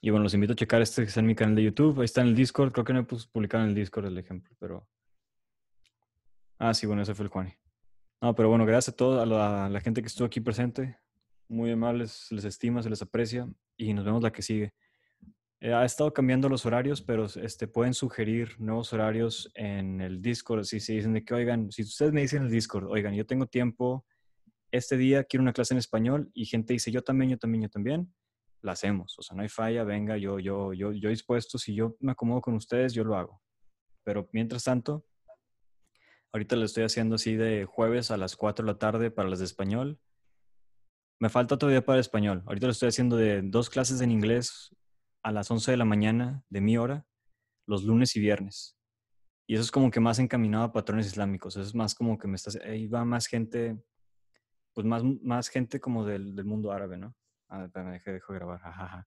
Y bueno, los invito a checar este que está en mi canal de YouTube. Ahí está en el Discord. Creo que no he publicado en el Discord el ejemplo, pero. Ah, sí, bueno, ese fue el Juan. No, pero bueno, gracias a toda la, la, gente que estuvo aquí presente. Muy amables, les estima, se les aprecia. Y nos vemos la que sigue. Eh, ha estado cambiando los horarios, pero este, pueden sugerir nuevos horarios en el Discord. Si se dicen de que, oigan, si ustedes me dicen en el Discord, oigan, yo tengo tiempo, este día quiero una clase en español y gente dice, yo también, yo también, yo también la hacemos. O sea, no hay falla, venga, yo, yo, yo, yo dispuesto, si yo me acomodo con ustedes, yo lo hago. Pero mientras tanto, ahorita lo estoy haciendo así de jueves a las 4 de la tarde para las de español. Me falta todavía para el español. Ahorita lo estoy haciendo de dos clases en inglés a las 11 de la mañana de mi hora, los lunes y viernes. Y eso es como que más encaminado a patrones islámicos. Eso es más como que me está, Ahí va más gente, pues más, más gente como del, del mundo árabe, ¿no? Ah, también dejé, de grabar, jajaja.